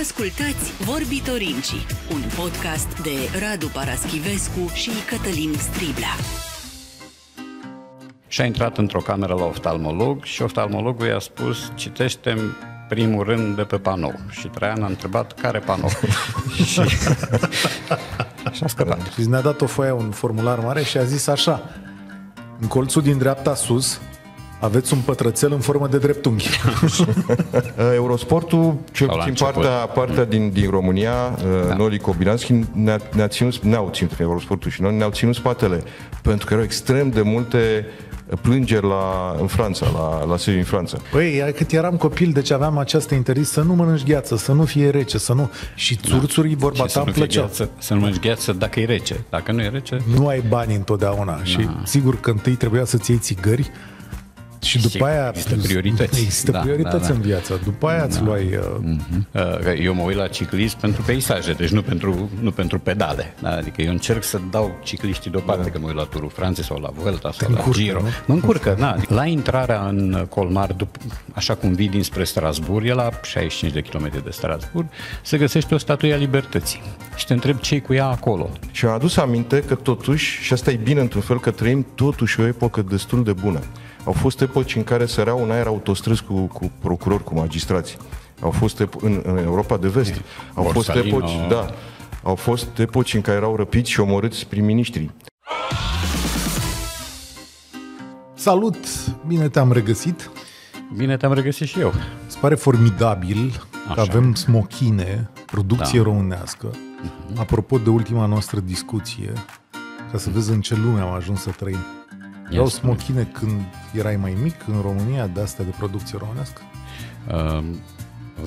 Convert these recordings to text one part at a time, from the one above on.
Ascultați Vorbitorinci, un podcast de Radu Paraschivescu și Cătălin Striblea. Și a intrat într-o cameră la oftalmolog și oftalmologul i-a spus, citește primul rând de pe panou. Și Traian a întrebat care panou. și... și a scăpat. Și ne-a dat o foaie, un formular mare și a zis așa, în colțul din dreapta sus, aveți un pătrățel în formă de dreptunghi. Eurosportul, cel Sau puțin partea, partea din, din România, da. Uh, Noli Cobilanski, ne-a, ne ținut, ne-au ținut, Eurosportul și noi, ne-au ținut spatele, pentru că erau extrem de multe plângeri la, în Franța, la, la Sevi în Franța. Păi, cât eram copil, deci aveam această interes să nu mănânci gheață, să nu fie rece, să nu... Și da. țurțurii, da. vorba și ta, îmi plăceau. Gheață, să nu mănânci gheață dacă e rece. Dacă nu e rece... Nu ai bani întotdeauna da. și sigur că întâi trebuia să-ți iei țigări și după aia... Există priorități. Există da, priorități da, da. în viață. După aia da. îți luai... Uh... Mhm. uh eu mă uit la ciclist pentru peisaje, deci nu pentru, nu pentru pedale. Da? Adică eu încerc să dau cicliștii deoparte, da. că mă uit la Turul Franței sau la Vuelta sau la Giro. Nu? Mă încurcă, da. Adică la intrarea în Colmar, după, așa cum vii dinspre Strasburg, e la 65 de km de Strasburg, se găsește o statuie a libertății. Și te întreb ce cu ea acolo. Și a adus aminte că totuși, și asta e bine într-un fel, că trăim totuși o epocă destul de bună. Au fost epoci în care săreau în aer autostrăzi cu, cu procurori, cu magistrați. Au fost epo- în, în Europa de vest. Au Borsalino. fost epoci, da. Au fost epoci în care erau răpiți și omorâți prin miniștri. Salut! Bine te-am regăsit! Bine te-am regăsit și eu! Îți pare formidabil Așa. că avem smochine, producție da. românească. Uh-huh. Apropo de ultima noastră discuție, ca să vezi în ce lume am ajuns să trăim. Erau smochine când erai mai mic în România de asta de producție românească? Uh,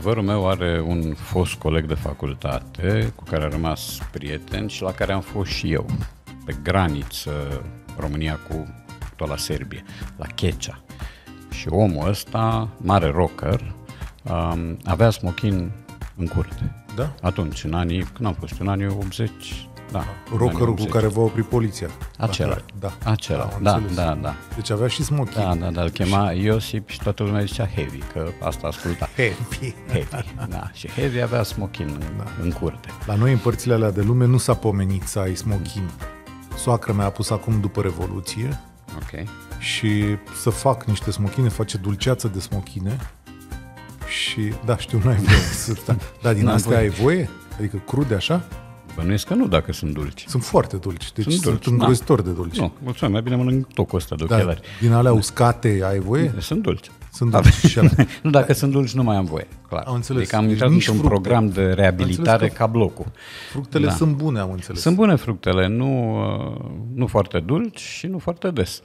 Vărul meu are un fost coleg de facultate cu care a rămas prieten și la care am fost și eu, pe graniță România cu toată la Serbie, la Checea. Și omul ăsta, mare rocker, avea smochin în curte. Da? Atunci, în anii, când am fost, în anii 80, da, Rockerul cu care vă opri poliția. Acela. Da. Acela, da, da, da, da. Deci avea și smoking. Da, da, da, îl chema și... Iosip și toată lumea zicea Heavy, că asta asculta. Heavy. Heavy, da. Și Heavy avea smoking da. în curte. La noi în părțile alea de lume nu s-a pomenit să ai smoking. Soacra mea a pus acum după Revoluție. Ok. Și să fac niște smochine, face dulceață de smochine. Și, da, știu, nu ai voie să... Da, din astea voie. ai voie? Adică crude așa? Bănuiesc că nu dacă sunt dulci. Sunt foarte dulci, deci sunt, dulci. sunt da. îngrozitor da. de dulci. Nu, mulțumesc, mai bine mănânc tocul ăsta de da, ochelari. Da, din alea uscate ai voie? Sunt dulci. Sunt da. dulci și Nu, dacă da. sunt dulci nu mai am voie, clar. Am înțeles. Adică am intrat într-un program de reabilitare ca blocul. Fructele da. sunt bune, am înțeles. Sunt bune fructele, nu, uh, nu foarte dulci și nu foarte des.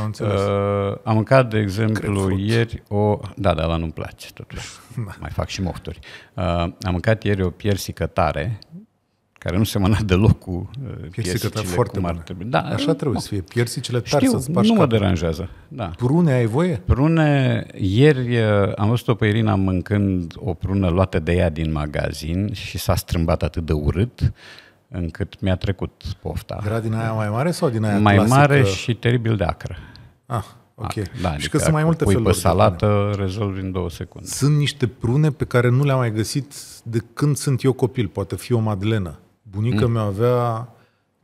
Am înțeles. Uh, am mâncat, de exemplu, Cred ieri o... Da, da, la nu-mi place, totuși. mai fac și mofturi. Uh, am mâncat ieri o piersică tare, care nu semăna deloc cu uh, piersicile ta foarte cum ar trebui. Da, Așa trebuie să fie, piersicile tari Știu, să nu mă deranjează. Da. Prune ai voie? Prune, ieri uh, am văzut-o pe Irina mâncând o prună luată de ea din magazin și s-a strâmbat atât de urât încât mi-a trecut pofta. Era din aia mai mare sau din aia Mai clasică? mare și teribil de acră. Ah, ok. Ah, da, și adică că sunt mai multe pui feluri. pe salată, rezolvi în două secunde. Sunt niște prune pe care nu le-am mai găsit de când sunt eu copil. Poate fi o madlenă. Bunica mm. mea avea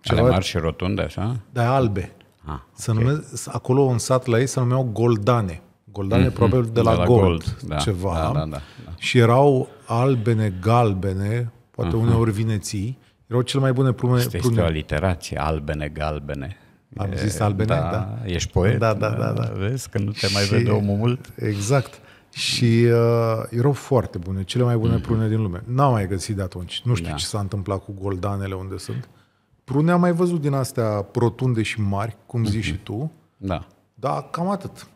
ceva... Ale mari și rotunde, așa? Da, albe. Ah, okay. nume, acolo un sat la ei se numeau goldane. Goldane mm-hmm. probabil de la, de la gold, gold da. ceva. Da, da, da, da. Și erau albene, galbene, poate uh-huh. uneori vineții. Erau cele mai bune prune este prune. o aliterație, albene, galbene. Am zis albene, da, da. Ești poet? Da, da, da. da. Vezi că nu te mai și, vede omul mult? Exact. Și uh, erau foarte bune, cele mai bune mm-hmm. prune din lume. N-am mai găsit de atunci. Nu știu da. ce s-a întâmplat cu goldanele unde sunt. Prune am mai văzut din astea protunde și mari, cum zici mm-hmm. și tu. Da. Da, cam atât.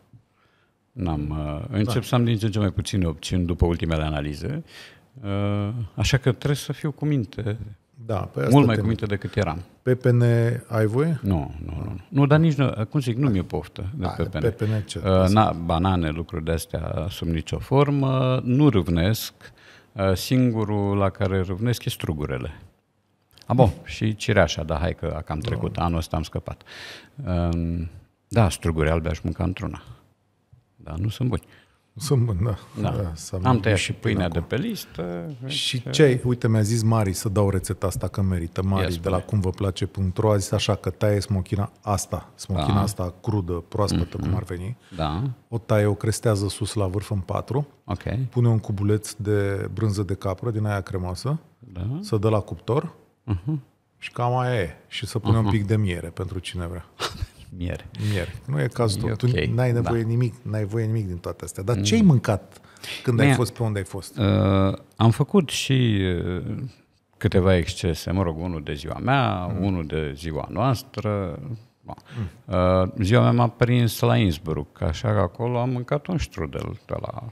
N-am. Uh, încep da. să am din ce în ce mai puține opțiuni după ultimele analize. Uh, așa că trebuie să fiu cu minte da, pe păi Mult mai cuminte decât eram. PPN ai voie? Nu, nu, nu. Nu, Nu, dar nici nu, cum zic, nu mi-e poftă de da, PPN. PPN ce? Uh, na, banane, lucruri de-astea sub nicio formă, nu râvnesc. Uh, singurul la care râvnesc e strugurele. A, bun, și cireașa, dar hai că am da. trecut, anul ăsta am scăpat. Uh, da, struguri albe aș mânca într-una. Dar nu sunt buni. Uh, Sâmbân, da. da. da Am tăiat și pâinea acum. de pe listă. Și ce Uite, mi-a zis Mari să dau rețeta asta că merită. Mari, de la cum vă place .ro a zis așa că taie smochina asta, smochina da. asta crudă, proaspătă, mm-hmm. cum mhm. ar veni. Da. O taie, o crestează sus la vârf în patru. Ok. Pune un cubuleț de brânză de capră din aia cremoasă. Da. Să dă la cuptor. Mm-hmm. Și cam aia e. Și să pune uh-huh. un mhm. pic de miere pentru cine vrea. Miere. Miere. Nu e cazul tău. okay. Tu n-ai da. nevoie da. nimic, n-ai voie nimic din toate astea. Dar mm. ce ai mâncat când Mi-a... ai fost pe unde ai fost? Uh, am făcut și uh, câteva excese. Mă rog, unul de ziua mea, mm. unul de ziua noastră. Mm. Uh, ziua mea m-a prins la Innsbruck, așa că acolo am mâncat un strudel de la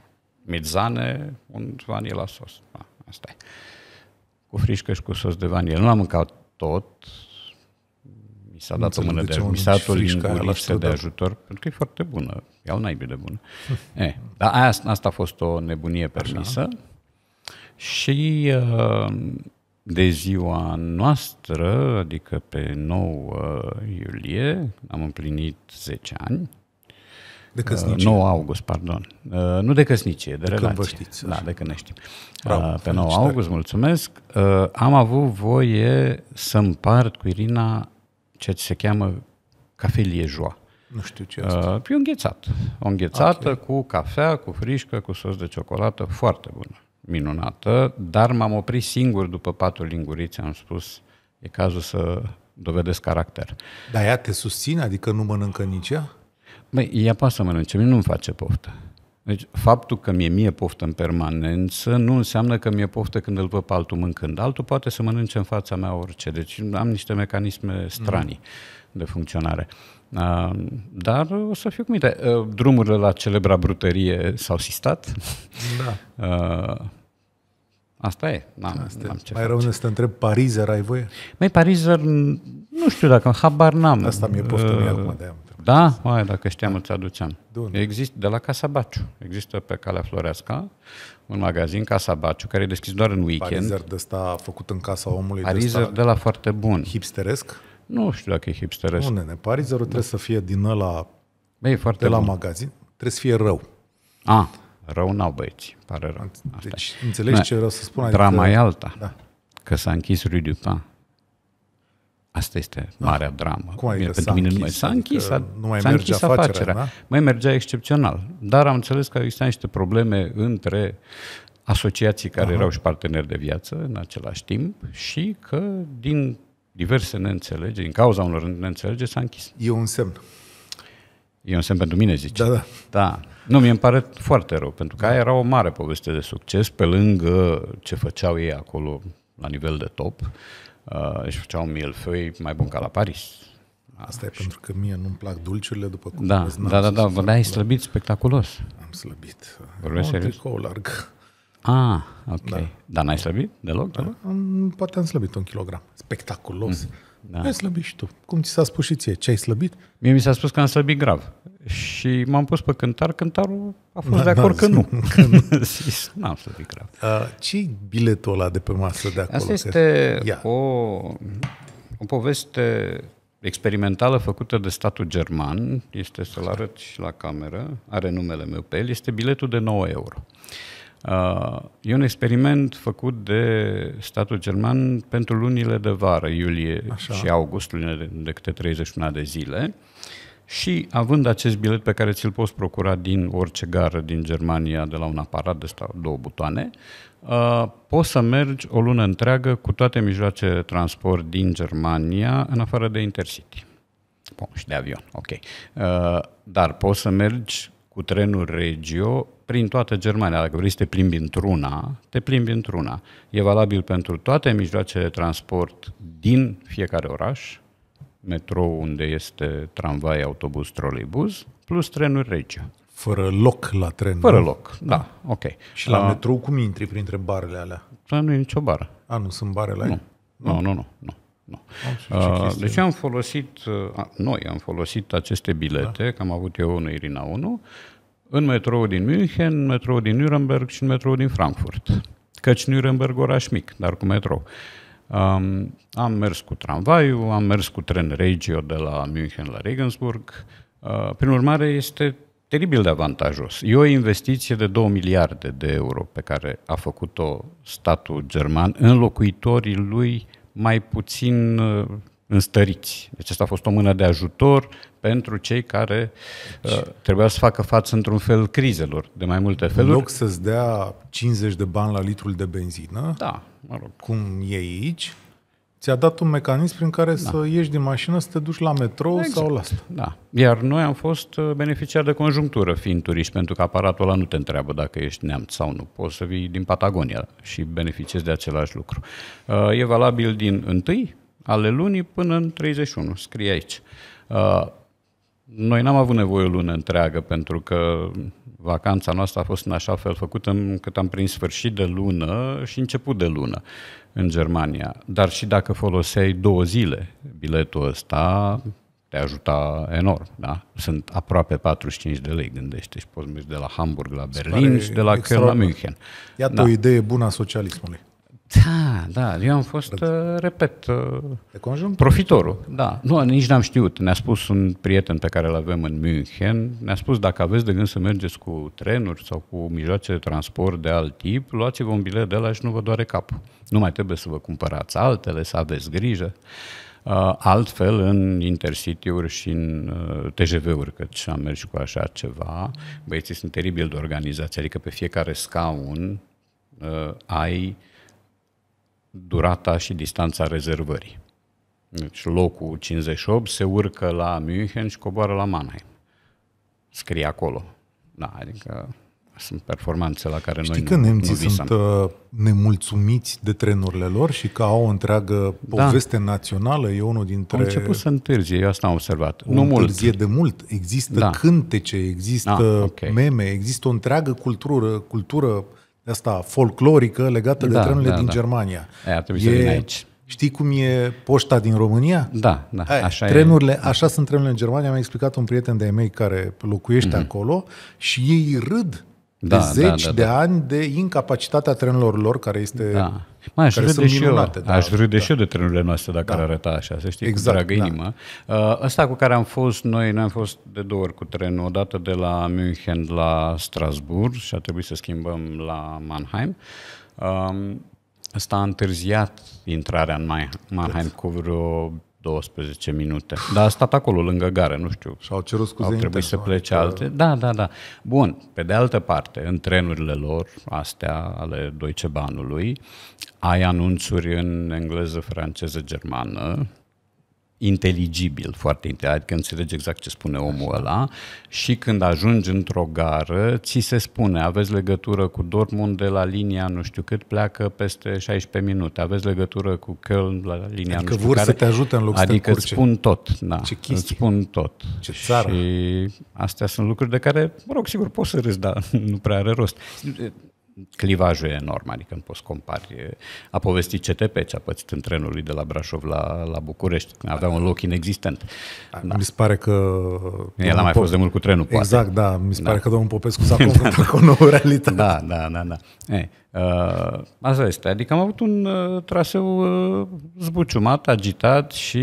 mizane, un vanila sos. Da, asta e. Cu frișcă și cu sos de vanilă. Nu am mâncat tot, s-a dat o mână de, de misatul o guriță de ajutor, pentru că e foarte bună, iau naibii de bună. e, eh, dar aia, asta a fost o nebunie permisă Așa. și uh, de ziua noastră, adică pe 9 uh, iulie, am împlinit 10 ani, de uh, căsnicie. 9 august, pardon. Uh, nu de căsnicie, de, de relație. Când vă știți. Da, de când ne știm. Bravo, uh, pe 9 august, mulțumesc. Uh, am avut voie să împart cu Irina ceea ce se cheamă cafe liejoa. Nu știu ce uh, asta. E înghețat. O înghețată okay. cu cafea, cu frișcă, cu sos de ciocolată, foarte bună, minunată, dar m-am oprit singur după patru lingurițe, am spus, e cazul să dovedesc caracter. Dar ea te susține? Adică nu mănâncă nici ea? Băi, ea poate să mănânce, mie nu-mi face poftă. Deci faptul că mi-e mie poftă în permanență nu înseamnă că mi-e poftă când îl văd pe altul mâncând. Altul poate să mănânce în fața mea orice, deci am niște mecanisme mhm. strani mm-hmm. de funcționare. Dar o să fiu cu minte. Drumurile la celebra brutărie s-au sistat. Da. Asta e. N-am, Asta n-am ce mai rău să te întreb, Parizer ai voie? Mai Parizer, nu știu dacă, habar n-am. Asta mi-e poftă uh, acum de am da, mai, dacă știam, îți aduceam. Dun. Există de la Casa Baciu. Există pe Calea Floreasca un magazin, Casa Baciu, care e deschis doar în weekend. Parizer de ăsta făcut în casa omului. Parizer de, de la foarte bun. Hipsteresc? Nu știu dacă e hipsteresc. Nu, nene, parizerul da. trebuie să fie din ăla Băi, foarte de la bun. magazin. Trebuie să fie rău. A, rău n-au băieți, pare rău. Asta deci, e. înțelegi da. ce vreau să spun? Adică... Drama e alta. Da. Că s-a închis Rue Dupin da. Asta este ah, marea da. dramă. Cum adică Pentru mine nu mai s-a închis, adică nu mai s-a închis afacerea. afacerea. Da? Mai mergea excepțional. Dar am înțeles că există niște probleme între asociații care Aha. erau și parteneri de viață în același timp și că din diverse neînțelegeri, din cauza unor neînțelegeri, s-a închis. E un semn. E un semn pentru mine, zici? Da, da. da. Nu, mi e pare foarte rău, pentru că da. aia era o mare poveste de succes, pe lângă ce făceau ei acolo la nivel de top uh, își făceau milfei mai bun ca la Paris. Asta și... e pentru că mie nu-mi plac dulciurile după cum Da, vezi, da, da, da, da, ai slăbit spectaculos. Am slăbit. Vorbesc serios? tricou larg. Ah, ok. Da. Dar n-ai slăbit deloc? Da. Da? poate am slăbit un kilogram. Spectaculos. Mm-hmm. Da. Ai slăbit și tu. Cum ți s-a spus și ție? Ce ai slăbit? Mie mi s-a spus că am slăbit grav. Și m-am pus pe cântar, cântarul a fost da, de acord da. că nu. nu. am slăbit grav. Uh, ce biletul ăla de pe masă de acolo? Asta este o, o poveste experimentală făcută de statul german, este să-l arăt și la cameră, are numele meu pe el, este biletul de 9 euro. Uh, e un experiment făcut de statul german pentru lunile de vară, iulie Așa. și august, lunile de, de câte 31 de zile. Și având acest bilet pe care ți-l poți procura din orice gară din Germania, de la un aparat de stau, două butoane, uh, poți să mergi o lună întreagă cu toate mijloacele de transport din Germania, în afară de Intercity. Bun, și de avion, ok. Uh, dar poți să mergi cu trenul Regio prin toată Germania. Dacă vrei să te plimbi într-una, te plimbi într-una. E valabil pentru toate mijloacele de transport din fiecare oraș, metrou unde este tramvai, autobuz, troleibuz, plus trenuri rece. Fără loc la tren. Fără nu? loc, da, ok. Și la la metrou cum intri printre barele alea? Nu e nicio bară. A, nu sunt bare la nu. Nu, nu, nu, nu. nu. Uh, deci am folosit, uh, noi am folosit aceste bilete, da. că am avut eu unul Irina 1, în metrou din München, în metrou din Nuremberg și în metrou din Frankfurt. Căci Nuremberg oraș mic, dar cu metrou. Um, am mers cu tramvaiul, am mers cu tren regio de la München la Regensburg. Uh, prin urmare, este teribil de avantajos. E o investiție de 2 miliarde de euro pe care a făcut-o statul german în locuitorii lui mai puțin uh, înstăriți. Deci asta a fost o mână de ajutor pentru cei care deci, trebuia să facă față într-un fel crizelor de mai multe feluri. În loc să-ți dea 50 de bani la litrul de benzină, da, mă rog. cum e aici, ți-a dat un mecanism prin care da. să ieși din mașină, să te duci la metrou exact. sau la asta. Da. Iar noi am fost uh, beneficiari de conjunctură fiind turiști, pentru că aparatul ăla nu te întreabă dacă ești neamț sau nu. Poți să vii din Patagonia și beneficiezi de același lucru. Uh, e valabil din 1 ale lunii până în 31, scrie aici. Uh, noi n-am avut nevoie o lună întreagă pentru că vacanța noastră a fost în așa fel făcută încât am prins sfârșit de lună și început de lună în Germania. Dar și dacă foloseai două zile biletul ăsta, te ajuta enorm, da? Sunt aproape 45 de lei, gândește și poți merge de la Hamburg la Berlin și de la Köln la München. Iată da. o idee bună a socialismului. Da, da, eu am fost, păi, uh, repet, uh, de conjunct? profitorul. Da. Nu, nici n-am știut. Ne-a spus un prieten pe care îl avem în München, ne-a spus dacă aveți de gând să mergeți cu trenuri sau cu mijloace de transport de alt tip, luați-vă un bilet de la și nu vă doare capul. Nu mai trebuie să vă cumpărați altele, să aveți grijă. Uh, altfel, în intercity-uri și în TGV-uri, căci am mers cu așa ceva, băieții sunt teribil de organizație, adică pe fiecare scaun ai durata și distanța rezervării. Deci locul 58 se urcă la München și coboară la Mannheim. Scrie acolo. Da, adică sunt performanțe la care Știi noi că nu, nemții nu sunt uh, nemulțumiți de trenurile lor și că au o întreagă da. poveste da. națională, e unul dintre... Au început să întârzie, eu asta am observat. O nu întârzie mult. de mult. Există da. cântece, există da, okay. meme, există o întreagă cultură, cultură asta folclorică legată da, de trenurile da, din da. Germania. Aia ar trebui e, să vin aici. Știi cum e poșta din România? Da, da. Aia, așa trenurile, e. Așa sunt trenurile în Germania. Mi-a explicat un prieten de-ai mei care locuiește mm-hmm. acolo și ei râd de da, da, zeci da, da, da. de ani de incapacitatea trenurilor lor, care este da. Mai aș râde și minunate, eu. Da, aș râde da. și eu de trenurile noastre dacă da. ar arăta așa, să știi, exact, cu dragă da. inimă. Uh, ăsta cu care am fost noi, noi am fost de două ori cu trenul, odată de la München la Strasburg și a trebuit să schimbăm la Mannheim. Um, Asta a întârziat intrarea în Mannheim cu vreo 12 minute. Dar a stat acolo lângă gară, nu știu. Și au cerut scuze. Au trebuit să plece alte. Da, da, da. Bun, pe de altă parte, în trenurile lor, astea ale Deutsche Bahnului, ai anunțuri în engleză, franceză, germană, inteligibil, foarte inteligibil, adică înțelegi exact ce spune omul ăla și când ajungi într-o gară, ți se spune, aveți legătură cu Dortmund de la linia nu știu cât, pleacă peste 16 minute, aveți legătură cu Köln la linia adică nu știu vor care. să te ajute în loc adică să te adică spun tot, da, ce îți spun tot. Ce țară. Și astea sunt lucruri de care, mă rog, sigur, poți să râzi, dar nu prea are rost clivajul e enorm, adică nu poți compari. A povestit CTP ce a pățit în trenul lui de la Brașov la, la București, când avea un loc inexistent. Da. Mi se pare că... El a mai fost de mult cu trenul, poate. Exact, da. Mi se da. pare că domnul Popescu s-a confruntat da. cu o nouă realitate. Da, da, da. da. Ei, Uh, asta este. Adică am avut un uh, traseu uh, zbuciumat, agitat și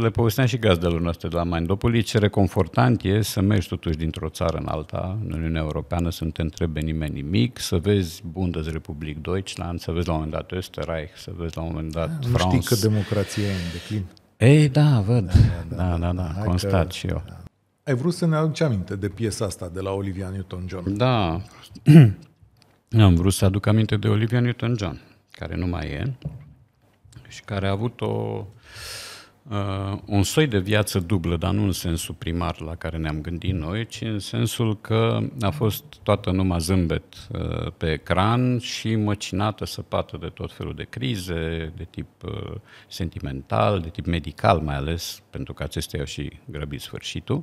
le povesteam și gazdelor noastre de la Mindopoli ce deci, reconfortant e să mergi totuși dintr-o țară în alta, în Uniunea Europeană, să nu te întrebe nimeni nimic, să vezi Republic Deutschland, să vezi la un moment dat Österreich, să vezi la un moment dat da, France. Nu știi că democrația e în declin. Ei, da, văd. Da, da, da, da, da, da, da constat că... și eu. Ai vrut să ne aduci aminte de piesa asta de la Olivia Newton-John. Da. am vrut să aduc aminte de Olivia Newton-John, care nu mai e și care a avut o, uh, un soi de viață dublă, dar nu în sensul primar la care ne-am gândit noi, ci în sensul că a fost toată numai zâmbet uh, pe ecran și măcinată, săpată de tot felul de crize, de tip uh, sentimental, de tip medical mai ales, pentru că acestea au și grăbit sfârșitul.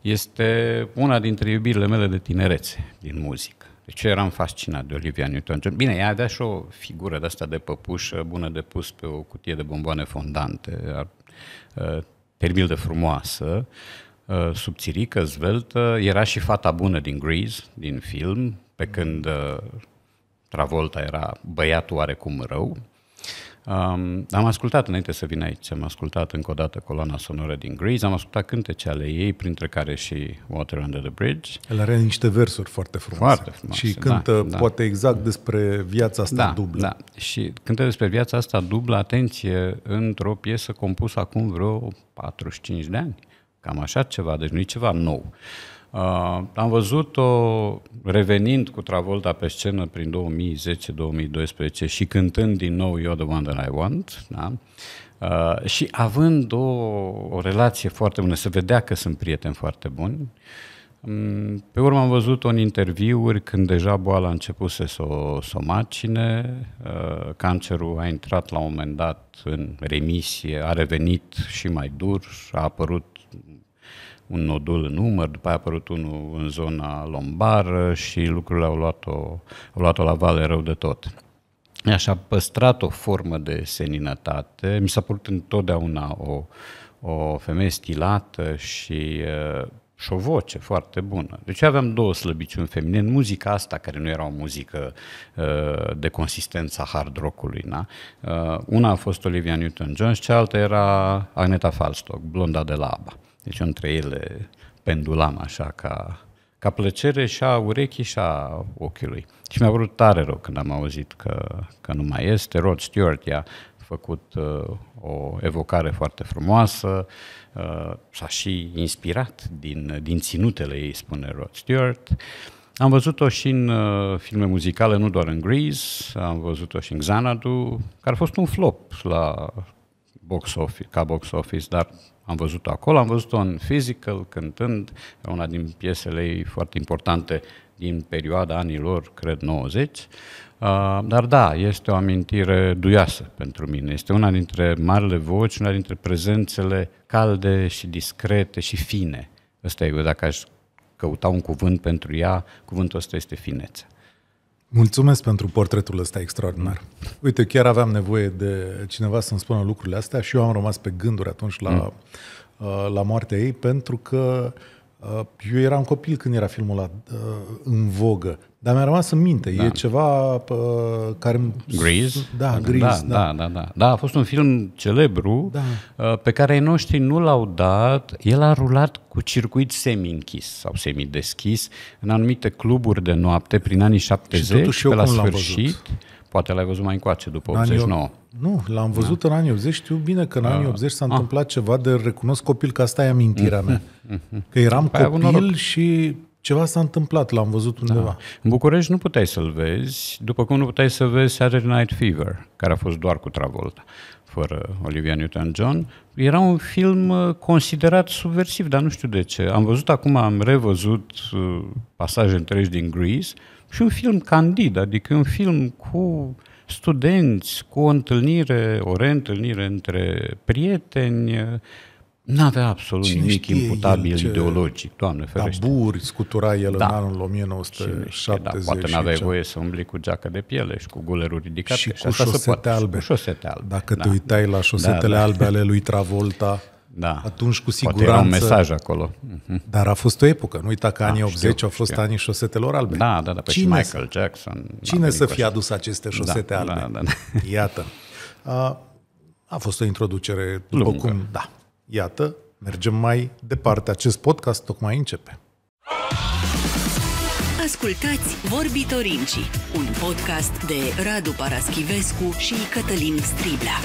Este una dintre iubirile mele de tinerețe din muzică deci eram fascinat de Olivia Newton-John. Bine, ea avea și o figură de asta de păpușă bună de pus pe o cutie de bomboane fondante, ă, termil de frumoasă, ă, subțirică, zveltă. Era și fata bună din Grease, din film, pe când ă, Travolta era băiatul oarecum rău. Um, am ascultat înainte să vin aici, am ascultat încă o dată coloana sonoră din Grease, am ascultat cântece ale ei, printre care și Water Under the Bridge. El are niște versuri foarte frumoase. Foarte frumoase, Și da, cântă da, da. poate exact despre viața asta da, dublă. Da, și cântă despre viața asta dublă, atenție, într-o piesă compusă acum vreo 45 de ani. Cam așa ceva, deci nu e ceva nou. Uh, Uh, am văzut-o revenind cu Travolta pe scenă prin 2010-2012 și cântând din nou You're the one that I want, da? Uh, și având o, o relație foarte bună, se vedea că sunt prieteni foarte buni. Um, pe urmă am văzut-o în interviuri când deja boala a început să o s-o macine, uh, cancerul a intrat la un moment dat în remisie, a revenit și mai dur, a apărut un nodul în umăr, după aia a apărut unul în zona lombară și lucrurile au luat-o, au luat-o la vale rău de tot. Așa, a păstrat o formă de seninătate. Mi s-a părut întotdeauna o, o femeie stilată și uh, și o voce foarte bună. Deci aveam două slăbiciuni feminine în muzica asta, care nu era o muzică uh, de consistența hard rock-ului. Na? Uh, una a fost Olivia Newton-John cealaltă era Agneta Falstock, blonda de la ABBA. Deci eu între ele pendulam așa ca, ca plăcere și a urechii și a ochiului. Și mi-a vrut tare rău când am auzit că, că nu mai este. Rod Stewart i-a făcut uh, o evocare foarte frumoasă, uh, s-a și inspirat din, din ținutele ei, spune Rod Stewart. Am văzut-o și în uh, filme muzicale, nu doar în Grease, am văzut-o și în Xanadu, care a fost un flop la box office, ca box office, dar am văzut-o acolo, am văzut-o în physical, cântând una din piesele ei foarte importante din perioada anilor, cred, 90. Uh, dar da, este o amintire duioasă pentru mine. Este una dintre marile voci, una dintre prezențele calde și discrete și fine. Ăsta e, dacă aș căuta un cuvânt pentru ea, cuvântul ăsta este finețe. Mulțumesc pentru portretul ăsta extraordinar. Uite, chiar aveam nevoie de cineva să-mi spună lucrurile astea și eu am rămas pe gânduri atunci la, mm. Uh, la moartea ei, pentru că uh, eu eram copil când era filmul ăla uh, în vogă. Dar mi-a rămas în minte. Da. E ceva uh, care... Grease? Da, Grease. Da, da, da, da, da. Da, a fost un film celebru da. uh, pe care ei noștri nu l-au dat. El a rulat cu circuit semi-închis sau semi-deschis în anumite cluburi de noapte prin anii 70, și pe la sfârșit. Poate l-ai văzut mai încoace, după în 89. Anii, nu, l-am văzut da. în anii 80. Știu bine că în da. anii uh, 80 s-a a. Ah. întâmplat ceva de recunosc copil, că asta e amintirea mea. Că eram Pai păi copil și ceva s-a întâmplat, l-am văzut undeva. Da. În București nu puteai să-l vezi, după cum nu puteai să vezi Saturday Night Fever, care a fost doar cu Travolta, fără Olivia Newton-John. Era un film uh, considerat subversiv, dar nu știu de ce. Am văzut acum, am revăzut uh, pasaje întregi din Greece și un film candid, adică un film cu studenți, cu o întâlnire, o reîntâlnire între prieteni, uh, nu avea absolut Cine nimic imputabil ce ideologic, doamne da, ferește. Dabur scutura el da. în anul 1970. Da, poate nu avea voie să umbli cu geacă de piele și cu guleruri ridicate. Și, și cu, șosete albe. cu șosete albe. Dacă da. te uitai la da, șosetele da, da. albe ale lui Travolta, da. atunci cu siguranță... Poate era un mesaj acolo. Mhm. Dar a fost o epocă. Nu uita că da, anii 80 știu, au fost știu. anii șosetelor albe. Da, da, da. Pe păi Cine da, păi și Michael Jackson. Cine să fie adus aceste șosete da, albe? Da, da, da. Iată. A, a fost o introducere, după Lungă. cum... Da. Iată, mergem mai departe. Acest podcast tocmai începe. Ascultați Vorbitorincii, un podcast de Radu Paraschivescu și Cătălin Striblea.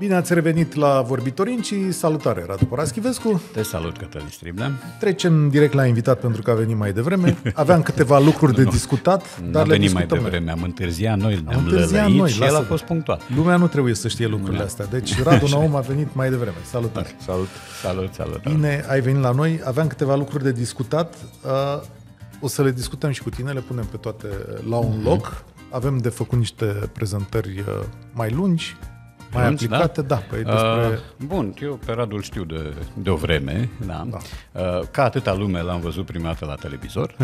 Bine ați revenit la Vorbitorin și salutare, Radu Poraschivescu. Te salut, Cătălin Striblea. Trecem direct la invitat pentru că a venit mai devreme. Aveam câteva lucruri de discutat, nu, dar le venit mai devreme, am întârziat noi, ne-am întârziat noi, și el a fost punctual? Lumea nu trebuie să știe lucrurile astea, deci Radu Naum a venit mai devreme. Salutare! Salut, salut, salut! Bine ai venit la noi, aveam câteva lucruri de discutat, o să le discutăm și cu tine, le punem pe toate la un mhm. loc. Avem de făcut niște prezentări mai lungi, mai Prunci, da? aplicate, da? da păi uh, despre... Uh, bun, eu pe Radul știu de, de o vreme, da. da. Uh, ca atâta lume l-am văzut prima dată la televizor.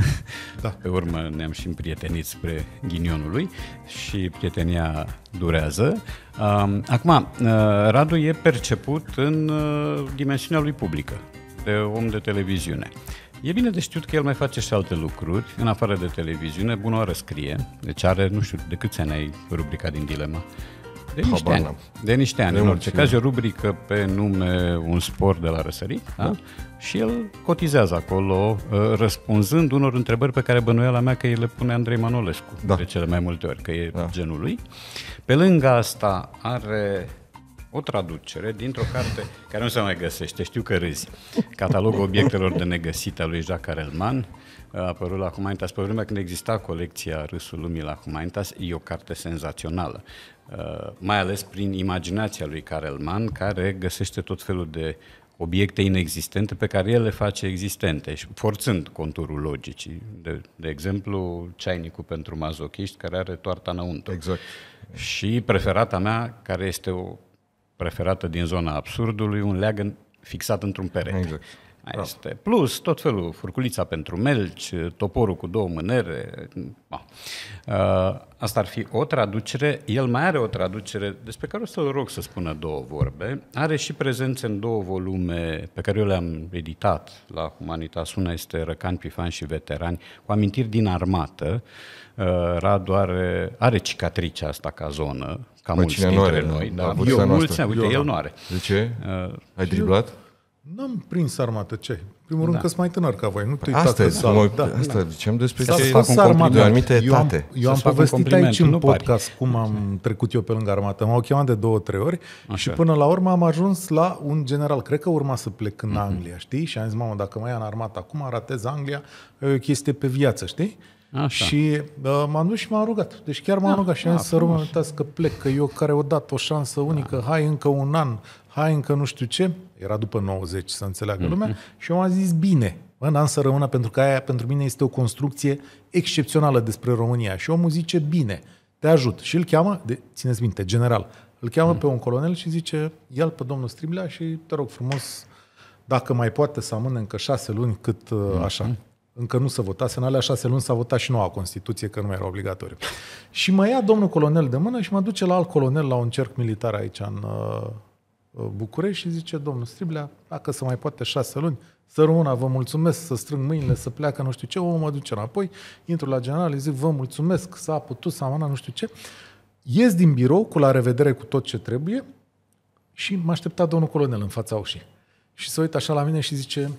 Da. pe urmă ne-am și împrietenit spre ghinionul lui și prietenia durează. Uh, acum, uh, Radu e perceput în uh, dimensiunea lui publică, de om de televiziune. E bine de știut că el mai face și alte lucruri, în afară de televiziune, bună oară scrie, deci are, nu știu, de câți ani ai rubrica din Dilema? De niște ani. De niște ani, de în orice caz, o rubrică pe nume Un sport de la răsărit, da? da? Și el cotizează acolo, uh, răspunzând unor întrebări pe care la mea că îi le pune Andrei Manolescu, da. de cele mai multe ori, că e da. genul lui. Pe lângă asta are o traducere dintr-o carte care nu se mai găsește, știu că râzi. Catalogul obiectelor de negăsit al lui Jacques Arelman, a apărut la Humanitas. Pe vremea când exista colecția Râsul Lumii la Humanitas, e o carte senzațională. Uh, mai ales prin imaginația lui Karel Mann, care găsește tot felul de obiecte inexistente pe care el le face existente și forțând conturul logicii. De, de exemplu, ceainicul pentru mazochiști care are toarta înăuntru. Exact. Și preferata mea, care este o preferată din zona absurdului, un leagăn fixat într-un perete. Exact. Aia este. Plus tot felul, furculița pentru melci, toporul cu două mânere. Uh, asta ar fi o traducere. El mai are o traducere despre care o să-l rog să spună două vorbe. Are și prezențe în două volume pe care eu le-am editat la Humanitas. Una este Răcani, Pifani și Veterani, cu amintiri din armată. Uh, Radu are, are cicatricea asta ca zonă, ca păi mulți dintre are, noi. Da? da. Eu mulți, uite, eu el nu are. De ce? Uh, Ai driblat? Eu, N-am prins armată, ce? primul da. rând că sunt mai tânăr ca voi, nu te asta e, mă, da. asta zicem despre ce să fac un compliment de anumite etate. Eu am, eu am povestit aici în podcast pari. cum am trecut eu pe lângă armată. M-au chemat de două, trei ori Așa. și până la urmă am ajuns la un general. Cred că urma să plec în mm-hmm. Anglia, știi? Și am zis, mamă, dacă mai ia în armată acum, aratez Anglia, e o chestie pe viață, știi? Așa. Și uh, m-am dus și m-am rugat. Deci chiar m-am da, rugat și am da, zis să rog, că plec, că eu care o dat o șansă unică, da. hai încă un an, hai încă nu știu ce, era după 90 să înțeleagă mm-hmm. lumea, mm. și eu am zis bine, mă, n-am să rămână pentru că aia pentru mine este o construcție excepțională despre România. Și omul zice bine, te ajut. Și îl cheamă, de, țineți minte, general, îl cheamă mm-hmm. pe un colonel și zice, ia pe domnul Striblea și te rog frumos, dacă mai poate să amâne încă șase luni cât mm-hmm. așa mm. încă nu se votase, în alea șase luni s-a votat și noua Constituție, că nu era obligatoriu. Și mă ia domnul colonel de mână și mă duce la alt colonel la un cerc militar aici în, uh, Uh, București și zice domnul Striblea, dacă se mai poate șase luni, să rămână, vă mulțumesc, să strâng mâinile, să pleacă nu știu ce, omul mă duce înapoi, intru la general, îi zic vă mulțumesc, s-a putut, s-a manat, nu știu ce. Ies din birou cu la revedere cu tot ce trebuie și m-a așteptat domnul colonel în fața ușii. Și se uită așa la mine și zice,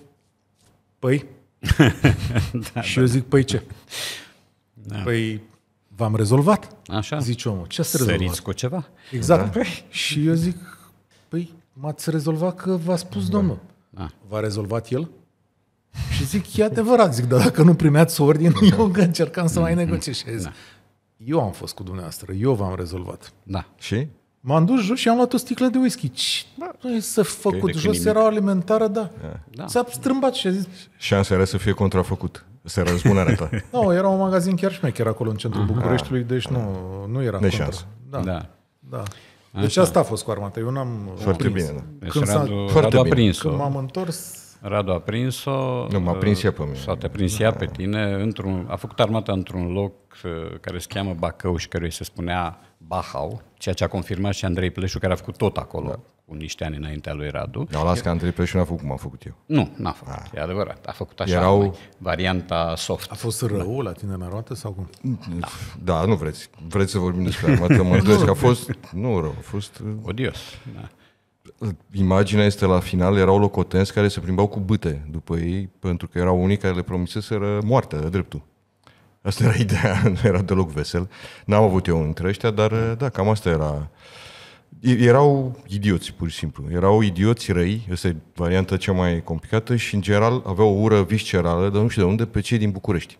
păi? da, și da. eu zic, păi ce? Da. Păi v-am rezolvat. Așa. Zice omul. Ce să rezolvat? cu ceva. Exact. Da. Și eu zic, Păi m-ați rezolvat că v-a spus da. domnul. Da. V-a rezolvat el? Și zic, e adevărat, zic, dar dacă nu primeați ordin, eu încercam să mai mm-hmm. negociez. Da. Eu am fost cu dumneavoastră, eu v-am rezolvat. Da. Și? M-am dus jos și am luat o sticlă de whisky. Da. Să făcut jos, nimic. era alimentară, da. da. da. S-a strâmbat și a zis... Șansa era să fie contrafăcut. Să era ta. nu, no, da, era un magazin chiar șmecher acolo în centrul Aha. Bucureștiului, deci nu, nu era de contra. Șansă. Da. da. da. Deci Așa. Deci asta a fost cu armata. Eu n-am Foarte prins. bine, da. Deci când Radu, Foarte Radu a prins-o. Când m-am întors... Radu a prins-o. Nu, m-a prins ea pe mine. S-a te prins ea pe tine. Într-un, a făcut armata într-un loc uh, care se cheamă Bacău și îi se spunea Bahau, ceea ce a confirmat și Andrei Pleșu, care a făcut tot acolo da. cu niște ani înaintea lui Radu. Dar las că Andrei Pleșu n-a făcut cum am făcut eu. Nu, n-a făcut, A. Ah. e adevărat. A făcut așa, Erau... Mai, varianta soft. A fost rău la tine în arată sau cum? Da. da, nu vreți. Vreți să vorbim despre armată? Mă că a fost, nu rău, a fost... Uh, Odios, da. Imaginea este la final, erau locotenți care se plimbau cu bâte după ei, pentru că erau unii care le promiseseră moartea, dreptul. Asta era ideea, nu era deloc vesel. N-am avut eu între ăștia, dar eh, da, cam asta era. Erau idioți, pur și simplu. Erau idioți răi, este varianta cea mai complicată și, în general, aveau o ură viscerală, dar nu știu de unde, pe cei din București.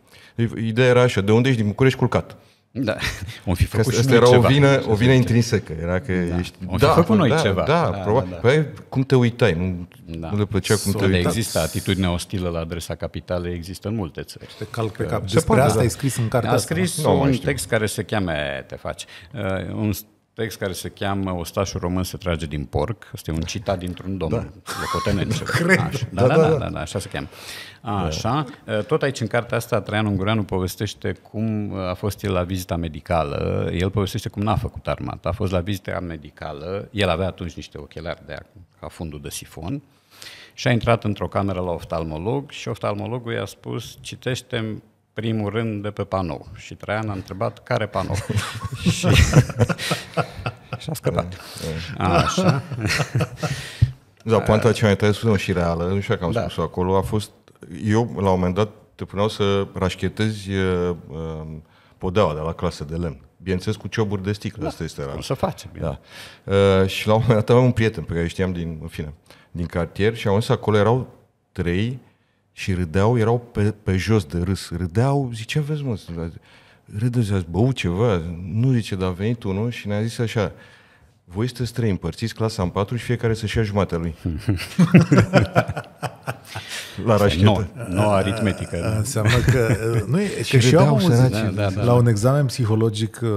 Ideea era așa, de unde ești din București culcat? Da, om fi făcut că asta era o vină, o vină intrinsecă. Era că da. ești, om fi da, făcut noi da, ceva. Da, da, probabil. Da, da. Păi, cum te uitai? Nu, da. nu le plăcea cum te uitai. Există atitudinea ostilă la adresa capitalei, există în multe țări. Te calc pe cap. Despre poate, asta da. ai scris în cartea A scris asta, un text care se cheamă Te faci. Uh, Un text care se cheamă Ostașul român se trage din porc. Este un citat dintr-un domn da. locotenent. Cred. Da, da, da, da, da, da, da, așa se cheamă. A, da. așa. Eh, tot aici în cartea asta Traian Ungureanu povestește cum eh, a fost el la vizita medicală. El povestește cum n-a făcut armata. A fost la vizita medicală. El avea atunci niște ochelari de ca fundul de sifon și a intrat într-o cameră la oftalmolog și oftalmologul i-a spus citește primul rând de pe panou. Și Traian a întrebat care panou. și, și a scăpat. Așa. Da, poanta cea mai tare, spune și reală, nu știu că am da. spus acolo, a fost, eu la un moment dat te puneau să rașchetezi uh, uh, podeaua de la clasă de lemn. Bineînțeles, cu cioburi de sticlă, da, asta este rar. să facem. Da. Uh, și la un moment dat aveam un prieten pe care știam din, în fine, din cartier și am zis acolo, erau trei și râdeau, erau pe, pe jos de râs, râdeau, zicea, vezi mă, râdeți, ați băut ceva, nu zice, dar a venit unul și ne-a zis așa, voi sunteți trei împărțiți, clasa în patru și fiecare să-și ia jumatea lui. la rașchetă. Nu, no, no aritmetică. Da. Înseamnă că... Nu e, că și eu am auzit da, da, da. la da. un examen psihologic uh,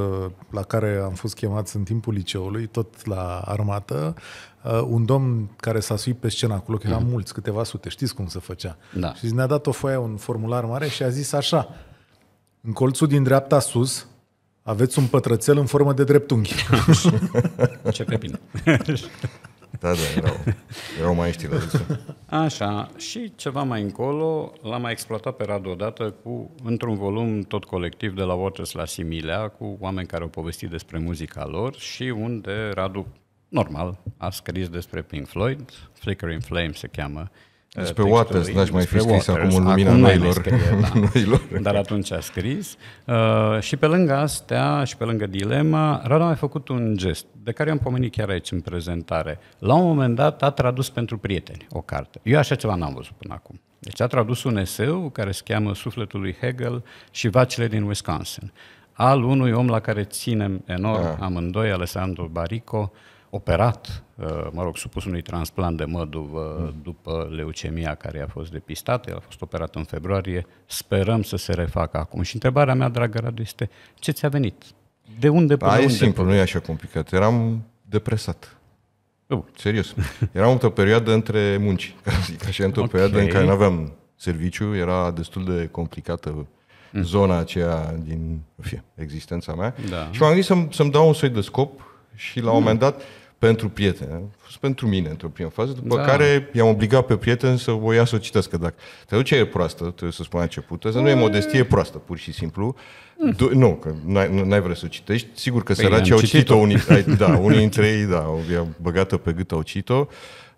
la care am fost chemați în timpul liceului, tot la armată, uh, un domn care s-a suit pe scenă acolo, că era mm-hmm. mulți, câteva sute, știți cum se făcea. Da. Și ne-a dat o foaie, un formular mare și a zis așa, în colțul din dreapta sus aveți un pătrățel în formă de dreptunghi. Ce pe bine. Da, da, erau, erau mai știi, Așa, și ceva mai încolo, l-am mai exploatat pe Radu odată cu, într-un volum tot colectiv de la Waters la Similea, cu oameni care au povestit despre muzica lor și unde Radu normal, a scris despre Pink Floyd, Flickering Flame se cheamă. Despre uh, Waters, lui, n-aș mai fi scris Waters. acum în lumina acum noilor. Scrie, da. Dar atunci a scris. Uh, și pe lângă astea, și pe lângă dilema, Radu a mai făcut un gest, de care am pomenit chiar aici în prezentare. La un moment dat a tradus pentru prieteni o carte. Eu așa ceva n-am văzut până acum. Deci a tradus un eseu care se cheamă Sufletul lui Hegel și Vacile din Wisconsin al unui om la care ținem enorm da. amândoi, Alessandro Barico, uh, operat, uh, mă rog, supus unui transplant de măduv uh, după leucemia care a fost depistată, el a fost operat în februarie, sperăm să se refacă acum. Și întrebarea mea, dragă Radu, este ce ți-a venit? De unde până păi, unde? simplu, nu e așa complicat. Eram depresat. Uh. Serios. Eram într-o perioadă între munci, ca zic așa, într-o okay. perioadă în care nu aveam serviciu, era destul de complicată mm. zona aceea din fie, existența mea. Da. Și m-am gândit să-mi, să-mi dau un soi de scop și la un mm. moment dat pentru prieteni. A fost pentru mine într-o primă fază, după da. care i-am obligat pe prieteni să o ia să o citească. Dacă duce e proastă, trebuie să spun început, asta nu e mm. modestie, e proastă, pur și simplu. Do- nu, că n-ai, vrea să o citești. Sigur că păi, săracii au citit-o. Unii, ai, da, unii dintre ei, da, au băgat-o pe gât, au citit-o.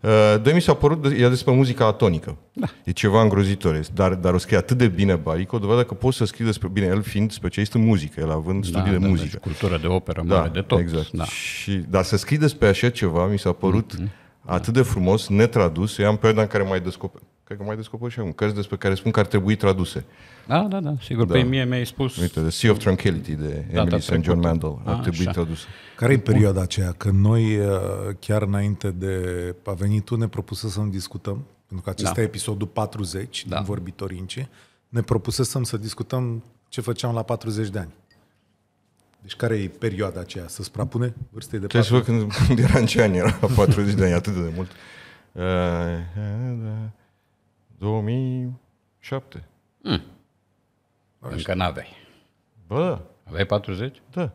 Uh, doi mi s-a părut, ea despre muzica atonică. Da. E ceva îngrozitor. Dar, dar o scrie atât de bine Baric, dovadă că poți să scrii despre... Bine, el fiind specialist în muzică, el având da, studii da, de da, da muzică. Deci cultură de operă da, mare de tot. Exact. Da. Și, dar să scrii despre așa ceva mi s-a părut mm-hmm. atât de frumos, netradus. Eu am perioada în care mai descoper Cred că mai descoper și un Cărți despre care spun că ar trebui traduse. Da, da, da, sigur. Da. Păi Pe mie mi-ai spus... Uite, The Sea of Tranquility de Emily St. John Mandel. Ar A, ah, trebui așa. tradus. Care e perioada aceea? Că noi, uh, chiar înainte de a veni tu, ne propusesem să discutăm, pentru că acesta da. e episodul 40 da. din Vorbitorince, ne propusesem să discutăm ce făceam la 40 de ani. Deci care e perioada aceea? Să suprapune vârstei de ce 40? Ce să când, când era în ce ani era 40 de ani, atât de mult. Uh, uh, uh. 2007. Mm. Încă n-aveai. Bă! Aveai 40? Da.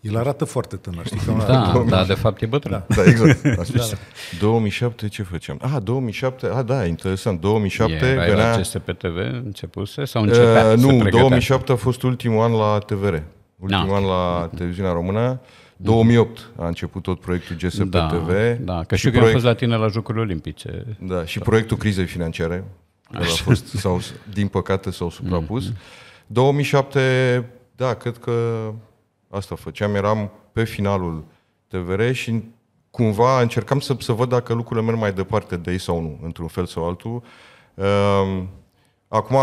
El arată foarte tânăr, știi? Că da, da, de fapt e bătrân. Da, da exact. Așa. da. 2007 da, da. ce făceam? Ah, 2007, ah, da, interesant. 2007 e, Erai venea... la pe TV, începuse sau începea uh, Nu, 2007 a fost ultimul an la TVR. Ah, ultimul da. an la mm-hmm. televiziunea română. 2008 a început tot proiectul GSP da, TV. Da, că și știu proiect... că am fost la tine la Jocurile Olimpice. Da, și da. proiectul crizei financiare. Așa. A fost, sau, din păcate s-au suprapus. Mm-hmm. 2007, da, cred că asta făceam. Eram pe finalul TVR și cumva încercam să, să văd dacă lucrurile merg mai departe de ei sau nu, într-un fel sau altul. Uh, acum,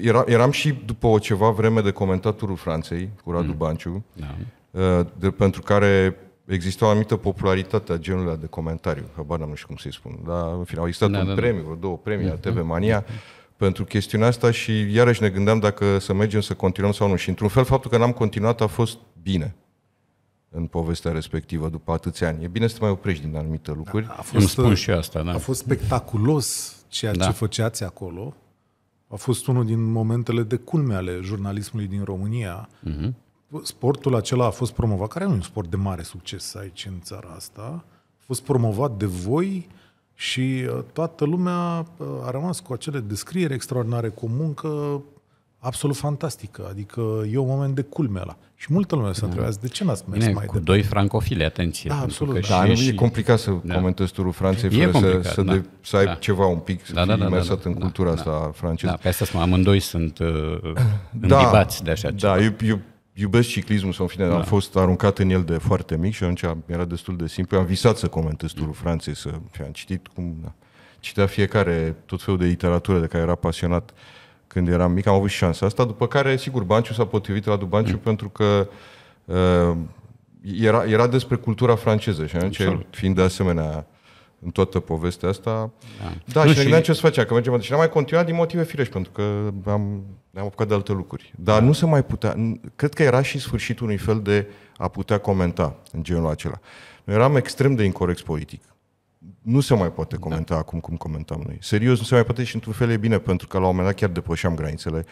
era, eram și după o ceva vreme de comentatorul Franței, cu Radu mm. Banciu, da. Uh, de, pentru care exista o anumită popularitate a genului de comentariu, habar n-am nu știu cum să-i spun, dar în final au existat da, un da, da. premiu, vreo două premii da, la TV Mania, mm-hmm. pentru chestiunea asta și iarăși ne gândeam dacă să mergem să continuăm sau nu. Și într-un fel faptul că n-am continuat a fost bine în povestea respectivă după atâția ani. E bine să te mai oprești din anumite lucruri. Da, a fost, Îmi spun și asta, da. A fost spectaculos ceea da. ce făceați acolo a fost unul din momentele de culme ale jurnalismului din România. Uh-huh. Sportul acela a fost promovat, care nu e un sport de mare succes aici în țara asta, a fost promovat de voi și uh, toată lumea uh, a rămas cu acele descrieri extraordinare cu o muncă absolut fantastică. Adică e un moment de culme la. Și multă lume se da. de ce n-ați mers Bine, mai cu departe? doi francofile, atenție. Da, absolut. Că da, nu și... e complicat să da. comentezi turul Franței fără să, să, da. de, să ai da. ceva un pic, să da, da fii da, da, da, în da, cultura da, asta da. franceză. Da, pe asta spun, amândoi sunt uh, da, de așa da, ceva. Da, eu, eu iubesc ciclismul sau în fine, da. am fost aruncat în el de foarte mic și atunci era destul de simplu. Am visat să comentez turul Franței, să am citit cum... Da. Citea fiecare tot felul de literatură de care era pasionat. Uh, când eram mic, am avut șansa asta, după care, sigur, Banciu s-a potrivit la Dubanciu mm. pentru că uh, era, era despre cultura franceză și anume, fiind de asemenea în toată povestea asta. Da, da și, și ne gândeam ce să facea, că mergem Și n-am mai continuat din motive firești, pentru că am, ne-am apucat de alte lucruri. Dar da. nu se mai putea, cred că era și sfârșitul unui fel de a putea comenta în genul acela. Noi eram extrem de incorrect politic nu se mai poate da. comenta da. acum cum comentam noi. Serios, nu se mai poate și într-un fel e bine, pentru că la un moment dat chiar depășeam granițele.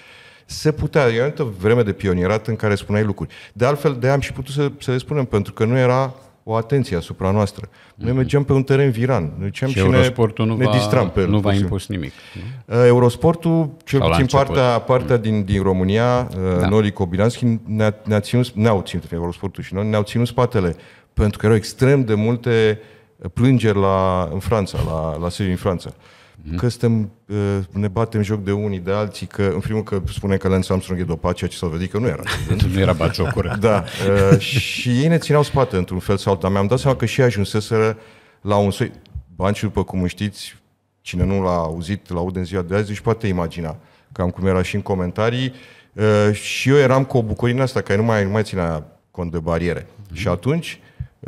Se putea, e o vreme de pionierat în care spuneai lucruri. De altfel, de am și putut să, să le spunem, pentru că nu era o atenție asupra noastră. Noi mm-hmm. mergeam pe un teren viran. Noi și, și Eurosportul ne, nu ne va, distram pe Nu va impus nimic. Nu? Uh, Eurosportul, cel Sau puțin partea, partea mm. din, din România, uh, da. Noli Cobilanski, ne-a, ne-a ținut, ne-au ținut, Eurosportul și noi, ne-au ținut spatele, pentru că erau extrem de multe uh, plângeri la, în Franța, la, la sediu în Franța. Mm-hmm. Că stăm, uh, ne batem joc de unii, de alții, că în primul că spune că Lance Armstrong e dopat, ceea ce s-a vedit că nu era. nu era baciocură. Da. Uh, și ei ne țineau spate într-un fel sau altul, dar mi-am dat seama că și ei ajunseseră la un soi... Banci, după cum știți, cine nu l-a auzit, la aude în ziua de azi, își poate imagina cam cum era și în comentarii. Uh, și eu eram cu o bucurie asta, că nu mai, nu mai ținea cont de bariere. Mm-hmm. Și atunci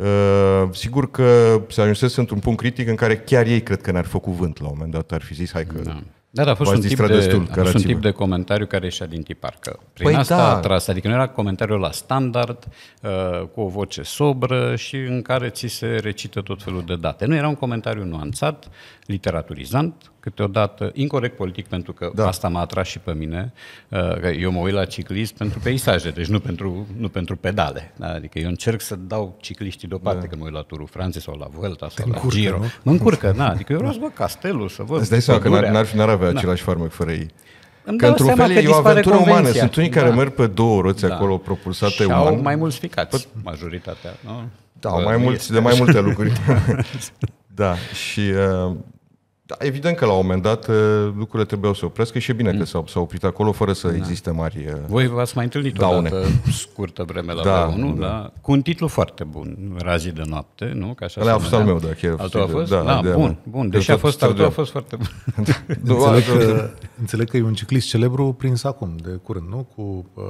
Uh, sigur că se ajunsese într-un punct critic în care chiar ei cred că n ar fi cuvânt la un moment dat, ar fi zis hai că da. Da, dar a fost, un tip, de, destul, a fost un tip de comentariu care ieșea din tipar, că păi prin păi asta da. a tras, adică nu era comentariul la standard, uh, cu o voce sobră și în care ți se recită tot felul de date. Nu era un comentariu nuanțat, literaturizant, câteodată incorrect politic, pentru că da. asta m-a atras și pe mine. Uh, eu mă uit la ciclist pentru peisaje, deci nu pentru, nu pentru pedale. Da? Adică eu încerc să dau cicliștii deoparte da. când mă uit la Turul Franței sau la Vuelta sau Te la încurcă, Giro. Nu? Mă încurcă, da. Adică eu vreau să văd castelul, să văd Îți dai seama că n-ar, n-ar, n-ar avea da. același farmec fără ei. Îmi că într-un fel e o aventură convenția. umană. Sunt unii da. care merg pe două roți da. acolo propulsate și uman. au mai mulți ficați, pe... majoritatea. Nu? Da, mai mulți, de mai multe lucruri. da, și uh, da, evident că la un moment dat uh, lucrurile trebuiau să oprească și e bine mm. că s-au, s-au oprit acolo fără să da. existe mari uh, Voi v-ați mai întâlnit daune. dată scurtă vreme la da, vreo, nu? Da. da. Cu un titlu foarte bun, Razii de noapte, nu? Că așa a fost al meu, da, chiar. Altul a fost? Da, da da bun, bun. Deși a fost altul, a fost foarte bun. înțeleg, că, înțeleg că e un ciclist celebru prins acum, de curând, nu? Cu uh,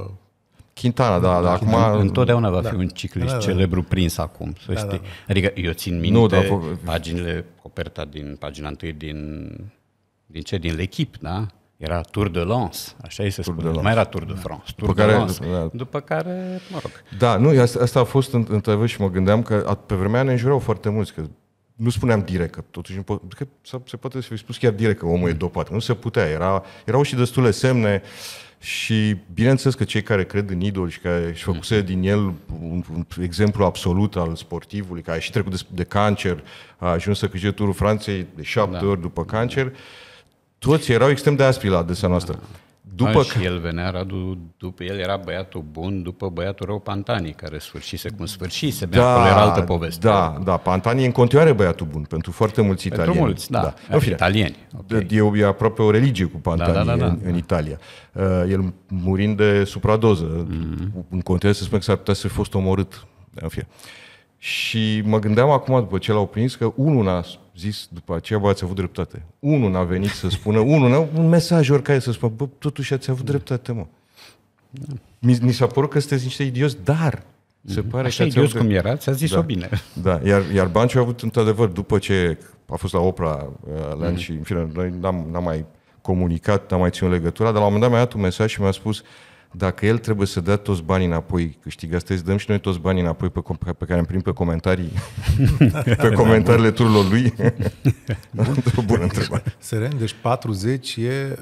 Quintana, da, da, acum... Întotdeauna va da. fi un ciclist da, da, da. celebru prins acum, să da, da. știi. Da, Adică eu țin minte nu, da, paginile, coperta din pagina întâi din, din ce? Din l'echip, da? Era Tour de Lens, așa e se spune. Nu mai era Tour de France, Tour după de care, Lens. Da, da. După care, mă rog. Da, nu, asta, asta a fost într-adevăr și mă gândeam că pe vremea ne înjurau foarte mulți, că nu spuneam direct, că totuși că se poate să fi spus chiar direct că omul e dopat, nu se putea, era, erau și destule semne, uh, și bineînțeles că cei care cred în idol și care își făcuse mhm. din el un, un exemplu absolut al sportivului, care a și trecut de, de cancer, a ajuns să câștige turul Franței de șapte da. ori după cancer, toți erau extrem de aspri la adresa noastră. Da. După că... și el venea, Radu, după el era băiatul bun, după băiatul rău Pantani, care sfârșise cum sfârșise, da, acolo era altă poveste. Da, da, Pantani e în continuare băiatul bun, pentru foarte mulți pentru italieni. Pentru mulți, da, da. da. fine, italieni. Okay. E, e aproape o religie cu da, Pantani da, da, da, da, în, da. în Italia. Uh, el murind de supradoză, mm-hmm. în continuare se spune că s-ar putea să fi fost omorât. În fine. Uh, și mă gândeam acum, după ce l-au prins, că unul n-a zis, după aceea, bă, ați avut dreptate. Unul n-a venit să spună, unul n-a, un mesaj oricare să spună, bă, totuși ați avut dreptate, mă. Mi, mi s-a părut că sunteți niște idioți, dar se mhm. pare Așa că idios cum era, ți-a zis-o da. bine. Da, iar, iar Banciu a avut într-adevăr, după ce a fost la Opera uh, mm-hmm. și, în fine, noi n-am, n-am mai comunicat, n-am mai ținut legătura, dar la un moment dat mi-a dat un mesaj și mi-a spus dacă el trebuie să dea toți banii înapoi, câștigă să dăm și noi toți banii înapoi pe, pe care am primit pe comentarii, pe comentariile turilor lui? o bună întrebare. Seren, deci 40 e, uh,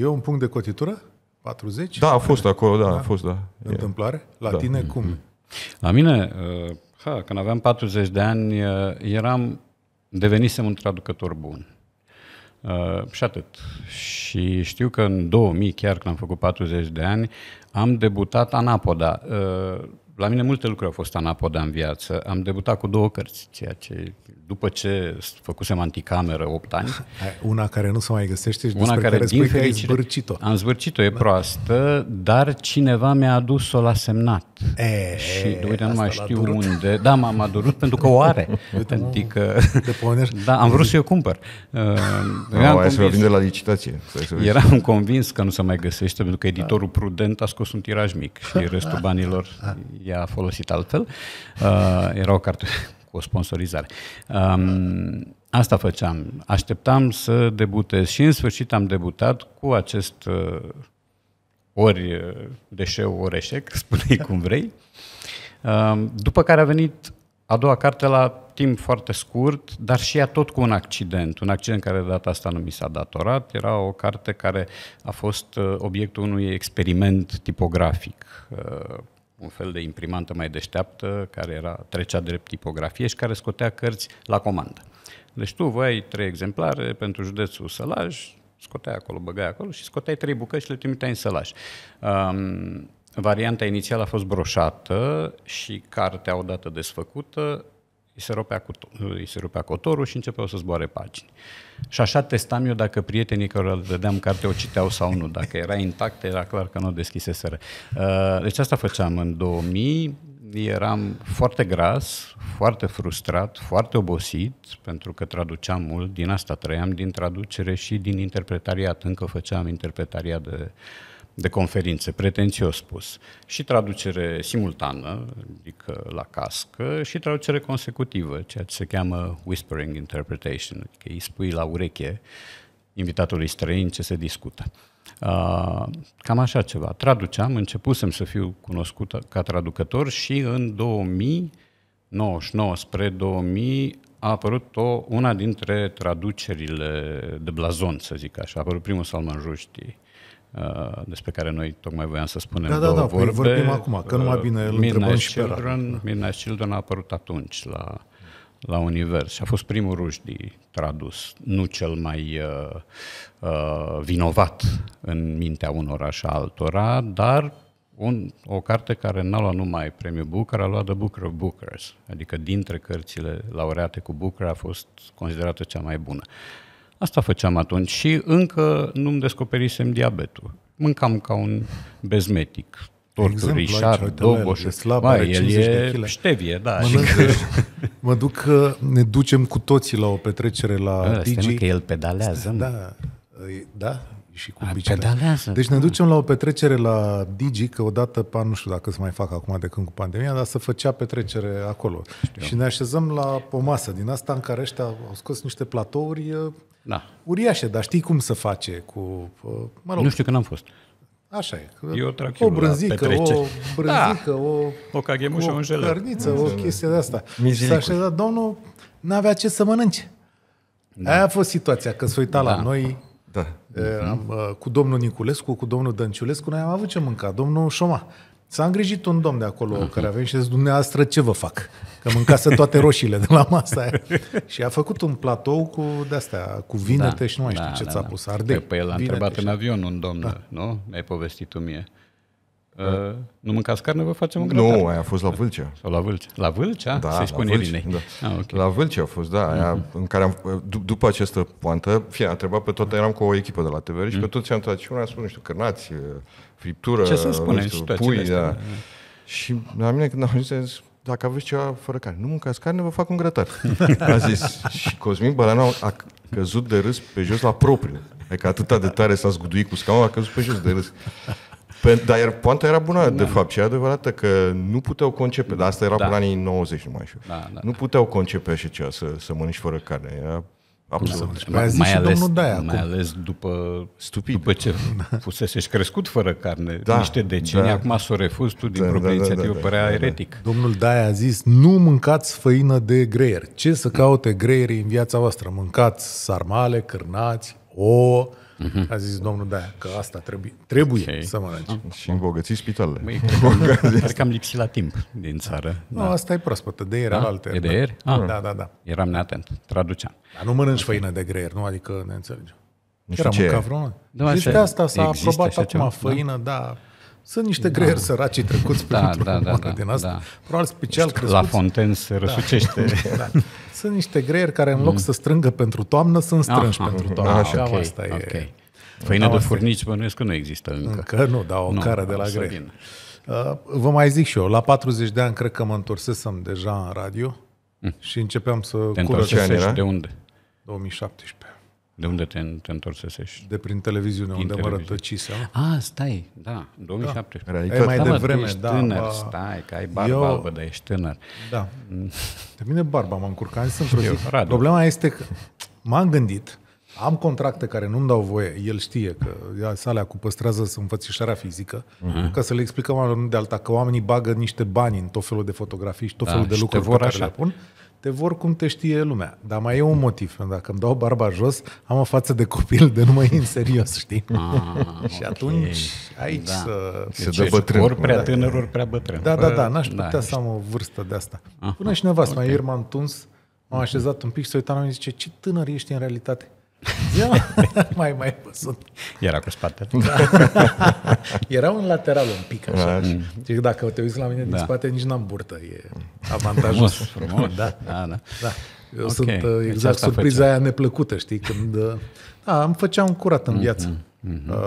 e un punct de cotitură? 40? Da, a fost acolo, da, da? a fost, da. Întâmplare? La da. tine cum? Mm-hmm. La mine, uh, ha, când aveam 40 de ani, uh, eram, devenisem un traducător bun Uh, și atât. Și știu că în 2000, chiar când am făcut 40 de ani, am debutat Anapoda. Uh, la mine multe lucruri au fost anapoda în viață. Am debutat cu două cărți, ceea ce, după ce făcusem anticameră 8 ani... Una care nu se mai găsește și una despre care, care spui fericire, că ai zbârcit-o. Am zbârcit-o, e da. proastă, dar cineva mi-a adus-o la semnat. E, și uite, nu mai știu durut. unde. Da, m-am adorut pentru că o are. Uite, adică, da, am vrut să-i o cumpăr. Uh, no, eram convins, vinde la licitație. Eram convins că nu se mai găsește, pentru că da. editorul da. Prudent a scos un tiraj mic și restul banilor ah i a folosit altfel. Uh, era o carte cu o sponsorizare. Um, asta făceam. Așteptam să debutez și în sfârșit am debutat cu acest uh, ori uh, deșeu, ori eșec, spune cum vrei. Uh, după care a venit a doua carte la timp foarte scurt, dar și ea tot cu un accident. Un accident care de data asta nu mi s-a datorat. Era o carte care a fost uh, obiectul unui experiment tipografic. Uh, un fel de imprimantă mai deșteaptă care era, trecea drept tipografie și care scotea cărți la comandă. Deci tu voiai trei exemplare pentru județul Sălaj, scoteai acolo, băgai acolo și scoteai trei bucăți și le trimiteai în Sălaj. Um, varianta inițială a fost broșată și cartea odată desfăcută îi se rupea, îi se rupea cotorul și începeau să zboare pagini. Uh, și așa testam eu dacă prietenii care le dădeam carte o citeau sau nu. Dacă era intact, era clar că nu o deschiseseră. Uh, deci asta făceam în 2000. Eram foarte gras, foarte frustrat, foarte obosit, pentru că traduceam mult, din asta trăiam, din traducere și din interpretariat. Încă făceam interpretariat de uh, de conferințe, pretențios spus, și traducere simultană, adică la cască, și traducere consecutivă, ceea ce se cheamă whispering interpretation, adică îi spui la ureche invitatului străin ce se discută. cam așa ceva. Traduceam, începusem să fiu cunoscut ca traducător și în 2099 spre 2000 a apărut o, una dintre traducerile de blazon, să zic așa. A apărut primul Salman Rushdie Uh, despre care noi tocmai voiam să spunem da, da, da, păi vorbe. vorbim acum, că numai bine îl Midnight Children, Midnight Children a apărut atunci la, la univers și a fost primul rușdi tradus, nu cel mai uh, uh, vinovat în mintea unor așa altora, dar un, o carte care n-a luat numai premiul Booker, a luat de Booker of Bookers, adică dintre cărțile laureate cu Booker a fost considerată cea mai bună. Uh, Asta făceam atunci și încă nu-mi descoperisem diabetul. Mâncam ca un bezmetic. Torturi, șar, doboș, el e de ștevie, da. Mănânc, mă duc, că uh, ne ducem cu toții la o petrecere la Bă, DJ. că el pedalează. Da, da, și cu bicicleta. Deci ne da. ducem la o petrecere la Digi, că odată, pa, nu știu dacă se mai fac acum de când cu pandemia, dar se făcea petrecere acolo. Știu. Și ne așezăm la o masă din asta în care ăștia au scos niște platouri uh, da. uriașe, dar știi cum să face cu... Uh, mă rog, nu știu că n-am fost. Așa e. Eu o brânzică, o brânzică, da. o, o, cagemușă, o înjelă. cărniță, o chestie de asta. Și s-a așezat, domnul n-avea ce să mănânce. Da. Aia a fost situația, că s-a uitat da. la noi, da. Eram mhm. uh, cu domnul Niculescu, cu domnul Dănciulescu, noi am avut ce mânca, domnul Șoma. S-a îngrijit un domn de acolo uh-huh. care venit și zis, dumneavoastră ce vă fac? Că mâncase toate roșiile de la masa aia. și a făcut un platou cu de-astea, cu vinete da, și nu mai da, știu ce da, ți-a da. pus, păi, ardei. Păi el a întrebat în avion un domn, da. nu? Mi-ai povestit tu mie. Da. nu mâncați carne, vă facem un grătar. Nu, aia a fost la Vâlcea. Sau la Vâlcea. La Vâlcea? Da, Să-i spune la Vâlcea, da. ah, okay. La Vâlcea a fost, da, aia uh-huh. în care am, d- după această poantă, fie, a întrebat pe toată, eram cu o echipă de la TVR uh-huh. pe mhm. toți am întrebat și una a spus, nu știu, cărnați, uh, friptură, Ce să spune, nu știu, pui, da. da. Și la mine când am zis, zis dacă aveți ceva fără carne, nu mâncați carne, vă fac un grătar. a zis. Și Cosmin Bălana a căzut de râs pe jos la propriu. Adică atâta de tare s-a zguduit cu scaunul, a căzut pe jos de râs. Pe, dar poanta era bună, da. de fapt, și adevărată că nu puteau concepe, dar asta era da. în anii 90 numai așa. Da, da, nu da. puteau concepe așa ceva, să, să mănânci fără carne. Era Absolut. Da, mai, mai, ales, mai ales după, Stupid. după ce da. fusese și crescut fără carne da, niște decenii, da. acum s o refuz tu din da, propria da, da, inițiativă, da, da, părea da, eretic. Da. Domnul Daia a zis, nu mâncați făină de greier. Ce să caute greierii în viața voastră? Mâncați sarmale, cârnați, ouă, Uh-huh. A zis domnul Daia că asta trebuie, trebuie okay. să mănânci. Ah. Și îmbogăți spitalele. Măi, cred că am lipsit la timp din țară. Nu, da. asta e proaspătă, de ieri da? alte. E de ieri? Da. Ah. da, da, da. Eram neatent, traduceam. Dar nu mănânci okay. făină de greier, nu? Adică ne înțelegem. Nu știu Chiar ce. Am deci da, de asta s-a aprobat acum da? făină, da. da sunt niște da. greieri săraci trecuți da, printr-o da, da, da, din asta. Da. Probabil special crescuți. La Fonten se da. răsucește. Da. da. Sunt niște greieri care în loc mm. să strângă pentru toamnă, sunt strânși Aha. pentru toamnă. Așa, ah, okay. asta okay. Păi e. Făină de furnici bănuiesc că nu există încă. Încă nu, dar o nu, cară de la grei. Uh, vă mai zic și eu, la 40 de ani cred că mă întorsesem deja în radio mm. și începeam să curățesc. de unde? 2017. De unde te, te întorsesești? De prin televiziune, prin unde televiziune. mă rătăcisem. Ah, stai, da, 2017. Da. Era e mai da, devreme, ești da. tânăr, ba... stai, că ai barba Eu... albă, dar ești tânăr. Da. De mine barba m-a încurcat, sunt Eu, Problema este că m-am gândit, am contracte care nu-mi dau voie, el știe că salea cu păstrează înfățișarea fizică, uh-huh. ca să le explicăm de alta că oamenii bagă niște bani în tot felul de fotografii și tot da, felul da, de lucruri pe care așa. le pun te vor cum te știe lumea. Dar mai e un motiv. Dacă îmi dau barba jos, am o față de copil de nu în serios, știi? Ah, și atunci aici da. să... Se deci, dă bătrân. Ori prea tânăr, ori prea bătrân. Da, da, da, n-aș putea da, să am o vârstă de asta. Aha, Până și nevastă, okay. mai ieri m-am tuns, m-am așezat un pic și să uitam și zice, ce tânăr ești în realitate. Ia, mai, mai văzut. Era cu spatele. Da. Era un lateral un pic așa. Da. Și dacă te uiți la mine da. din spate, nici n-am burtă. E avantajos. Frumos, frumos. Da. da, da. da. Eu okay. sunt uh, deci exact deci surpriza făcea. aia neplăcută, știi? Când, uh, da, îmi făceam curat în mm-hmm. viață. Mm-hmm. Uh,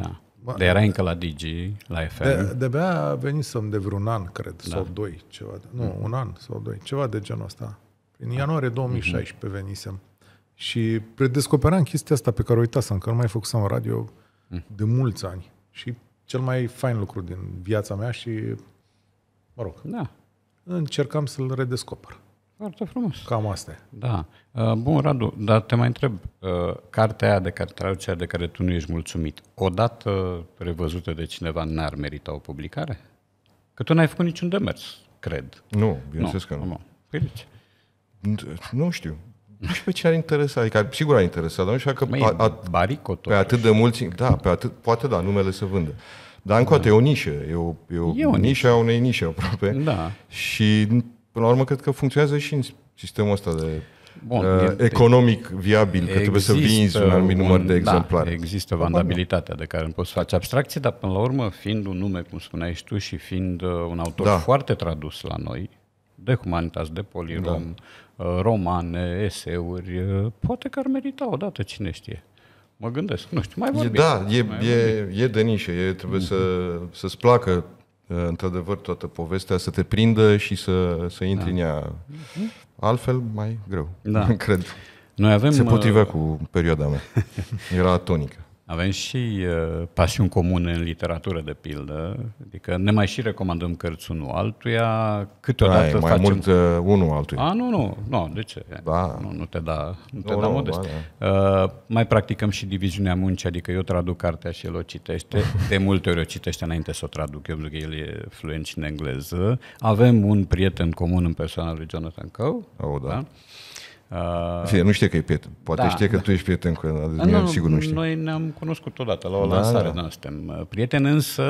da. De era încă la Digi, la FM. De, de bea venisem de vreun an, cred, da. sau doi, ceva. De, nu, mm. un an sau doi, ceva de genul ăsta. În ianuarie 2016 mm-hmm. venisem. Și predescoperam chestia asta pe care o uitasem, că nu mai făcusem radio de mulți ani. Și cel mai fain lucru din viața mea și, mă rog, da. încercam să-l redescoper. Foarte frumos. Cam asta Da. Uh, bun, Radu, dar te mai întreb, uh, cartea de care, traducerea de care tu nu ești mulțumit, odată revăzută de cineva, n-ar merita o publicare? Că tu n-ai făcut niciun demers, cred. Nu, bineînțeles că nu. nu. Păi, nu știu. Nu știu pe ce ar interesa, adică sigur ar interesa, dar nu știu că Măi, a, a, pe atât de mulți, da, pe atât, poate da, numele se vândă. Dar încă o dată, e o nișă, e o, e o, e o nișă a unei nișe aproape. Da. Și, până la urmă, cred că funcționează și în sistemul ăsta de Bun, uh, economic viabil, că trebuie să vinzi un anumit număr de da, exemplare. Da, există vandabilitatea de care nu poți face abstracție, dar până la urmă, fiind un nume, cum spuneai și tu, și fiind uh, un autor da. foarte tradus la noi, de Humanitas, de Polirom, da. Uh, romane, eseuri, uh, poate că ar merita odată, cine știe. Mă gândesc, nu știu, mai vorbim. Da, e, mai e, vorbim. e de nișă, e, trebuie mm-hmm. să, să-ți placă uh, într-adevăr toată povestea, să te prindă și să, să intri da. în ea. Mm-hmm. Altfel, mai greu, da. cred. Noi avem, Se potrivea cu perioada mea. Era atonică. Avem și uh, pasiuni comune în literatură, de pildă, adică ne mai și recomandăm cărți unul altuia, câteodată Ai, mai facem... mult uh, unul altuia. A, nu, nu, nu, de ce? Da. Nu, nu te da, nu te nu, da nu, modest. Ba, da, da. Uh, mai practicăm și diviziunea muncii, adică eu traduc cartea și el o citește, de multe ori o citește înainte să o traduc, eu pentru că el e fluent și în engleză. Avem un prieten comun în persoana lui Jonathan Coe, oh, da? da? Uh, Fie, nu știe că e prieten. Poate da, știe că da. tu ești prieten cu el, adică nu, sigur nu știe. Noi ne-am cunoscut odată la o da, lansare, da. da, suntem uh, prieteni, însă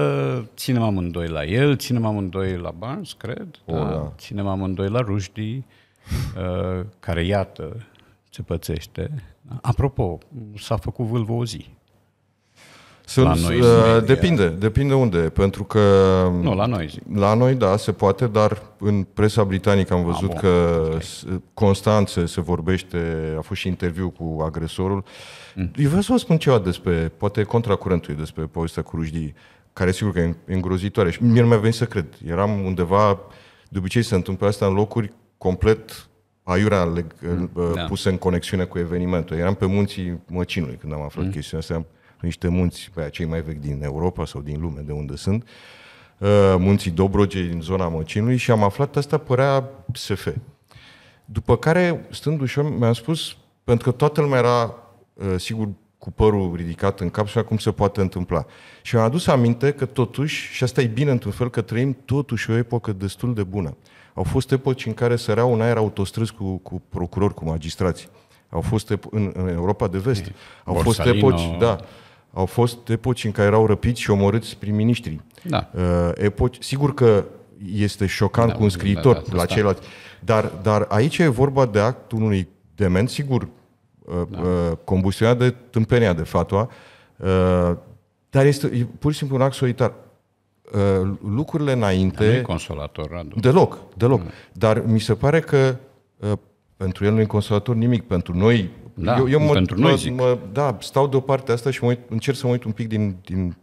ținem amândoi la el, ținem amândoi la Barnes, cred, o, da, da. ținem amândoi la Rushdie, uh, care, iată, se pățește. Apropo, s-a făcut vâlvă o zi. Sunt, la noi, uh, depinde, depinde unde, pentru că... Nu, la noi zic. La noi, da, se poate, dar în presa britanică am văzut ah, că okay. Constanțe se vorbește, a fost și interviu cu agresorul. Mm. Eu vreau să vă spun ceva despre, poate contracurentul despre povestea cu rujdii, care sigur că e îngrozitoare și mie nu mi-a venit să cred. Eram undeva, de obicei se întâmplă asta în locuri complet aiurea mm, uh, da. pusă în conexiune cu evenimentul. Eram pe munții Măcinului când am aflat mm. chestiunea asta niște munți pe aia, cei mai vechi din Europa sau din lume de unde sunt, uh, munții Dobrogei din zona Măcinului și am aflat asta părea SF. După care, stând ușor, mi-am spus, pentru că toată lumea era, uh, sigur, cu părul ridicat în cap și cum se poate întâmpla. Și am adus aminte că totuși, și asta e bine într-un fel, că trăim totuși o epocă destul de bună. Au fost epoci în care săreau în aer autostrăzi cu, cu procurori, cu magistrați. Au fost epo- în, în Europa de vest. Au Borsalino. fost epoci, da, au fost epoci în care erau răpiți și omorâți prin miniștri. Da. Uh, epoci, sigur că este șocant da, cu un scriitor da, da, la ceilalți, dar, dar aici e vorba de actul unui dement, sigur, uh, da. Uh, combustionat de tâmpenia de fatua, dar este pur și simplu un act solitar. Lucrurile înainte... Dar nu e consolator, Radu. Deloc, deloc. Mm. Dar mi se pare că pentru el nu e consolator nimic. Pentru noi, da, eu, eu mă, pentru mă, zic. Mă, da, stau deoparte asta și mă uit, încerc să mă uit un pic din, din,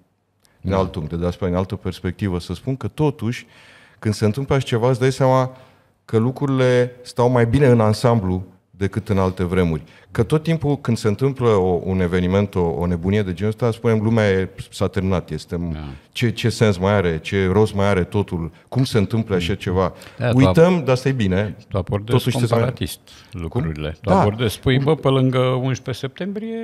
din da. alt de asta, din altă perspectivă, să spun că totuși, când se întâmplă așa ceva, îți dai seama că lucrurile stau mai bine în ansamblu decât în alte vremuri că tot timpul când se întâmplă o, un eveniment, o, o nebunie de genul ăsta, spunem, lumea e, s-a terminat, este, da. ce, ce sens mai are, ce rost mai are totul, cum se întâmplă așa mm. ceva. Da, Uităm, dar asta e bine. Tu abordezi comparatist lucrurile. Tu da. abordezi, spui, bă, pe lângă 11 septembrie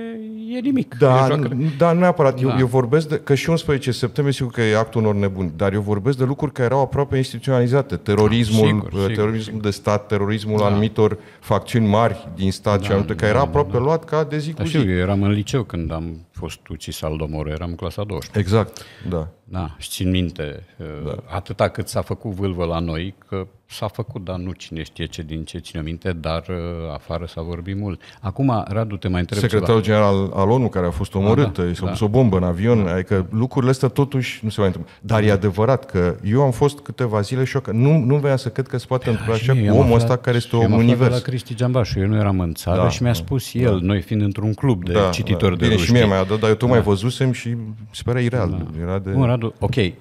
e nimic. Da, nu, da nu neapărat. Da. Eu, eu vorbesc, de, că și 11 septembrie sigur că e actul unor nebuni, dar eu vorbesc de lucruri care erau aproape instituționalizate. Da, terorismul, da, sigur, uh, sigur, terorismul sigur. de stat, terorismul da. anumitor facțiuni mari din stat da, și anumite, da. care era aproape da. luat ca de zi da, cu zi. Eu eram în liceu când am fost ucis al domorului, eram în clasa 12. Exact, da. Da, și țin minte, da. Uh, atâta cât s-a făcut vâlvă la noi, că s-a făcut, dar nu cine știe ce din ce ține minte, dar uh, afară s-a vorbit mult. Acum, Radu, te mai întreb Secretarul ceva. general al ONU, care a fost omorât, ah, da, da, i s-a da. pus o bombă în avion, da. adică lucrurile astea totuși nu se mai întâmplă. Dar e adevărat că eu am fost câteva zile și Nu, nu venea să cred că se poate da, întâmpla așa cu omul ăsta care este un univers. la Cristi Giambașu, eu nu eram în țară da, și mi-a da, spus da, el, da. noi fiind într-un club de da, cititori da. de Bine, ruși. și mie mai a dat, dar eu tocmai da. văzusem și se părea ireal. Da. Era de... Bun, Radu, ok, e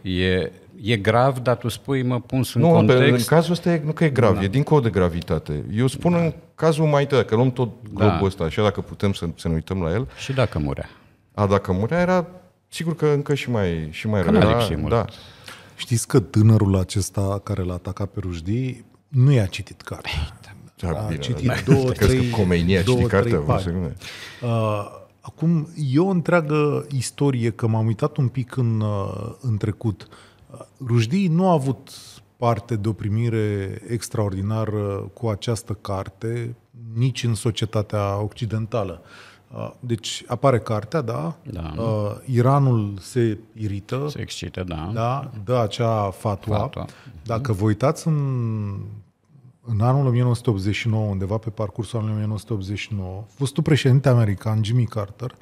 e grav, dar tu spui, mă pun în nu, context. Nu, în cazul ăsta e, nu că e grav, da. e dincolo de gravitate. Eu spun da. în cazul mai tău, că luăm tot da. globul da. ăsta, așa dacă putem să, să ne uităm la el. Și dacă murea. A, dacă murea era, sigur că încă și mai, și mai că rău. Era, da, da. Știți că tânărul acesta care l-a atacat pe Rujdii nu i-a citit cartea. Da, a bine, citit da, două, trei, Comenia două, citit cartea, trei pagini. Uh, acum, e o întreagă istorie, că m-am uitat un pic în, uh, în trecut. Uh, Rujdii nu a avut parte de o primire extraordinară cu această carte, nici în societatea occidentală. Deci apare cartea, da? da. Uh, Iranul se irită. Se excită, da. Da, dă acea fatua. fatua. Dacă vă uitați în, în anul 1989, undeva pe parcursul anului 1989, fostul președinte american, Jimmy Carter,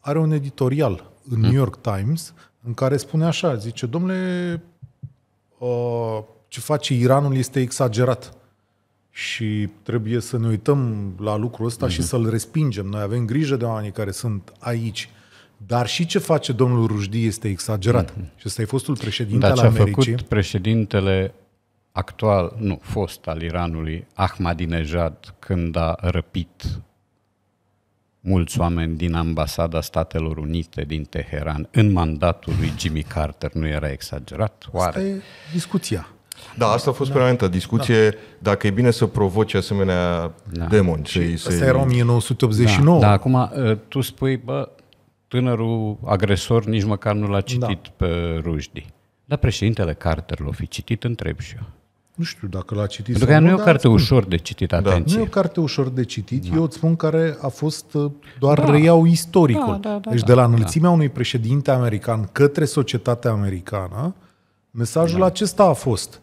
are un editorial în hmm. New York Times în care spune așa, zice, domnule, ă, ce face Iranul este exagerat și trebuie să ne uităm la lucrul ăsta mm-hmm. și mhm. să-l respingem. Noi avem grijă de oamenii care sunt aici. Dar și ce face domnul Rujdi este exagerat. Mm-hmm. Și ăsta e fostul președinte Dar al ce a făcut președintele actual, nu, fost al Iranului, Ahmadinejad, când a răpit mulți oameni din ambasada Statelor Unite din Teheran în mandatul lui Jimmy Carter nu era exagerat? Oare? Asta e discuția. Da, asta a fost da. permanentă discuție da. dacă e bine să provoci asemenea da. demoni. asta era 1989. Da. da, acum uh, tu spui, bă, tânărul agresor nici măcar nu l-a da. citit da. pe Rujdi. Dar președintele Carter l-a fi citit, întreb și eu. Nu știu dacă l-a citit. Pentru că nu, e o carte spun. ușor de citit, da. atenție. Da. Nu e o carte ușor de citit, da. eu îți spun care a fost, uh, doar da. reiau istoricul. Da, da, da, deci da. de la da. înălțimea da. unui președinte american către societatea americană, mesajul da. acesta a fost.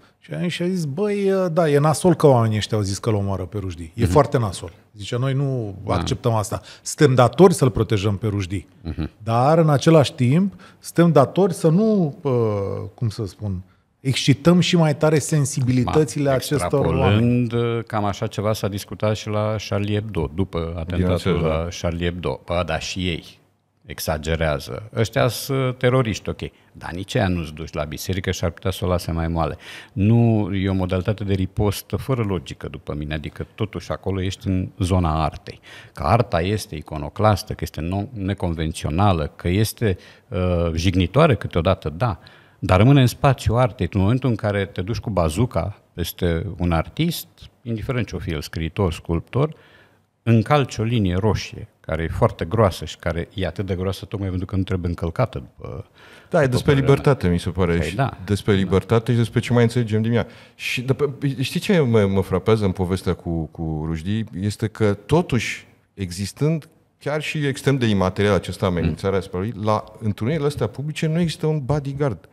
Și a zis, băi, uh, da, e nasol că oamenii ăștia au zis că l omoară pe Rușdi. E mm-hmm. foarte nasol. Zice, noi nu da. acceptăm asta. Suntem datori să-l protejăm pe Rușdi. Mm-hmm. Dar, în același timp, suntem datori să nu, uh, cum să spun, excităm și mai tare sensibilitățile Ma, acestor oameni. cam așa ceva s-a discutat și la Charlie Hebdo, după atentatul la da. Charlie Hebdo. Bă, da și ei exagerează. Ăștia sunt teroriști, ok. Dar nici aia nu-ți duci la biserică și ar putea să o lase mai moale. Nu, e o modalitate de ripost fără logică, după mine. Adică, totuși, acolo ești în zona artei. Că arta este iconoclastă, că este neconvențională, că este uh, jignitoare câteodată, da, dar rămâne în spațiu artei. În momentul în care te duci cu bazuca peste un artist, indiferent ce o fi el, scriitor, sculptor, încalci o linie roșie, care e foarte groasă și care e atât de groasă tocmai pentru că nu trebuie încălcată după... Da, e despre libertate, mea. mi se pare. Păi și da. Despre da. libertate da. și despre ce mai înțelegem din ea. Și după, știi ce mă, mă frapează în povestea cu, cu Rujdii? Este că totuși, existând chiar și extrem de imaterial acesta amenințare mm. asupra lui, la întâlnirile astea publice nu există un bodyguard.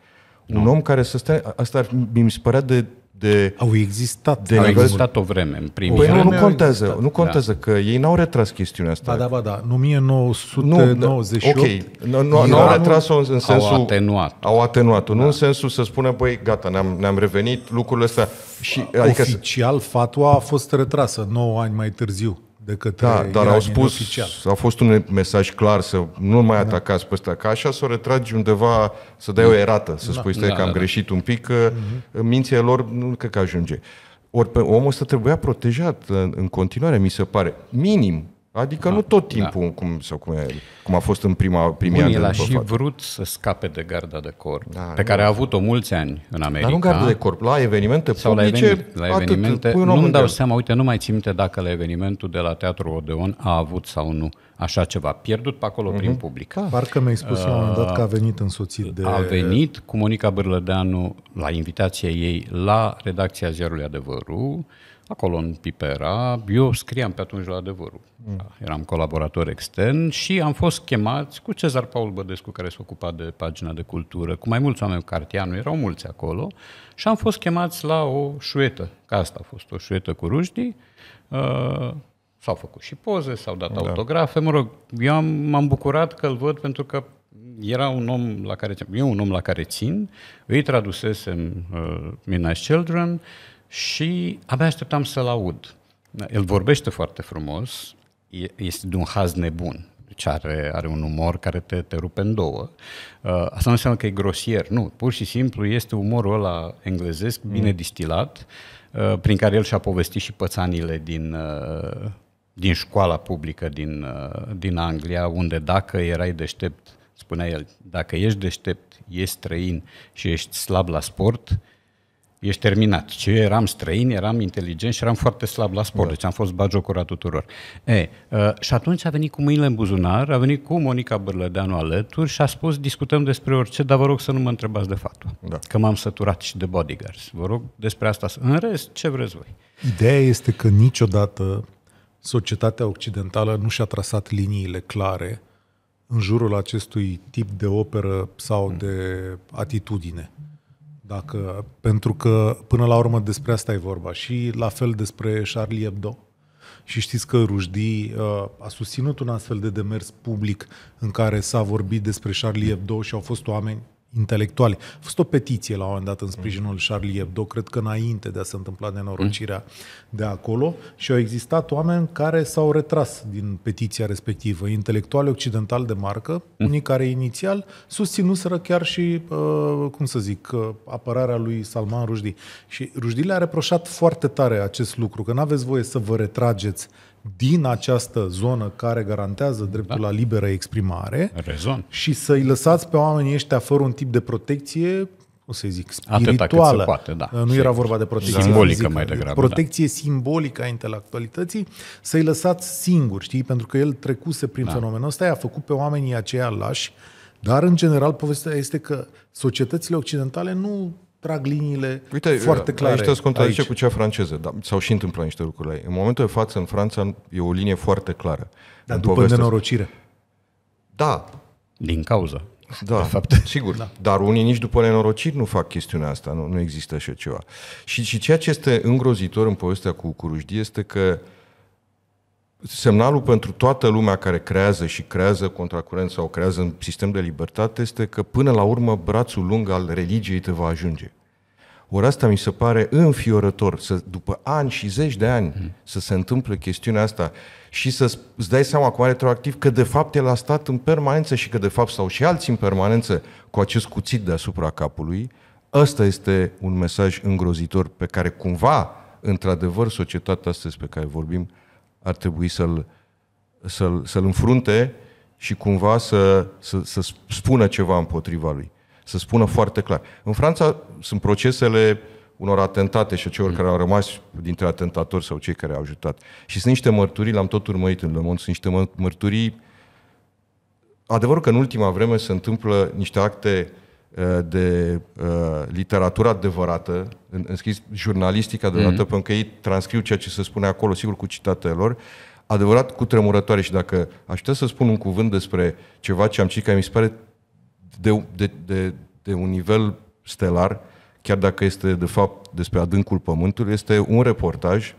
Un om care să stea, asta mi se părea de de... Au existat. De au existat o vreme în primul Păi nu, nu contează, existat, nu da. contează, da. că ei n-au retras chestiunea asta. Ba da, ba da, în 1998... Nu, da, ok, nu, au retras-o în, în sensul... Au atenuat. Au atenuat-o, da. nu în da. sensul să spunem, băi, gata, ne-am, ne-am revenit, lucrurile astea... Și, adică Oficial, fatua a fost retrasă 9 ani mai târziu de către Da, dar au spus, oficial. a fost un mesaj clar să nu mai da. atacați da. pe ăsta, că așa să o retragi undeva, să dai da. o erată, să da. spui, stai da, că am da, da. greșit da. un pic, că uh-huh. mințile lor nu cred că ajunge. Ori pe omul ăsta trebuia protejat în continuare, mi se pare. Minim, Adică da, nu tot da. timpul da. cum, sau cum, e, cum a fost în prima, primii Bun, ani. El a și față. vrut să scape de garda de corp, da, pe nu. care da. a avut-o mulți ani în America. Dar nu garda de corp, la evenimente sau publice, la, la evenimente, atât, nu-mi dau seama, uite, nu mai țin minte dacă la evenimentul de la Teatru Odeon a avut sau nu așa ceva, pierdut pe acolo mm-hmm. prin mhm. public. Da. Parcă mi-ai spus uh, la un moment dat că a uh, venit însoțit de... A venit cu Monica Bârlădeanu la invitația ei la redacția ziarului Adevărul, acolo în Pipera, eu scriam pe atunci la adevărul. Mm. Eram colaborator extern și am fost chemați cu Cezar Paul Bădescu, care se ocupa de pagina de cultură, cu mai mulți oameni, Cartianu, erau mulți acolo, și am fost chemați la o șuetă, că asta a fost o șuetă cu rușdii, uh, s-au făcut și poze, s-au dat da. autografe, mă rog, eu am, m-am bucurat că îl văd pentru că era un om la care, eu un om la care țin, îi tradusesem uh, Midnight Children, uh, și abia așteptam să-l aud. El vorbește foarte frumos, este de un haz nebun. Deci are, are un umor care te, te rupe în două. Uh, asta nu înseamnă că e grosier, nu. Pur și simplu este umorul ăla englezesc, mm. bine distilat, uh, prin care el și-a povestit și pățanile din, uh, din școala publică din, din Anglia, unde dacă erai deștept, spunea el, dacă ești deștept, ești străin și ești slab la sport, ești terminat. Și eu eram străin, eram inteligent și eram foarte slab la sport, da. deci am fost bagiocura tuturor. E, uh, și atunci a venit cu mâinile în buzunar, a venit cu Monica Bârlădeanu alături și a spus discutăm despre orice, dar vă rog să nu mă întrebați de faptul, da. că m-am săturat și de bodyguards. Vă rog despre asta. În rest, ce vreți voi? Ideea este că niciodată societatea occidentală nu și-a trasat liniile clare în jurul acestui tip de operă sau mm. de atitudine. Dacă, pentru că, până la urmă, despre asta e vorba. Și la fel despre Charlie Hebdo. Și știți că Rujdi uh, a susținut un astfel de demers public în care s-a vorbit despre Charlie Hebdo și au fost oameni intelectuali. A fost o petiție la un moment dat în sprijinul Charlie Hebdo, cred că înainte de a se întâmpla nenorocirea de acolo și au existat oameni care s-au retras din petiția respectivă, intelectuali occidentali de marcă, unii care inițial susținuseră chiar și, uh, cum să zic, uh, apărarea lui Salman Rushdie. Și Rushdie le-a reproșat foarte tare acest lucru, că nu aveți voie să vă retrageți din această zonă care garantează dreptul da. la liberă exprimare Rezon. și să-i lăsați pe oamenii ăștia fără un tip de protecție o să zic, spirituală. poate, da. Nu era vorba de protecție simbolică zic, mai degrabă. Da. Protecție da. simbolică a intelectualității, să-i lăsați singuri, știi? Pentru că el trecuse prin da. fenomenul ăsta, i-a făcut pe oamenii aceia lași, dar în general povestea este că societățile occidentale nu trag liniile Uite, foarte uh, clare. Aici te contrazice cu cea franceză, dar s-au și întâmplat niște lucruri aici. În momentul de față, în Franța, e o linie foarte clară. Dar după povestea... nenorocire. Da. Din cauza. Da, de fapt. sigur. Da. Dar unii nici după nenorociri nu fac chestiunea asta, nu, nu există așa ceva. Și, și ceea ce este îngrozitor în povestea cu Curujdi este că uh, semnalul pentru toată lumea care creează și creează contracurent sau creează un sistem de libertate este că până la urmă brațul lung al religiei te va ajunge. Ori asta mi se pare înfiorător, să, după ani și zeci de ani, mm. să se întâmple chestiunea asta și să îți dai seama acum retroactiv că de fapt el a stat în permanență și că de fapt sau și alții în permanență cu acest cuțit deasupra capului, ăsta este un mesaj îngrozitor pe care cumva, într-adevăr, societatea astăzi pe care vorbim, ar trebui să-l, să-l, să-l înfrunte și cumva să, să, să spună ceva împotriva lui. Să spună foarte clar. În Franța sunt procesele unor atentate și a celor care au rămas dintre atentatori sau cei care au ajutat. Și sunt niște mărturii, l-am tot urmărit în Le Monde, sunt niște mărturii Adevărul că în ultima vreme se întâmplă niște acte uh, Uh, de uh, literatură adevărată, în, în scris jurnalistic adevărată, mm-hmm. pentru că ei transcriu ceea ce se spune acolo, sigur, cu citatele lor, adevărat cu tremurătoare și dacă aș putea să spun un cuvânt despre ceva ce am citit, care mi se pare de, de, de, de un nivel stelar, chiar dacă este de fapt despre adâncul pământului, este un reportaj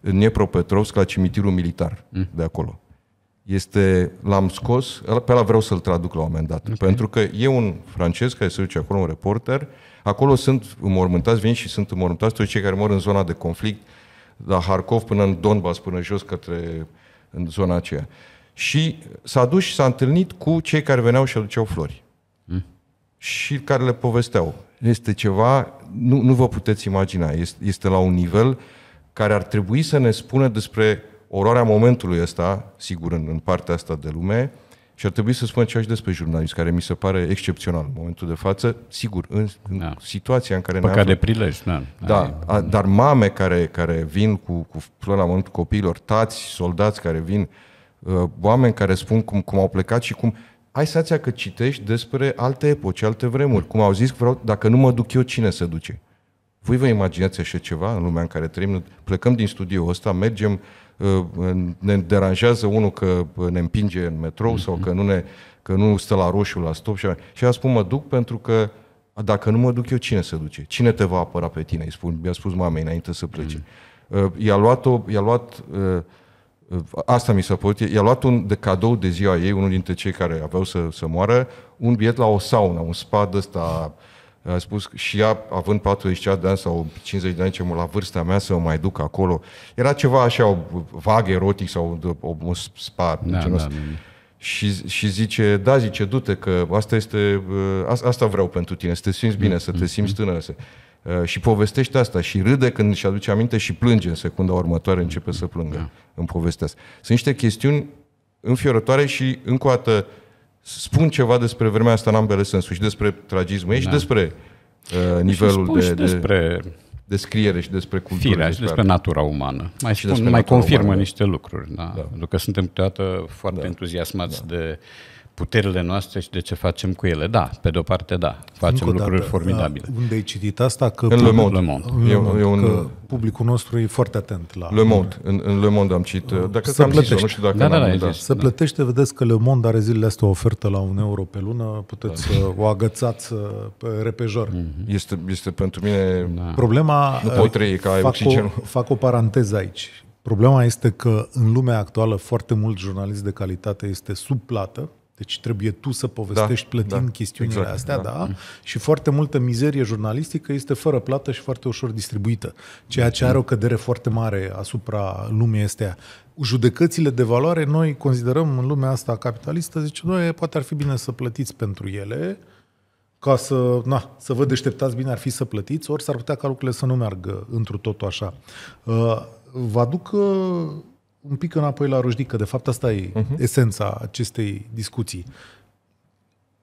în Nepropetrovsk la cimitirul militar mm. de acolo este, l-am scos, pe ăla vreau să-l traduc la un moment dat. Okay. Pentru că e un francez care se duce acolo, un reporter, acolo sunt înmormântați, vin și sunt înmormântați toți cei care mor în zona de conflict, la Harkov până în Donbass, până jos către în zona aceea. Și s-a dus și s-a întâlnit cu cei care veneau și aduceau flori. Mm. Și care le povesteau. Este ceva, nu, nu vă puteți imagina, este, este la un nivel care ar trebui să ne spună despre oroarea momentului ăsta, sigur, în, în partea asta de lume, și ar trebui să spun aceeași despre jurnalist, care mi se pare excepțional în momentul de față, sigur, în, în da. situația în care Păcat ne aflăm. de prilej, da. da a, dar mame care, care vin cu, cu până la momentul copiilor, tați, soldați care vin, uh, oameni care spun cum, cum au plecat și cum... Ai sația că citești despre alte epoci, alte vremuri. Cum au zis, vreau, dacă nu mă duc eu, cine se duce? Voi vă imaginați așa ceva în lumea în care trăim? Plecăm din studioul ăsta, mergem uh, ne deranjează unul că ne împinge în metrou mhm. sau că nu, ne, că nu stă la roșu, la stop și Și a spus mă duc pentru că dacă nu mă duc eu, cine se duce? Cine te va apăra pe tine? Îi spun, mi-a spus mamei înainte să plece. Mm. I-a luat, i-a uh, luat uh, asta mi s-a părut, i-a luat un de cadou de ziua ei, unul dintre cei care aveau să, să moară, un biet la o saună, un spa de ăsta, mm a spus și ea, având 40 de ani sau 50 de ani, ce mă, la vârsta mea să mă mai duc acolo. Era ceva așa o vag, erotic sau o, o spa. Da, da, da, da. Și, și zice, da, zice, du-te că asta este, ă, a, asta vreau pentru tine, să te simți bine, mm-hmm. să te mm-hmm. simți tânără. Să... Ă, și povestește asta și râde când își aduce aminte și plânge în secunda următoare, începe să plângă da. în povestea asta. Sunt niște chestiuni înfiorătoare și încă o dată uh, spun ceva despre vremea asta în ambele sensuri, și despre tragismul ei da. și despre uh, nivelul și de, și despre de descriere și despre cultură. Firea și despre natura umană. Mai, și spun, mai confirmă umană. niște lucruri, da? da? Pentru că suntem toată foarte da. entuziasmați da. de puterile noastre și de ce facem cu ele. Da, pe de-o parte, da, facem Încă lucruri dată, formidabile. Da, unde ai citit asta? Că în Le Monde. Le Monde. Le Monde. eu e un, publicul nostru e foarte atent la... Le Monde. În, în Le Monde am citit. Uh, dacă să plătește. Zis, nu știu dacă da, da, da, da. Să plătește, vedeți că Le Monde are zilele astea o ofertă la un euro pe lună, puteți da. să uh, o agățați uh, pe repejor. Mm-hmm. Este, este pentru mine... Da. Problema... Nu pot trăi ca fac O, fac o paranteză aici. Problema este că în lumea actuală foarte mult jurnalist de calitate este sub plată deci trebuie tu să povestești da, plătind da, chestiunile exact, astea, da. da? Și foarte multă mizerie jurnalistică este fără plată și foarte ușor distribuită, ceea ce are o cădere foarte mare asupra lumii astea. Judecățile de valoare, noi considerăm în lumea asta capitalistă, zice, noi poate ar fi bine să plătiți pentru ele, ca să, na, să vă deșteptați bine ar fi să plătiți, ori s-ar putea ca lucrurile să nu meargă întru totul așa. Uh, vă aduc uh, un pic înapoi la Rojdic, că de fapt asta e uh-huh. esența acestei discuții.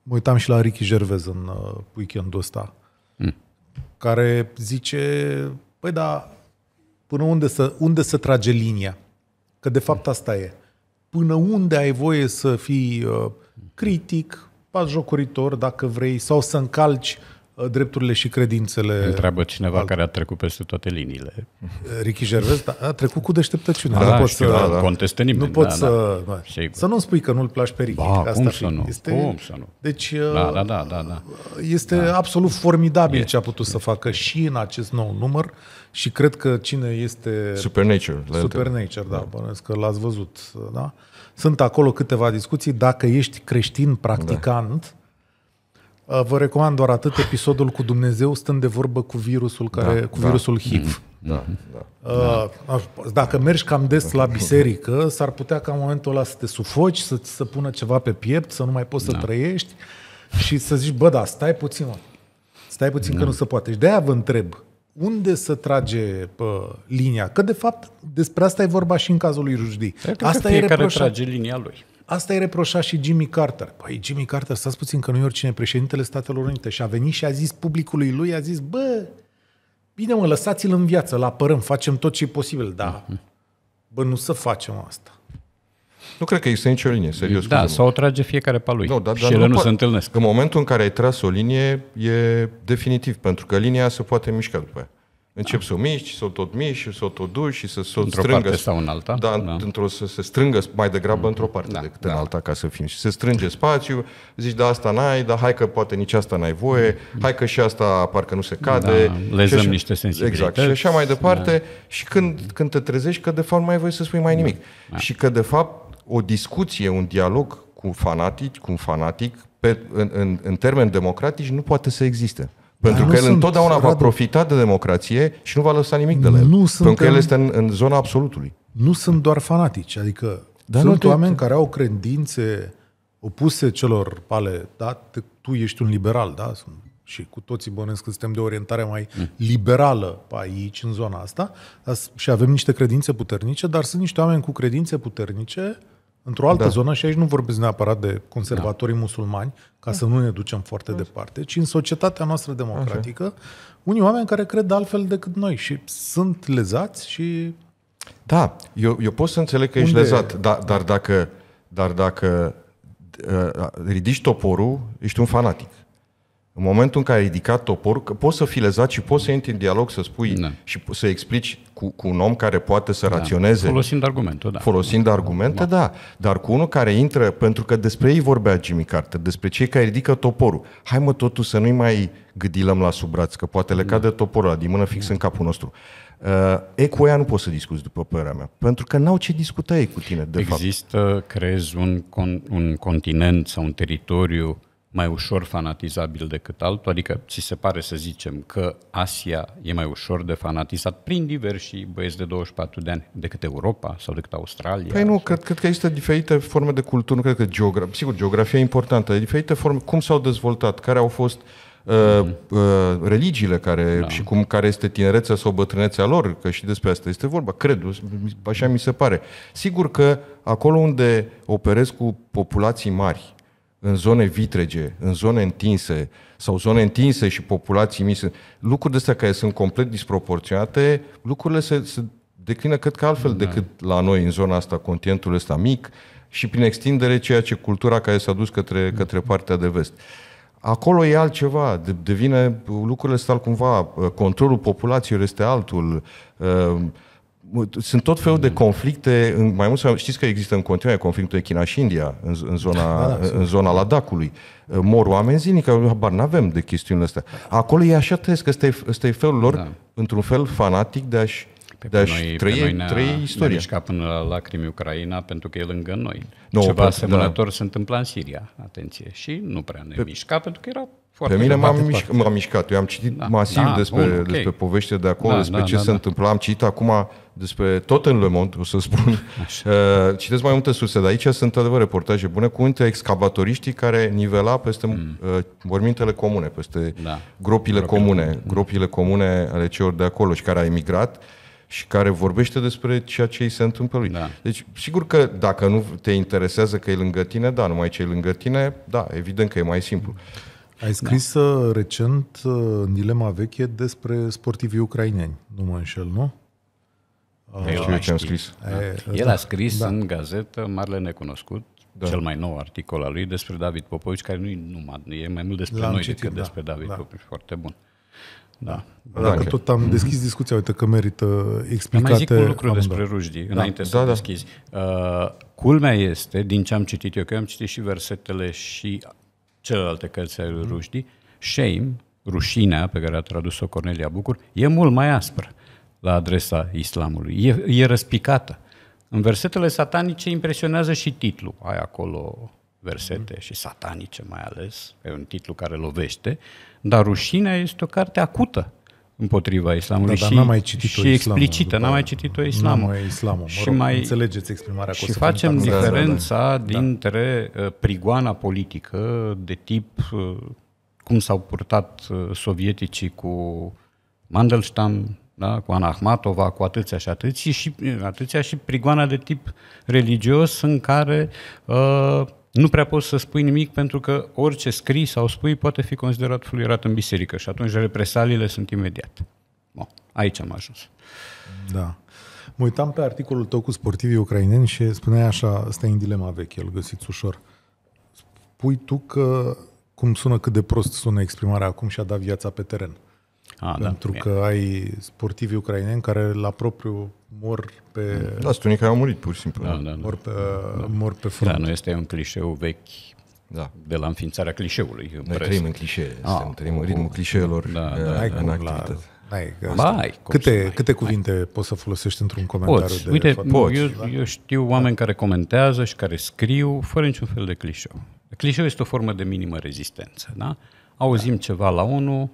Mă uitam și la Ricky Gervais în uh, weekendul ăsta, mm. care zice, păi da, până unde să, unde să trage linia? Că de fapt asta e. Până unde ai voie să fii uh, critic, jocuritor dacă vrei, sau să încalci uh, drepturile și credințele. Întreabă cineva al... care a trecut peste toate liniile. Eh, Ricky Gervais da, a trecut cu deșteptăciune. Da, nu poți să, da, da. conteste nimeni. Nu da, poți da, să... Da. da. Să nu spui că nu-l placi pe Ricky. Ba, asta cum să nu? Este, cum să nu? Deci da, eh, da, da, da, da. este da. absolut formidabil e, ce a putut e. să facă și în acest nou număr și cred că cine este... Supernature. Supernature, da. da. că l-ați văzut, da? Sunt acolo câteva discuții. Dacă ești creștin practicant... Da Uh, vă recomand doar atât episodul cu Dumnezeu stând de vorbă cu virusul da, care da, cu virusul HIV. Mm-hmm. Da, da, da. Dacă mergi cam des la biserică, s-ar putea ca în momentul ăla să te sufoci, să ți se pună ceva pe piept, să nu mai poți da. să trăiești și să zici, bă, da, stai puțin, mă. Stai puțin da. că nu se poate. Și de-aia vă întreb, unde să trage pă, linia? Că, de fapt, despre asta e vorba și în cazul lui Rujdi. Asta e reproșat. trage linia lui. Asta e reproșat și Jimmy Carter. Păi, Jimmy Carter, stați puțin că nu e oricine președintele Statelor Unite și a venit și a zis publicului lui, a zis, bă, bine mă, lăsați-l în viață, la apărăm, facem tot ce e posibil, da. Mhm. Bă, nu să facem asta. Nu cred că există nicio linie, serios. Da, sau o trage fiecare pe lui nu, da, și dar nu, nu se întâlnesc. În momentul în care ai tras o linie, e definitiv, pentru că linia se poate mișca după aia. Încep să o miști, să o tot miști să o tot duci și să, o într-o strângă. Parte sau în alta. Da, da. într-o să se strângă mai degrabă mm. într-o parte da, decât da. în alta, ca să fim. Și se strânge spațiu, zici, da, asta n-ai, dar hai că poate nici asta n-ai voie, mm. hai că și asta parcă nu se cade. Da, lezăm așa, niște sensibilități. Exact, și așa mai da. departe. Da. Și când, când te trezești că de fapt mai ai voie să spui mai da, nimic. Da. Și că de fapt o discuție, un dialog cu fanatici, cu un fanatic, pe, în, în, în termeni democratici, nu poate să existe. Pentru că el întotdeauna va va profita de democrație și nu va lăsa nimic de la el. Nu suntem... Pentru că el este în, în zona absolutului. Nu sunt doar fanatici, adică Dar sunt nu oameni te... care au credințe opuse celor pale. da? tu ești un liberal, da? Sunt, și cu toții bănesc că suntem de orientare mai liberală, liberală aici, în zona asta, și avem niște credințe puternice, dar sunt niște oameni cu credințe puternice într-o altă da. zonă, și aici nu vorbesc neapărat de conservatorii da. musulmani, ca da. să nu ne ducem foarte da. departe, ci în societatea noastră democratică, Așa. unii oameni care cred altfel decât noi și sunt lezați și... Da, eu, eu pot să înțeleg că Unde... ești lezat, da, dar dacă, dar dacă uh, ridici toporul, ești un fanatic. În momentul în care ai ridicat topor, că poți să fi lezat și poți să intri în dialog, să spui da. și să explici cu, cu un om care poate să da. raționeze. Folosind argumente, da. Folosind da. argumente, da. da. Dar cu unul care intră, pentru că despre ei vorbea Jimmy Carter, despre cei care ridică toporul. Hai mă totul să nu-i mai gâdilăm la sub braț, că poate le da. cade da. toporul ăla din mână fix da. în capul nostru. Uh, e cu ea nu poți să discuți, după părerea mea, pentru că n-au ce discuta ei cu tine, de Există, fapt. Există, crezi, un, con, un continent sau un teritoriu mai ușor fanatizabil decât altul, adică ți se pare să zicem că Asia e mai ușor de fanatizat prin diversi băieți de 24 de ani decât Europa sau decât Australia. Păi nu, sau... cred, cred că există diferite forme de cultură, nu cred că geografia, sigur, geografia e importantă, diferite forme, cum s-au dezvoltat, care au fost uh, mm-hmm. religiile care, da. și cum care este tinerețea sau bătrânețea lor, că și despre asta este vorba, cred, așa mi se pare. Sigur că acolo unde operez cu populații mari, în zone vitrege, în zone întinse sau zone întinse și populații mici. Lucruri de astea care sunt complet disproporționate, lucrurile se, se declină cred că altfel da. decât la noi în zona asta, continentul ăsta mic și prin extindere ceea ce cultura care s-a dus către, da. către partea de vest. Acolo e altceva, devine lucrurile stau cumva, controlul populației este altul, uh, sunt tot felul de conflicte, mai mult sau știți că există în continuare conflictul China și India, în, în, zona, da, da, da în zona Ladacului. Mor oameni zilnic, habar nu avem de chestiunile astea. Acolo e așa trăiesc, că ăsta e felul lor, da. într-un fel fanatic de a-și pe de păi pe noi, noi ne-a, trăi istoria. ne până la lacrimi Ucraina pentru că e lângă noi. No, Ceva pe, asemănător da. se întâmpla în Siria, atenție, și nu prea ne pe, mișca pentru că era foarte Pe mine m-am, mișc, m-am mișcat, eu am citit da, masiv da, despre, okay. despre poveștile de acolo, da, despre da, ce da, se da. întâmplă, am citit acum despre tot în Le Monde, o să spun. Așa. Uh, citesc mai multe surse, dar aici sunt adevăr reportaje bune cu între excavatoriștii care nivela peste mm. uh, mormintele comune, peste da. gropile, gropile comune, mm. gropile comune ale celor de acolo și care a emigrat și care vorbește despre ceea ce îi se întâmplă lui. Da. Deci, sigur că dacă nu te interesează că e lângă tine, da, numai ce e lângă tine, da, evident că e mai simplu. Ai scris da. Uh, recent uh, în Dilema Veche despre sportivii ucraineni, nu mă înșel, nu? Uh, eu ce am scris. Da. El a scris da. în gazetă Marele Necunoscut, da. cel mai nou articol al lui despre David Popovici, care nu e numai, e mai mult despre L-am noi citit, decât da. despre David da. Popovici. Foarte bun. Da. da. Dacă da. tot am mhm. deschis discuția, uite că merită explicate... Mai zic un lucru am, despre da. Rujdii, înainte da, să da. deschizi. Uh, culmea este, din ce am citit eu, că eu am citit și versetele și celelalte cărți ale lui mhm. mm. shame, rușinea pe care a tradus-o Cornelia Bucur, e mult mai aspră la adresa islamului. E, e răspicată. În versetele satanice impresionează și titlul. Ai acolo versete mm și satanice mai ales, e un titlu care lovește, dar rușinea este o carte acută împotriva islamului da, și, n-am mai citit și explicită, n-am mai citit-o islamul. Mai islamul. Mă și rog, mai înțelegeți exprimarea Și facem da, da, da. diferența da, da. dintre uh, prigoana politică de tip uh, cum s-au purtat uh, sovieticii cu Mandelstam, da? cu Ana Ahmatova, cu atâția și atâția și, atâția și prigoana de tip religios în care uh, nu prea poți să spui nimic pentru că orice scrii sau spui poate fi considerat fluierat în biserică și atunci represaliile sunt imediate. Bon, aici am ajuns. Da. Mă uitam pe articolul tău cu sportivii ucraineni și spunea așa, ăsta e în dilema veche, îl găsiți ușor. Spui tu că cum sună cât de prost sună exprimarea acum și a dat viața pe teren. A, da. pentru da, că e. ai sportivi ucraineni care la propriu mor pe... Da, sunt unii care au murit pur și simplu. Da, da, da. Mor, pe, da. mor pe front. Da, nu este un clișeu vechi da. de la înființarea clișeului. Noi pres. trăim în clișee, ah, trăim în ritmul clișeelor da, da, da, în da, activitate. La, Hai, da. Bye, câte, ai, câte cuvinte ai. poți să folosești într-un comentariu? Poți. De Uite, poți, eu, da? eu știu oameni da. care comentează și care scriu fără niciun fel de clișeu. Clișeu este o formă de minimă rezistență. Da? Auzim da. ceva la unul,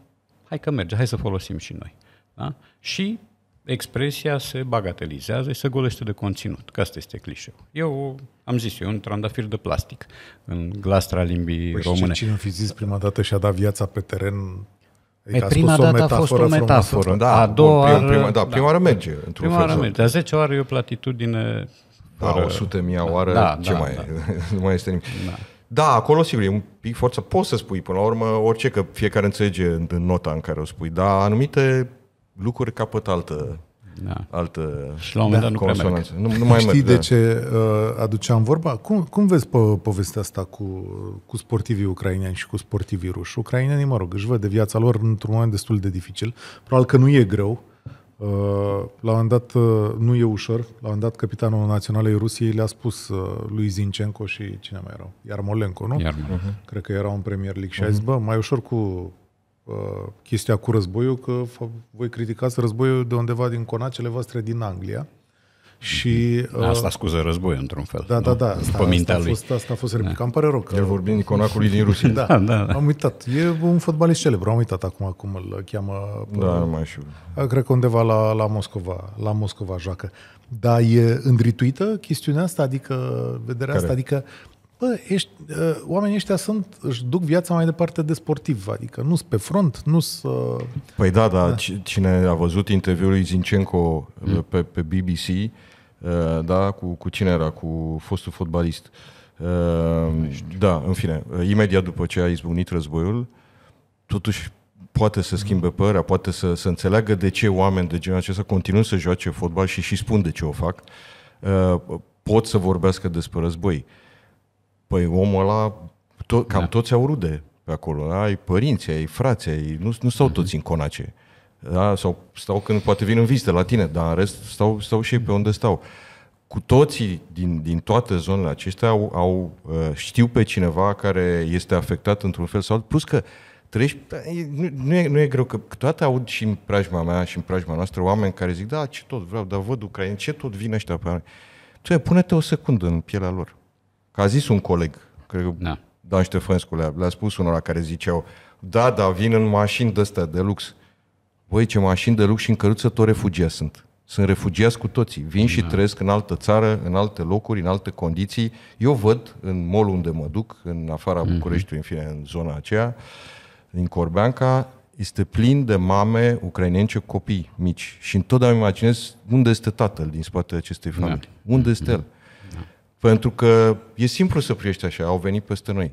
hai că merge, hai să folosim și noi. Da? Și expresia se bagatelizează și se golește de conținut, că asta este clișeu. Eu am zis, eu un trandafir de plastic în glastra limbii păi române. Și cine a fi zis prima dată și-a dat viața pe teren Adică prima dată a fost o metaforă, da, a doua prima, prima, da, da. prima da, oară merge. Într-un prima oară merge, a zece oară e o platitudine... Da, fără... 100 mii oară, da, ce da, mai da. nu mai este nimic. Da. Da, acolo sigur, e un pic forță. Poți să spui până la urmă orice, că fiecare înțelege în, nota în care o spui, dar anumite lucruri capăt altă da. altă Și la un moment da. dat da, nu prea merg. Nu, nu mai Știi merg, de da. ce uh, aduceam vorba? Cum, cum vezi pe povestea asta cu, cu sportivii ucraineni și cu sportivii ruși? Ucrainenii, mă rog, își văd de viața lor într-un moment destul de dificil. Probabil că nu e greu, uh, Uh, la un dat, uh, nu e ușor, la un dat capitanul Naționalei Rusiei le-a spus uh, lui Zinchenko și cine mai erau? Iarmolenko, nu? Iarmolenko. Uh-huh. uh-huh. Cred că era un Premier League și uh-huh. a zis, bă, mai ușor cu uh, chestia cu războiul, că voi criticați războiul de undeva din conacele voastre din Anglia și, da, uh, asta scuză război, într-un fel. Da, da, da. Asta, asta, a, fost, asta a fost da. replica. Da. Îmi pare rău că... El din conacului din Rusia. da, da, da, am uitat. E un fotbalist celebru, am uitat acum cum îl cheamă. Da, nu mai știu. Cred că undeva la, la Moscova, la Moscova joacă. Dar e îndrituită chestiunea asta, adică vederea Care? asta, adică Bă, ești, uh, oamenii ăștia sunt, își duc viața mai departe de sportiv, adică nu sunt pe front, nu sunt... Uh, păi da, da, da, cine a văzut interviul lui Zinchenko mm. pe, pe BBC, Uh, da? cu, cu cine era, cu fostul fotbalist. Uh, da, în fine, uh, imediat după ce a izbucnit războiul, totuși poate să schimbe mm. părerea, poate să, să înțeleagă de ce oameni de genul acesta continuă să joace fotbal și și spun de ce o fac, pot să vorbească despre război. Păi omul ăla, to- cam da. toți au rude pe acolo, ai părinții, ai frați, ai, nu, nu stau mhm. toți în conace da? sau stau când poate vin în vizită la tine, dar în rest stau, stau și pe unde stau. Cu toții din, din toate zonele acestea au, au, uh, știu pe cineva care este afectat într-un fel sau altul, plus că trăiești, da, nu, nu, e, nu e greu, că toate aud și în preajma mea și în preajma noastră oameni care zic, da, ce tot vreau, dar văd ucraineni ce tot vin ăștia pe Tu pune-te o secundă în pielea lor. Că a zis un coleg, cred că da. Dan Ștefănescu le-a, le-a spus unora care ziceau, da, da, vin în mașini de astea de lux. Voi ce mașini de lux și în căruță tot refugiați sunt. Sunt refugiați cu toții. Vin da. și trăiesc în altă țară, în alte locuri, în alte condiții. Eu văd în molul unde mă duc, în afara mm-hmm. Bucureștiului, în fine, în zona aceea, din Corbeanca, este plin de mame ucrainence copii mici. Și întotdeauna îmi imaginez unde este tatăl din spatele acestei da. familii. Da. Unde este mhm. el? Da. Pentru că e simplu să priești așa, au venit peste noi.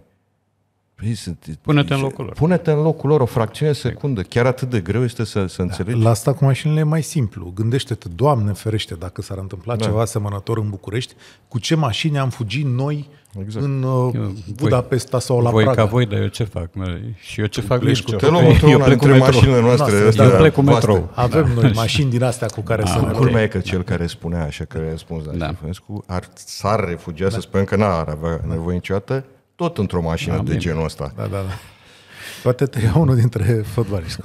Pune-te în locul lor. Pune-te în locul lor o fracțiune de secundă. Chiar atât de greu este să, să da, înțelegi. Da, la asta cu mașinile e mai simplu. Gândește-te, Doamne ferește, dacă s-ar întâmpla da. ceva asemănător în București, cu ce mașini am fugit noi exact. în uh, Budapesta sau la voi Praga. Voi ca voi, dar eu ce fac? Mă, și eu ce fac? Pleci cu eu Plec cu mașinile noastre. Eu plec cu metrou. Avem da. noi mașini din astea cu care da. să ne Culmea e că cel care spunea așa, că i-a răspuns, da. ar, s-ar refugia, să da. spunem că n-ar avea nevoie niciodată, tot într-o mașină da, de genul ăsta. Da, da, da. Poate te ia unul dintre fotbaliști.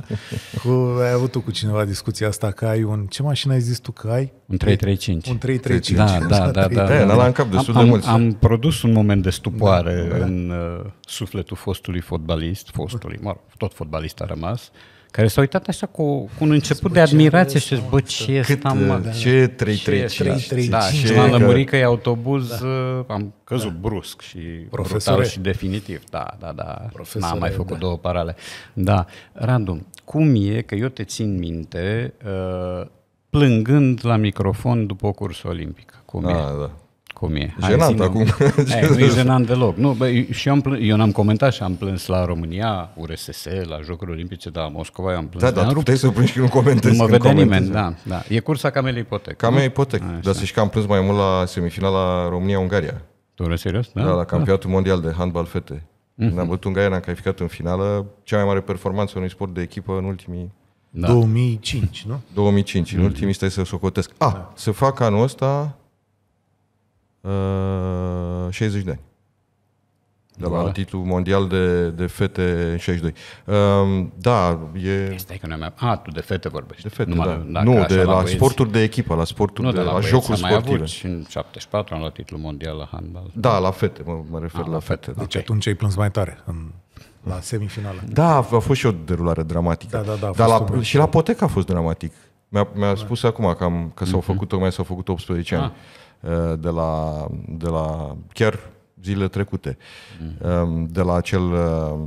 cu, ai avut tu cu cineva discuția asta că ai un... Ce mașină ai zis tu că ai? Un 335. Un 335. Da, da, da. da, da, da. da. în cap destul am, de mulți. Am produs un moment de stupoare da, da. în uh, sufletul fostului fotbalist, fostului, mă rog, tot fotbalist a rămas, uh, care s-a uitat așa cu, cu un început Spui de admirație și zice, bă, ce este mă? Uh, da. Ce ce 335? Da, și m-am lămurit că e da. autobuz, da. Uh, am căzut da. brusc și Profesore. brutal și definitiv. Da, da, da, Profesore, n-am mai făcut da. două parale. Da, Radu, cum e că eu te țin minte uh, plângând la microfon după o cursă olimpică? Cum da, e? Da cum e. Hai jenant acum. Hai, nu e jenant deloc. Nu, bă, și eu, am plâns, eu n-am comentat și am plâns la România, URSS, la Jocurile Olimpice, dar Moscova eu am plâns. Da, dar puteai să plângi și nu comentezi. Nu mă vede nimeni, da, da. E cursa Camelei Ipotec. Camelei Ipotec, dar să știi că am plâns mai mult la semifinala România-Ungaria. Tu erai serios? Da, da la da. campionatul da. mondial de handbal fete. Mm-hmm. Când am bătut Ungaria, ne-am calificat în finală. Cea mai mare performanță unui sport de echipă în ultimii da. 2005, nu? 2005, în mhm. ultimii stai să socotesc. A, da. se fac anul ăsta uh, 60 de ani. De la titlul mondial de, de fete 62. Um, da, e... Stai că nu A, tu de fete vorbești. De fete, Numai, da. Nu, de la, la sporturi de echipă, la sporturi nu, de, de la, la jocuri sportive. Mai și în 74 am luat titlul mondial la handbal. Da, la fete, mă, mă refer A, ah, la, la fete. fete. Da. Da. Deci okay. atunci ai plâns mai tare în, la semifinală. Da, a fost și o derulare dramatică. Da, da, da. Dar la, un... și la Poteca a fost dramatic. Mi-a, mi-a da. spus acum că, am, că s-au mhm. făcut, tocmai s-au făcut 18 ah. ani. Ah. Uh, de la, de la chiar zilele trecute, um, de la acel, uh,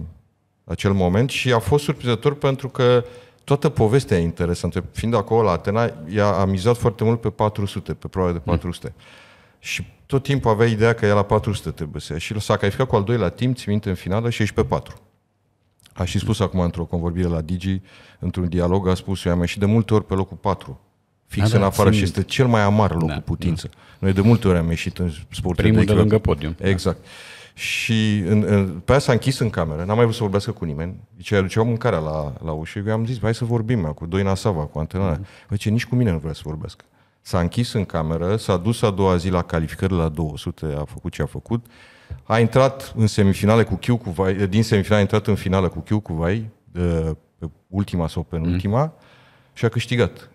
acel moment și a fost surprinzător pentru că toată povestea e interesantă. Fiind acolo la Atena, ea a mizat foarte mult pe 400, pe proba de 400. Mm. Și tot timpul avea ideea că e la 400 trebuie să ia. Și s-a calificat cu al doilea timp, ți minte, în finală, și ești pe 4. A și spus acum într-o convorbire la Digi, într-un dialog, a spus, eu am ieșit de multe ori pe locul 4 fix da, în da, afară și este cel mai amar loc da, cu da. putință. Da. Noi de multe ori am ieșit în sport. Primul de, de lângă podium. Da. Exact. Da. Și în, în, pe aia s-a închis în cameră, n-am mai vrut să vorbească cu nimeni. Zice, aduceau mâncarea la, la ușă, eu am zis, hai să vorbim cu Doina Sava, cu antrenarea. Mm-hmm. ce nici cu mine nu vrea să vorbească. S-a închis în cameră, s-a dus a doua zi la calificări la 200, a făcut ce a făcut. A intrat în semifinale cu Chiu cu Vai, din semifinale a intrat în finală cu Chiu cu Vai, de, pe ultima sau penultima, mm-hmm. și a câștigat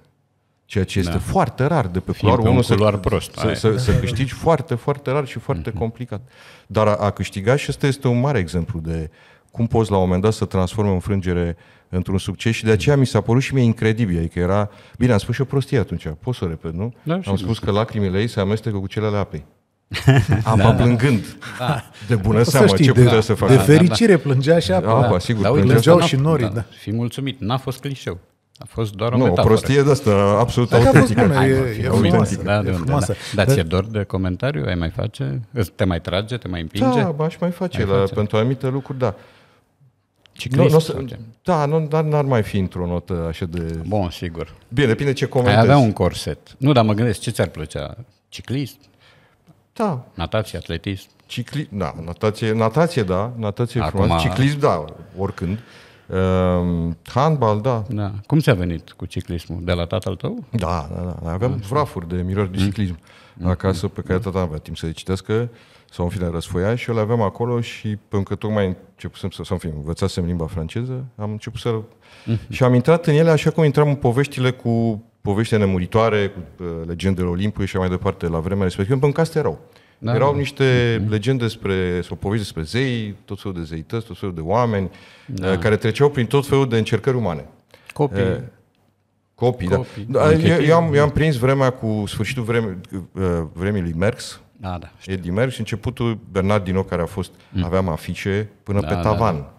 ceea ce este da. foarte rar de pe culoarul unul să, luar prost, să, să, să câștigi foarte, foarte rar și foarte mm-hmm. complicat. Dar a, a câștiga și ăsta este un mare exemplu de cum poți la un moment dat să transformi o înfrângere într-un succes și de aceea mi s-a părut și mie incredibil. Adică era, bine, am spus și o prostie atunci, pot să o repet, nu? Da, am spus că lacrimile ei se amestecă cu cele ale apei. Apa da, plângând. Da. De bună seamă, știi, ce putea să facă. De fericire da, da. plângea și apa. Da, da. sigur, da, plângeau și norii. Da. da. Fi mulțumit, n-a fost clișeu. A fost doar o Nu, metaforă. o prostie de asta, absolut autentică. e, e, e frumoasă. Da, de e frumoasă. Da. Dar ți-e dor de comentariu? Ai mai face? Te mai trage? Te mai împinge? Da, aș mai face. Mai la, face. Pentru anumite lucruri, da. Ciclist, nu, nu, da, nu, dar n-ar mai fi într-o notă așa de... Bun, sigur. Bine, depinde ce comentezi. Ai avea un corset. Nu, dar mă gândesc, ce ți-ar plăcea? Ciclist? Da. Natație, atletism? Cicli... Da, natație, natație da, natație Acum... frumoasă. Ciclist, da, oricând. Uh, handbal, da. da. Cum ți-a venit cu ciclismul? De la tatăl tău? Da, da, da. Aveam Așa. vrafuri de mirori de mm. ciclism mm. acasă pe care mm. tata avea timp să le citească sau în fine răsfoia și eu le aveam acolo și până că tocmai începusem să, să în fi învățasem limba franceză, am început să... mm Și am intrat în ele așa cum intram în poveștile cu poveștile nemuritoare, cu uh, legendele Olimpului și mai departe la vremea respectivă, pentru că astea erau. Da. Erau niște mm-hmm. legende despre, sau povești despre zei, tot felul de zeități, tot felul de oameni, da. Eh, care treceau prin tot felul de încercări umane. Copii. copii, eh, copii, da. da. Eu, eu, am, eu am prins vremea cu sfârșitul vremii, eh, vremii lui Merx, ah, da, da, Eddie Merckx și începutul Bernard Dino, care a fost, mm. aveam afișe până da, pe da, tavan. Da.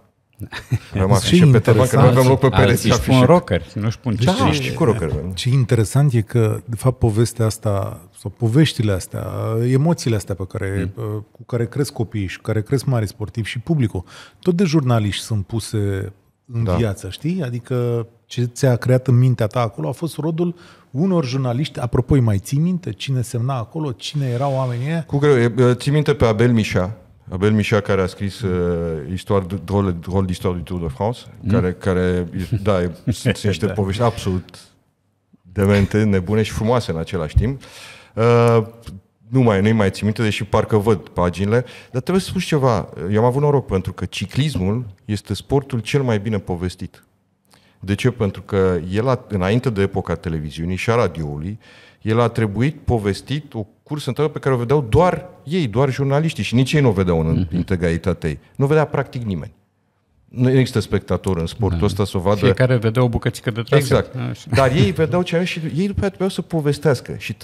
Am și pe termen, că avem loc pe pereți. Și pun rocker, nu-și pun ce da, știi cu rocker. Ce da. interesant e că, de fapt, povestea asta, sau poveștile astea, emoțiile astea pe care, mm. Uh, cu care cresc copiii și cu care cresc mari sportivi și publicul, tot de jurnaliști sunt puse în da. viață, știi? Adică ce ți-a creat în mintea ta acolo a fost rodul unor jurnaliști. Apropo, mai ții minte cine semna acolo, cine erau oamenii Cu greu, ții minte pe Abel Mișa, Abel Mișa, care a scris uh, istorie, drôle, drol de istorie du Tour de France, mm. care, care, da, sunt niște da. povești absolut demente, nebune și frumoase în același timp. Uh, nu mai, nu-i mai țin minte, deși parcă văd paginile, dar trebuie să spun ceva. Eu am avut noroc pentru că ciclismul este sportul cel mai bine povestit. De ce? Pentru că el, înainte de epoca televiziunii și a radioului, el a trebuit povestit o cursă întreagă pe care o vedeau doar ei, doar jurnaliștii și nici ei nu o vedeau în mm-hmm. integralitatea ei. Nu vedea practic nimeni. Nu există spectator în sportul da. ăsta să o vadă. Fiecare vedea o bucățică de trecut. Exact. Da, așa. Dar ei vedeau ce și ei după aceea trebuiau să povestească. Și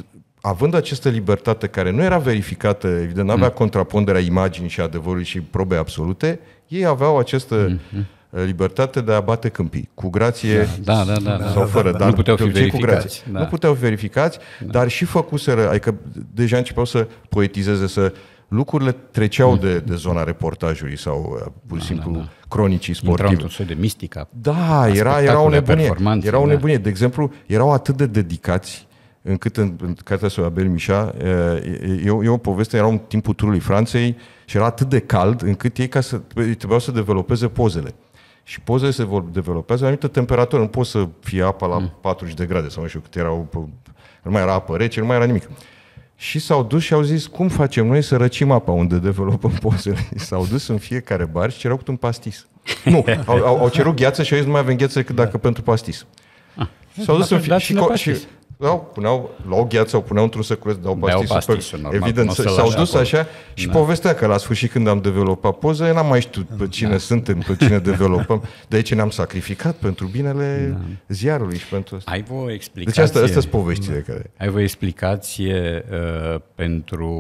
având această libertate care nu era verificată, evident, nu avea mm. contraponderea imaginii și adevărului și probe absolute, ei aveau această mm-hmm Uh, libertate de a bate câmpii, cu grație da, da, da, da, sau da. fără, da, da, da. dar nu puteau fi verificați. Cu grație. Da. Nu puteau fi verificați, da. dar și făcuseră, adică deja începeau să poetizeze, să lucrurile treceau mm. de, de zona reportajului sau uh, pur și da, simplu da, da. cronicii sportive. Intrau într-un de mistică. Da, era, era o nebunie. Era o da. nebunie. Da. De exemplu, erau atât de dedicați încât în, în cartea lui Abel Mișa eu, uh, eu o poveste, era un timpul turului Franței și era atât de cald încât ei ca să, trebuiau să developeze pozele și pozele se vor developează la anumită temperatură. Nu poți să fie apa la mm. 40 de grade sau nu știu cât erau, nu mai era apă rece, nu mai era nimic. Și s-au dus și au zis, cum facem noi să răcim apa unde developăm pozele? S-au dus în fiecare bar și cerau cât un pastis. Nu, au, au, au cerut gheață și au zis, nu mai avem gheață decât da. dacă da. pentru pastis. Ah. S-au dus în fiecare... și, și, dau, puneau, luau gheață, o puneau într-un săculeț, dau pastișul, pastișul pe, normal, evident, s-au dus acolo. așa și da. povestea că la sfârșit când am developat poza, eu n-am mai știut pe cine da. suntem, pe cine developăm, de aici ne-am sacrificat pentru binele da. ziarului și pentru asta. Ai o explicație... Deci asta, Asta sunt da. care... Ai vă explicație uh, pentru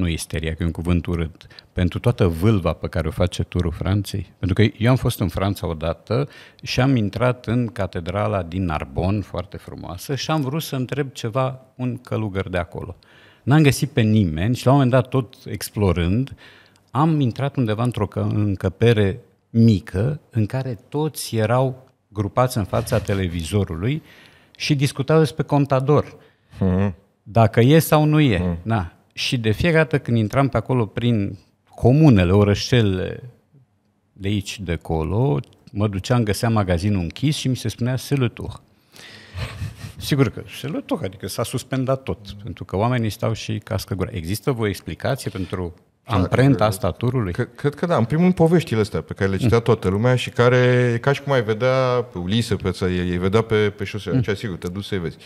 nu isteria, că e un cuvânt urât, pentru toată vâlva pe care o face turul Franței. Pentru că eu am fost în Franța odată și am intrat în catedrala din Narbon, foarte frumoasă, și am vrut să întreb ceva un călugăr de acolo. N-am găsit pe nimeni și la un moment dat, tot explorând, am intrat undeva într-o încăpere mică în care toți erau grupați în fața televizorului și discutau despre contador. Mm-hmm. Dacă e sau nu e. Mm. Na. Și de fiecare dată când intram pe acolo prin comunele, orășele de aici, de acolo, mă duceam, găseam magazinul închis și mi se spunea sălătur. Sigur că se sălătur, adică s-a suspendat tot, pentru că oamenii stau și cască gura. Există o explicație pentru da, amprenta asta turului? Cred, cred că da. În primul rând, poveștile astea pe care le citea mm. toată lumea și care, ca și cum ai vedea pe Ulise, pe ei vedea pe, pe șosea, mm. cea sigur, te duci să-i vezi.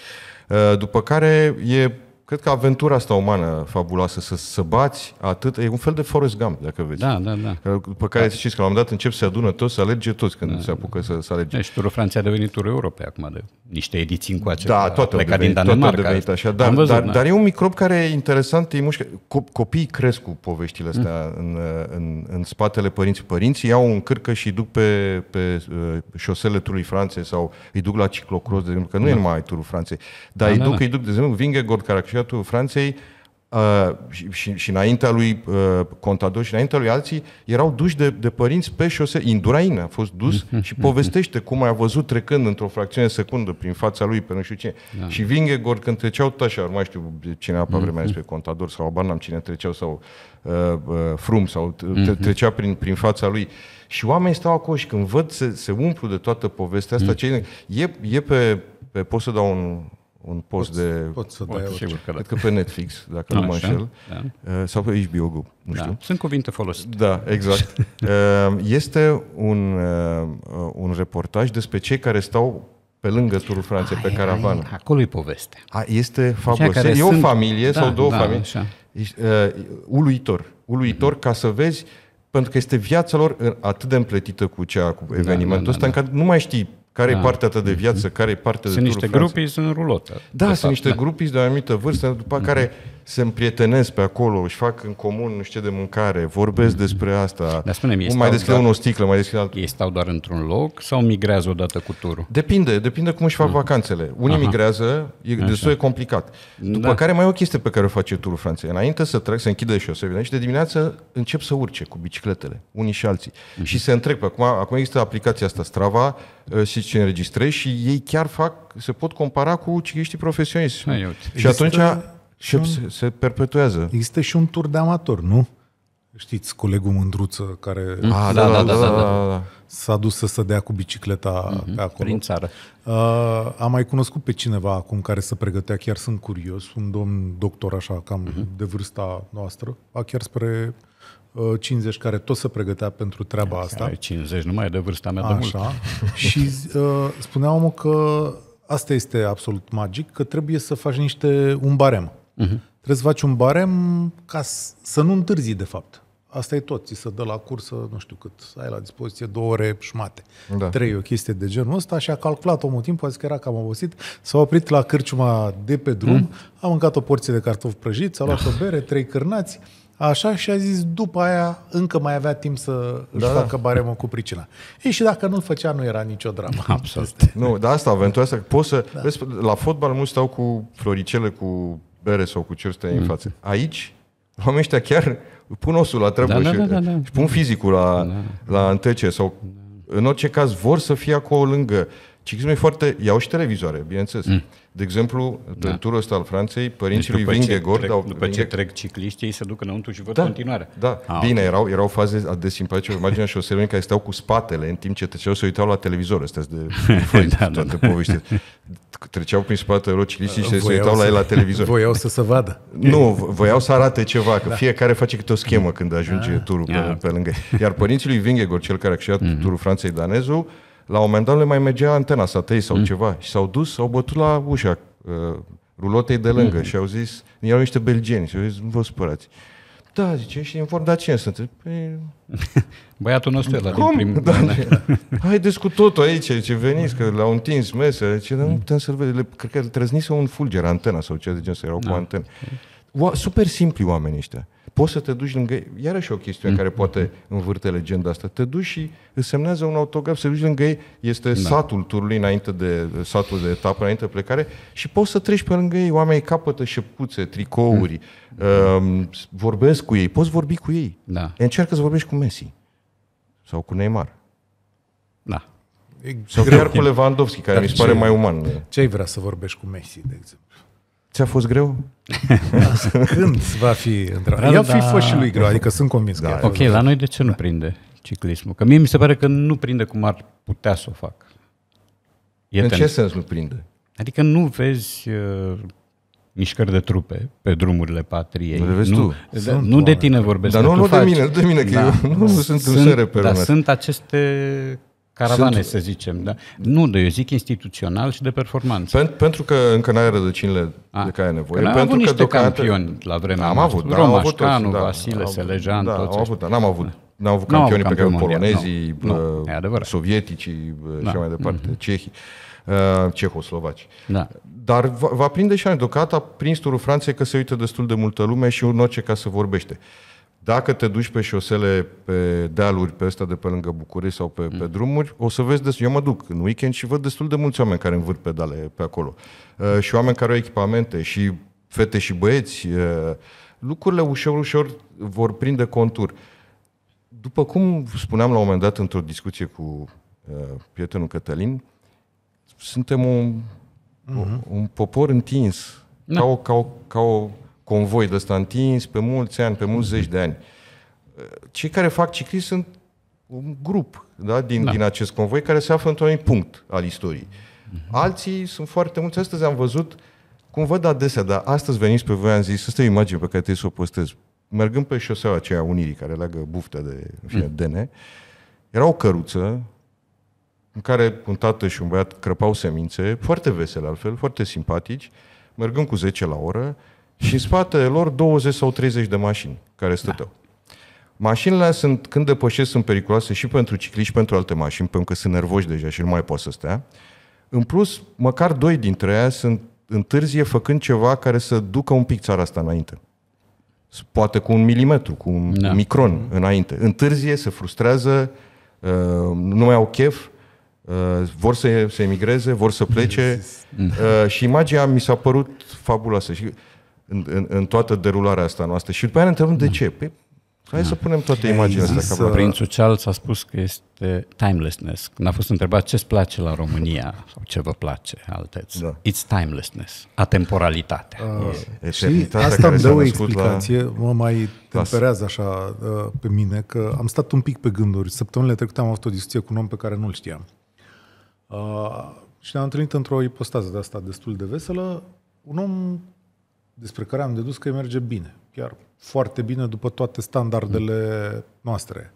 Uh, după care e Cred că aventura asta umană fabuloasă, să, să bați atât, e un fel de Forrest Gump, dacă vezi. Da, da, da. După care da. știți că la un moment dat încep să adună toți, să alerge toți când da, se apucă să, să alerge. și deci, turul Franței a devenit turul Europei acum, de niște ediții în coace. Da, toate au devenit, din toate au devenit așa. Dar, văzut, dar, da. dar, e un microb care e interesant, e mușcă. Copiii cresc cu poveștile astea mm. în, în, în, spatele părinții. Părinții iau un cârcă și duc pe, pe uh, șosele turului Franței sau îi duc la ciclocross, de exemplu, că nu da. e numai turul Franței, dar da, îi da, duc, da, da. îi duc, de exemplu, Vingegord, care a regatul Franței uh, și, și, și înaintea lui uh, Contador și înaintea lui alții, erau duși de, de părinți pe șose. Induraine a fost dus și povestește cum a văzut trecând într-o fracțiune de secundă prin fața lui, pe nu știu ce. Da. Și Vingegor când treceau așa, nu mai știu cine a vremea mhm. despre Contador sau Abanam, cine treceau sau uh, uh, Frum sau mhm. trecea prin, prin fața lui. Și oamenii stau acolo și când văd, se, se umplu de toată povestea asta. Mm. Cei, e, e pe, pe, pot să dau un, un post poți, de... Poți să dai orice. Sigur că da. Cred că pe Netflix, dacă nu mă înșel. Da. Uh, sau pe HBO Go, nu da. știu. Sunt cuvinte folosite. Da, exact. Uh, este un, uh, un reportaj despre cei care stau pe lângă turul Franței, pe caravană. acolo e poveste. A, este fabulos. E sunt... o familie da, sau două da, familii. Așa. Ești, uh, uluitor. Uluitor mm-hmm. ca să vezi, pentru că este viața lor atât de împletită cu cea, cu da, evenimentul da, da, ăsta, da. încât da. nu mai știi care da. e partea ta de mhm. viață, care e partea sunt de Sunt niște grupii, sunt rulote. Da, sunt fapt, niște da. grupii de o anumită vârstă, după mm-hmm. care se împrietenesc pe acolo, își fac în comun nu știu de mâncare, vorbesc mm-hmm. despre asta. Dar spune mai stau deschide unul o sticlă, mai deschide altul. Ei stau doar într-un loc sau migrează odată cu turul? Depinde, depinde cum își fac mm-hmm. vacanțele. Unii Aha. migrează, e Așa. destul de complicat. După da. care mai e o chestie pe care o face turul Franței. Înainte să trec, se închide șosele și de dimineață încep să urce cu bicicletele, unii și alții. Mm-hmm. Și se întreb, acum, acum există aplicația asta Strava uh, și ce înregistrezi și ei chiar fac, se pot compara cu cicliștii profesioniști. Ai, uite. și atunci și un, se, perpetuează. Există și un tur de amator, nu? Știți, colegul Mândruță care ah, da, da, da, da, da, da. da, da, da. s-a dus să se dea cu bicicleta uh-huh, pe acolo. Prin țară. Uh, am mai cunoscut pe cineva acum care se pregătea, chiar sunt curios, un domn doctor așa, cam uh-huh. de vârsta noastră, a chiar spre 50 uh, care tot se pregătea pentru treaba asta. Ai 50, nu mai e de vârsta mea Așa. de mult. Și uh, spunea omul că asta este absolut magic, că trebuie să faci niște un barem. Uh-huh. Trebuie să faci un barem ca să nu întârzi, de fapt. Asta e tot. Ți se dă la cursă, nu știu cât, să ai la dispoziție două ore jumate. Da. Trei, o chestie de genul ăsta și a calculat omul timp, a zis că era cam obosit, s-a oprit la cârciuma de pe drum, mm. a mâncat o porție de cartofi prăjit, s-a luat da. o bere, trei cârnați, Așa și a zis, după aia încă mai avea timp să își da, da, facă baremul cu pricina. Ei, și dacă nu-l făcea, nu era nicio dramă. Absolut. Nu, dar asta, aventura asta, poți să... Da. Vezi, la fotbal mulți stau cu floricele, cu bere sau cu ce stai mm. în față. Aici, oamenii ăștia chiar pun osul la treabă da, și, da, da, da, da. și pun fizicul la, da. la întece sau... Da. În orice caz, vor să fie acolo lângă. Ciclismul e foarte... Iau și televizoare, bineînțeles. Mm. De exemplu, da. în turul ăsta al Franței, deci părinții deci lui Vingegor... Trec, au după Vinge... ce trec cicliștii, ei se duc înăuntru și văd da, continuarea. Da, A, ah, bine, okay. erau, erau faze de simpatie, imaginea șoselor în care stau cu spatele în timp ce treceau, să uitau la televizor, ăstea de foi, da, toate da. poveștile. Treceau prin spatele lor cicliștii și se uitau să, la el la televizor. Voiau să se vadă. Nu, voiau să arate ceva, că da. fiecare face câte o schemă când ajunge da. turul Pe, ah. pe lângă Iar părinții lui Vingegor, cel care a câștigat mm-hmm. turul Franței Danezu, la un moment dat le mai mergea antena satei sau mm. ceva și s-au dus, s-au bătut la ușa uh, rulotei de lângă mm. și au zis, erau niște belgeni și au zis, nu vă supărați. Da, zice, și formă, dar cine sunt? Păi... Băiatul nostru la Cum? din prim... Da, da. Haideți cu totul aici, ce veniți, că l-au întins mese, ce nu mm. putem să-l vedem. Cred că trăznise un fulger, antena sau ce de genul, erau da. cu antenă. Super simpli oamenii ăștia poți să te duci lângă... Iarăși o chestiune mm-hmm. care poate învârte legenda asta. Te duci și îți semnează un autograf, să duci lângă ei, este da. satul turului înainte de satul de etapă, înainte de plecare și poți să treci pe lângă ei. Oamenii capătă șepuțe, tricouri, mm-hmm. vorbesc cu ei, poți vorbi cu ei. Da. Încearcă să vorbești cu Messi sau cu Neymar. Da. sau chiar cu Lewandowski, care Dar mi se pare mai uman. Ce ai vrea să vorbești cu Messi, de exemplu? Ți-a fost greu? Când va fi într-o Eu fi da. fost și lui greu, da. adică sunt convins da, că Ok, la noi de ce nu da. prinde ciclismul? Că mie mi se pare că nu prinde cum ar putea să o fac. E În ce sens nu prinde? Adică nu vezi uh, mișcări de trupe pe drumurile patriei. Nu, vezi nu, tu. De, nu de tine vorbesc. Dar nu, nu faci. de mine, de mine, că da. eu nu sunt, sunt un sere pe Dar sunt aceste Caravane, Sunt... să zicem, da? Nu, de, eu zic instituțional și de performanță. Pent, pentru că încă n-ai rădăcinile A, de care ai nevoie. Că pentru avut că niște deocamdată... campioni la vremea Am avut, da, am avut Canu, da, Vasile, da, Selejan, da, toți. Am avut, da, n-am avut. N-au avut campioni pe care polonezii, sovieticii da. și mai departe, mm-hmm. cehii, uh, cehoslovaci. Da. Dar va, va prinde și anecdocata, prins turul Franței, că se uită destul de multă lume și în orice ca să vorbește. Uh, dacă te duci pe șosele, pe dealuri, pe ăsta de pe lângă București sau pe, mm. pe drumuri, o să vezi destul. Eu mă duc în weekend și văd destul de mulți oameni care învârt pedale pe acolo. Uh, și oameni care au echipamente, și fete și băieți. Uh, lucrurile ușor, ușor vor prinde contur. După cum spuneam la un moment dat într-o discuție cu uh, prietenul Cătălin, suntem un, mm-hmm. un popor întins, da. ca, o, ca, o, ca o convoi de ăsta întins pe mulți ani, pe mulți zeci de ani. Cei care fac ciclism sunt un grup da, din, da. din acest convoi care se află într-un punct al istoriei. Mhm. Alții sunt foarte mulți. Astăzi am văzut, cum văd adesea, dar astăzi veniți pe voi, am zis, asta e imagine pe care trebuie să o postez. Mergând pe șoseaua aceea Unirii, care leagă bufta de fie, mm. DN, era o căruță în care un tată și un băiat crăpau semințe, foarte vesel altfel, foarte simpatici, mergând cu 10 la oră, și în spatele lor 20 sau 30 de mașini care stăteau. Da. Mașinile sunt, când depășesc, sunt periculoase și pentru cicliști și pentru alte mașini, pentru că sunt nervoși deja și nu mai pot să stea. În plus, măcar doi dintre ei sunt întârzie făcând ceva care să ducă un pic țara asta înainte. Poate cu un milimetru, cu un da. micron mm-hmm. înainte. Întârzie, se frustrează, uh, nu mai au chef, uh, vor să, să emigreze, vor să plece uh, și imaginea mi s-a părut fabuloasă. Și în, în, în toată derularea asta noastră. Și după aia ne întrebăm de da. ce. Păi, hai da. să punem toate imaginile astea. Să... Prințul Charles a spus că este timelessness. Când a fost întrebat ce-ți place la România sau ce vă place, alteți, Da. It's timelessness, atemporalitatea. Uh, și asta îmi dă o explicație, la... mă mai temperează așa uh, pe mine, că am stat un pic pe gânduri. Săptămânile trecute am avut o discuție cu un om pe care nu-l știam. Uh, și ne-am întâlnit într-o ipostază de asta destul de veselă, un om despre care am dedus că merge bine. Chiar foarte bine după toate standardele noastre.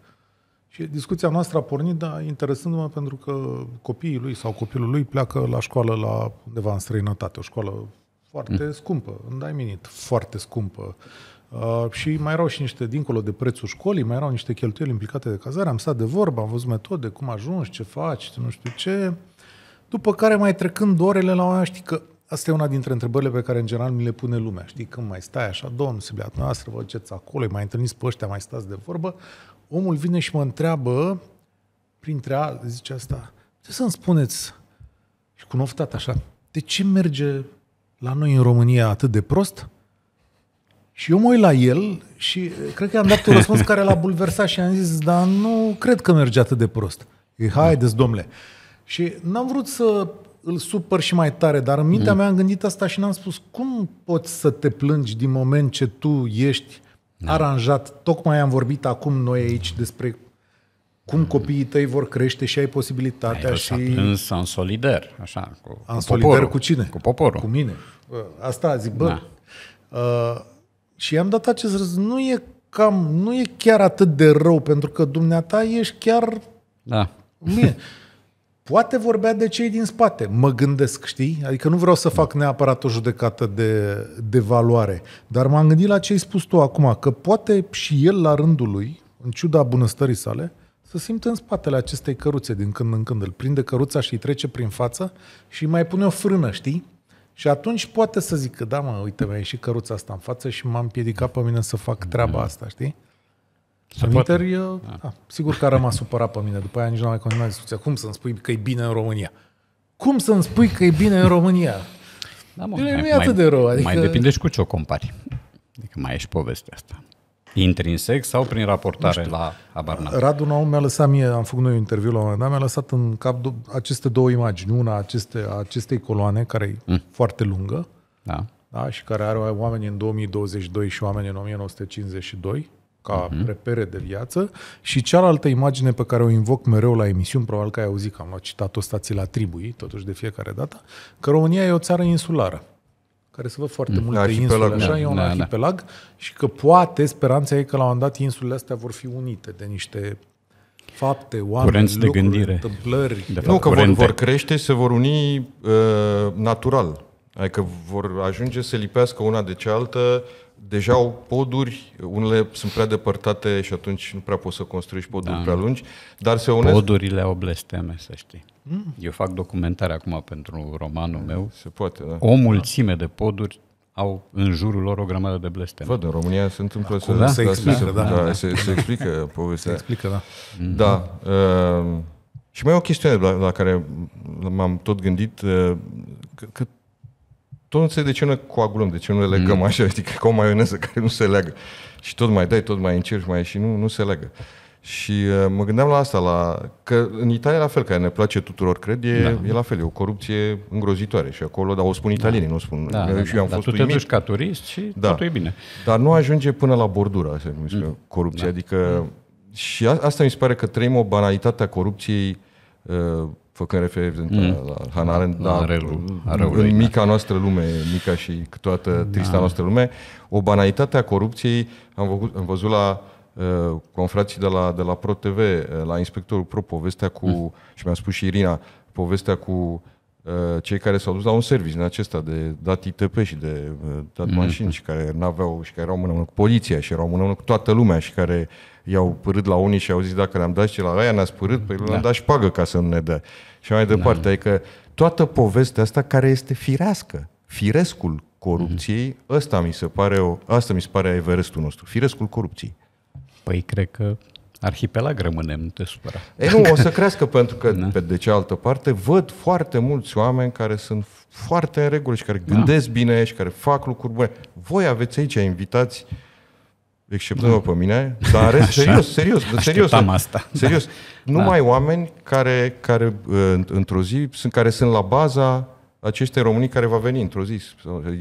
Și discuția noastră a pornit, dar interesându-mă pentru că copiii lui sau copilul lui pleacă la școală la undeva în străinătate, o școală foarte mm. scumpă, în Daiminit, foarte scumpă. Uh, și mai erau și niște, dincolo de prețul școlii, mai erau niște cheltuieli implicate de cazare. Am stat de vorbă, am văzut metode, cum ajungi, ce faci, nu știu ce. După care, mai trecând orele, la oameni, știi că Asta e una dintre întrebările pe care în general mi le pune lumea. Știi, când mai stai așa, domn, se bea noastră, vă duceți acolo, mai întâlniți pe ăștia, mai stați de vorbă, omul vine și mă întreabă, printre alte, zice asta, ce să-mi spuneți, și cu noftat așa, de ce merge la noi în România atât de prost? Și eu mă uit la el și eh, cred că i-am dat un răspuns care l-a bulversat și am zis, dar nu cred că merge atât de prost. E, haideți, domnule. Și n-am vrut să îl supăr și mai tare, dar în mintea mm. mea am gândit asta și n-am spus cum poți să te plângi din moment ce tu ești da. aranjat. Tocmai am vorbit acum noi aici despre cum mhm. copiii tăi vor crește și ai posibilitatea ai și... plâns în solidar, așa, cu, în cu solidar poporul. cu cine? Cu poporul. Cu mine. Asta zic, bă. Da. Uh, și am dat acest răz. Nu e cam, nu e chiar atât de rău, pentru că dumneata ești chiar... Da. Mie. poate vorbea de cei din spate, mă gândesc, știi? Adică nu vreau să da. fac neapărat o judecată de, de valoare, dar m-am gândit la ce ai spus tu acum, că poate și el la rândul lui, în ciuda bunăstării sale, să simte în spatele acestei căruțe din când în când. Îl prinde căruța și îi trece prin față și îi mai pune o frână, știi? Și atunci poate să zic că da, mă, uite, mi-a ieșit căruța asta în față și m-am împiedicat pe mine să fac treaba da. asta, știi? poate. eu, da. a, da, sigur că a rămas supărat pe mine. După aia nici nu am mai continuat discuția. Cum să-mi spui că e bine în România? Cum să-mi spui că e bine în România? Da, mă, bine, mai, nu e atât de rău. Adică... Mai depinde și cu ce o compari. Adică mai ești povestea asta. Intrinsec sau prin raportare la abarnat? Radu Naum mi-a lăsat mie, am făcut noi un interviu la un moment dat, mi-a lăsat în cap do- aceste două imagini. Una aceste, acestei coloane, care e mm. foarte lungă, da. Da, și care are oameni în 2022 și oameni în 1952 ca uh-huh. repere de viață și cealaltă imagine pe care o invoc mereu la emisiuni, probabil că ai auzit că am luat citatul ăsta, ți-l atribui, totuși de fiecare dată, că România e o țară insulară care se văd foarte mhm. multe arhipelag, da, insule, așa, da, e un da, arhipelag da. și că poate, speranța e că la un moment dat insulele astea vor fi unite de niște fapte, oameni, Curenți lucruri, de gândire. întâmplări. De fapt, nu, că curente. vor, vor crește, se vor uni uh, natural. Adică vor ajunge să lipească una de cealaltă deja au poduri, unele sunt prea depărtate și atunci nu prea poți să construiești poduri da. prea lungi, dar se unesc... Podurile au blesteme, să știi. Mm. Eu fac documentare acum pentru romanul meu. Se poate, da. O mulțime da. de poduri au în jurul lor o grămadă de blesteme. Văd, în România se întâmplă Acum, să... Da? da se explică, da. da, da. Se, se explică povestea. Se explică, da. Mhm. Da. Uh, și mai e o chestiune la, la care m-am tot gândit. Uh, ehm, cât tot nu înțeleg de ce nu coagulăm, de ce nu le legăm mm. așa, știi, adică ca o maioneză care nu se leagă. Și tot mai dai, tot mai încerci, mai și nu, nu se leagă. Și uh, mă gândeam la asta, la, că în Italia la fel, care ne place tuturor, cred, e, da. e la fel, e o corupție îngrozitoare și acolo, dar o spun italienii, da. nu o spun. Da, eu da, și da, eu am da, fost tu te duci ca turist și da. totul e bine. Dar nu ajunge până la bordura, să numesc mm. corupție. Da. Adică, mm. și a, asta mi se pare că trăim o banalitate a corupției uh, făcând referire mm. la Hannah Arendt, la, la, relu, la în mica noastră lume, mica și toată da. trista da. noastră lume, o banalitate a corupției am, văzut, am văzut la uh, confrații de la, de la TV, uh, la inspectorul Pro, povestea cu, mm. și mi-a spus și Irina, povestea cu uh, cei care s-au dus la un serviciu din acesta de dat ITP și de uh, dat mm. mașini și care n-aveau și care erau mână cu poliția și erau mână cu toată lumea și care i-au părât la unii și au zis dacă le am dat și la aia ne-a spărât, păi da. le-am dat și pagă ca să nu ne dea. Uh, și mai departe. Da. Adică toată povestea asta care este firească, firescul corupției, mm-hmm. asta mi se pare, o, asta mi se pare Everestul nostru, firescul corupției. Păi cred că arhipelag rămânem, nu te supăra. E, nu, o să crească pentru că, da. pe de cealaltă parte, văd foarte mulți oameni care sunt foarte în regulă și care da. gândesc da. bine și care fac lucruri bune. Voi aveți aici invitați exceptând deci da. pe mine, dar în rest, serios, serios, serios, asta. serios. Da. Numai da. oameni care, care uh, într-o zi, sunt, care sunt la baza acestei românii care va veni într-o zi.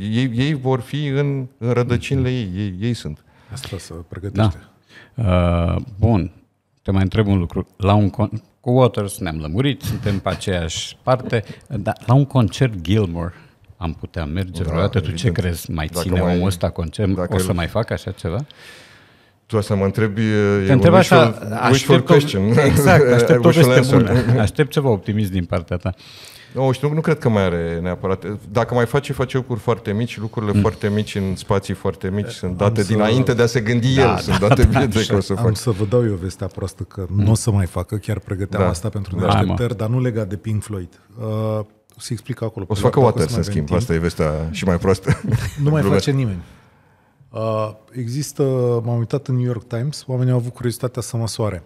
Ei, ei vor fi în, în rădăcinile ei, ei, ei sunt. Asta să da. pregătește. Da. Uh, bun, te mai întreb un lucru. La un con- cu Waters ne-am lămurit, suntem pe aceeași parte, dar la un concert Gilmore, am putea merge da, vreodată? Evident. Tu ce crezi? Mai dacă ține mai, omul ăsta concert? o să el... mai fac așa ceva? Tu să mă întrebi, Te întreb așa, wishful, aștept wishful o, Exact, aștept o bună. Aștept ceva optimist din partea ta. No, și nu, nu cred că mai are neapărat. Dacă mai face, face lucruri foarte mici, lucrurile mm. foarte mici în spații foarte mici, sunt date să... dinainte de a se gândi da, el, da, sunt date da, da, că o să fac. Am să vă dau eu vestea proastă că mm. nu o să mai facă, chiar pregăteam da. asta pentru da. așteptări, dar nu legat de Pink Floyd. Uh, se explică acolo. O să facă water, să schimb, asta e vestea și mai proastă. Nu mai face nimeni. Uh, există, m-am uitat în New York Times, oamenii au avut curiozitatea să măsoare.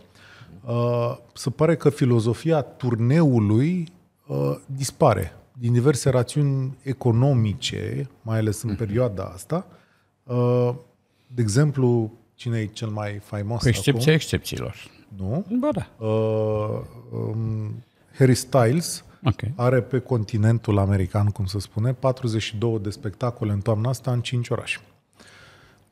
Uh, se pare că filozofia turneului uh, dispare din diverse rațiuni economice, mai ales în mhm. perioada asta. Uh, de exemplu, cine e cel mai faimos excepția acum? excepțiilor. Nu? Ba da. Uh, um, Harry Styles Okay. Are pe continentul american, cum să spune, 42 de spectacole în toamna asta în 5 orașe.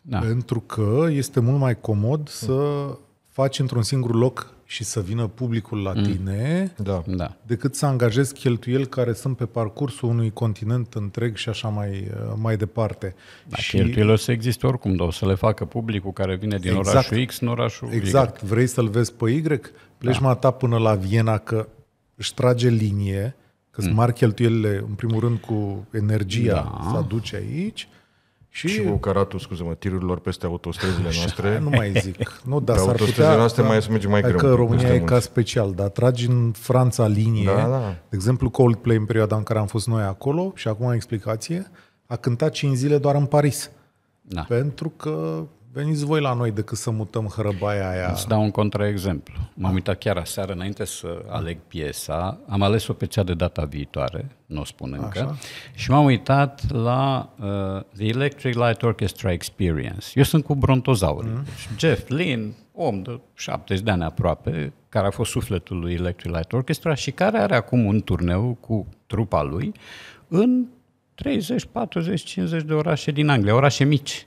Da. Pentru că este mult mai comod să mm. faci într-un singur loc și să vină publicul la mm. tine da. Da. decât să angajezi cheltuieli care sunt pe parcursul unui continent întreg și așa mai, mai departe. Da, și... Cheltuielile o să existe oricum, dar o să le facă publicul care vine din exact. orașul X în orașul exact. Y. Exact. Vrei să-l vezi pe Y? Pleci da. mata până la Viena că își trage linie, că sunt mm. mari cheltuielile, în primul rând, cu energia da. să aduce aici. Și, și cu caratul, scuze-mă, tirurilor peste autostrăzile noastre. Nu mai zic. Nu, dar s-ar putea... noastre mai să mergem mai greu. Că România e ca special, dar tragi în Franța linie. Da, da. De exemplu, Coldplay în perioada în care am fost noi acolo, și acum explicație, a cântat 5 zile doar în Paris. Da. Pentru că veniți voi la noi decât să mutăm hrăbaia aia. Îți dau un contraexemplu. M-am uitat chiar aseară, înainte să aleg piesa, am ales-o pe cea de data viitoare, nu o spun încă, Așa. și m-am uitat la uh, The Electric Light Orchestra Experience. Eu sunt cu brontozauri. Mm. hmm Jeff Lynn, om de 70 de ani aproape, care a fost sufletul lui Electric Light Orchestra și care are acum un turneu cu trupa lui în 30, 40, 50 de orașe din Anglia, orașe mici.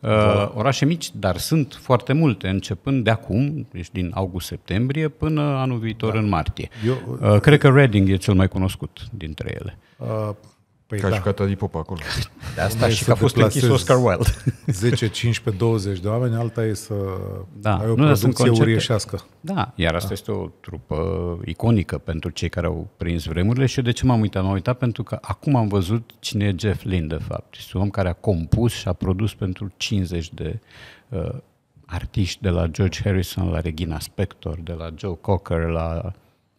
Uh, Orașe mici, dar sunt foarte multe, începând de acum, deci din august-septembrie, până anul viitor da. în martie. Eu, uh, Cred că Reading e cel mai cunoscut dintre ele. Uh, Păi ca da. jucat Adi Popa acolo. De asta și că a fost închis Oscar Wilde. 10, 15, 20 de oameni, alta e să da. ai o nu, producție urieșească. Da, iar asta da. este o trupă iconică pentru cei care au prins vremurile și eu de ce m-am uitat? M-am uitat pentru că acum am văzut cine e Jeff Lynne, de fapt. Este un om care a compus și a produs pentru 50 de uh, artiști de la George Harrison la Regina Spector, de la Joe Cocker la